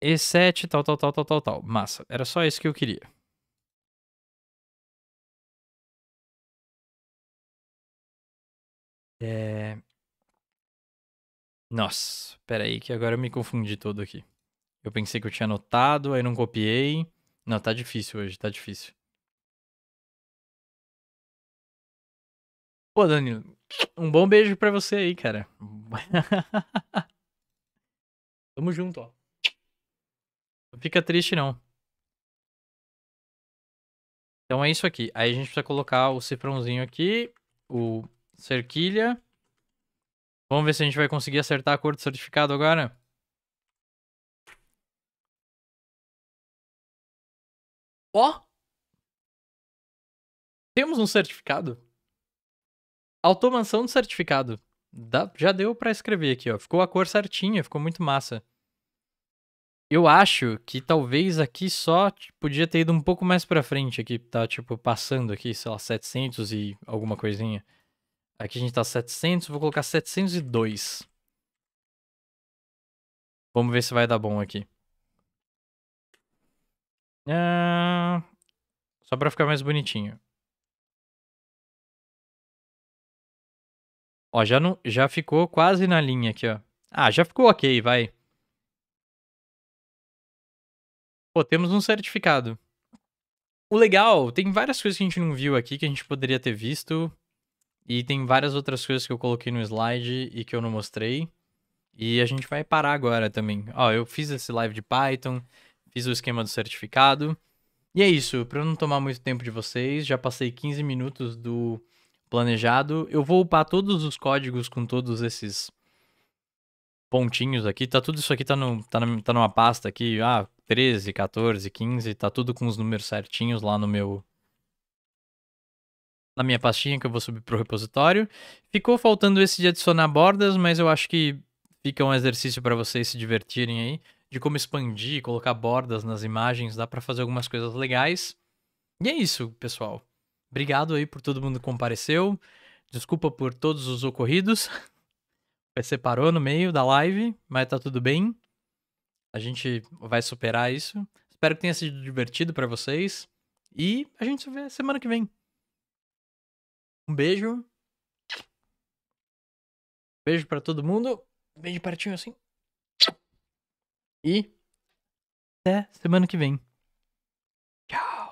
E7, tal, tal, tal, tal, tal, tal. Massa. Era só isso que eu queria. É... Nossa, peraí que agora eu me confundi todo aqui. Eu pensei que eu tinha anotado, aí não copiei. Não, tá difícil hoje, tá difícil. Pô, Danilo, um bom beijo pra você aí, cara. <laughs> Tamo junto, ó. Não fica triste, não. Então é isso aqui. Aí a gente precisa colocar o cifrãozinho aqui, o cerquilha. Vamos ver se a gente vai conseguir acertar a cor do certificado agora. Ó! Oh! Temos um certificado? Automação do certificado. Dá, já deu para escrever aqui, ó. Ficou a cor certinha, ficou muito massa. Eu acho que talvez aqui só tipo, podia ter ido um pouco mais pra frente aqui. Tá, tipo, passando aqui, sei lá, 700 e alguma coisinha. Aqui a gente tá 700, vou colocar 702. Vamos ver se vai dar bom aqui. Ah, só pra ficar mais bonitinho. Ó, já, não, já ficou quase na linha aqui, ó. Ah, já ficou ok, vai. Pô, temos um certificado. O legal, tem várias coisas que a gente não viu aqui que a gente poderia ter visto. E tem várias outras coisas que eu coloquei no slide e que eu não mostrei. E a gente vai parar agora também. Ó, eu fiz esse live de Python, fiz o esquema do certificado. E é isso, para não tomar muito tempo de vocês, já passei 15 minutos do planejado. Eu vou upar todos os códigos com todos esses pontinhos aqui. Tá tudo isso aqui tá, no, tá, na, tá numa pasta aqui, ah, 13, 14, 15, tá tudo com os números certinhos lá no meu na minha pastinha que eu vou subir pro repositório. Ficou faltando esse de adicionar bordas, mas eu acho que fica um exercício para vocês se divertirem aí de como expandir, colocar bordas nas imagens, dá para fazer algumas coisas legais. E é isso, pessoal. Obrigado aí por todo mundo que compareceu. Desculpa por todos os ocorridos. <laughs> Você parou no meio da live, mas tá tudo bem. A gente vai superar isso. Espero que tenha sido divertido para vocês. E a gente se vê semana que vem. Um beijo. Beijo para todo mundo. Beijo de pertinho assim. E até semana que vem. Tchau.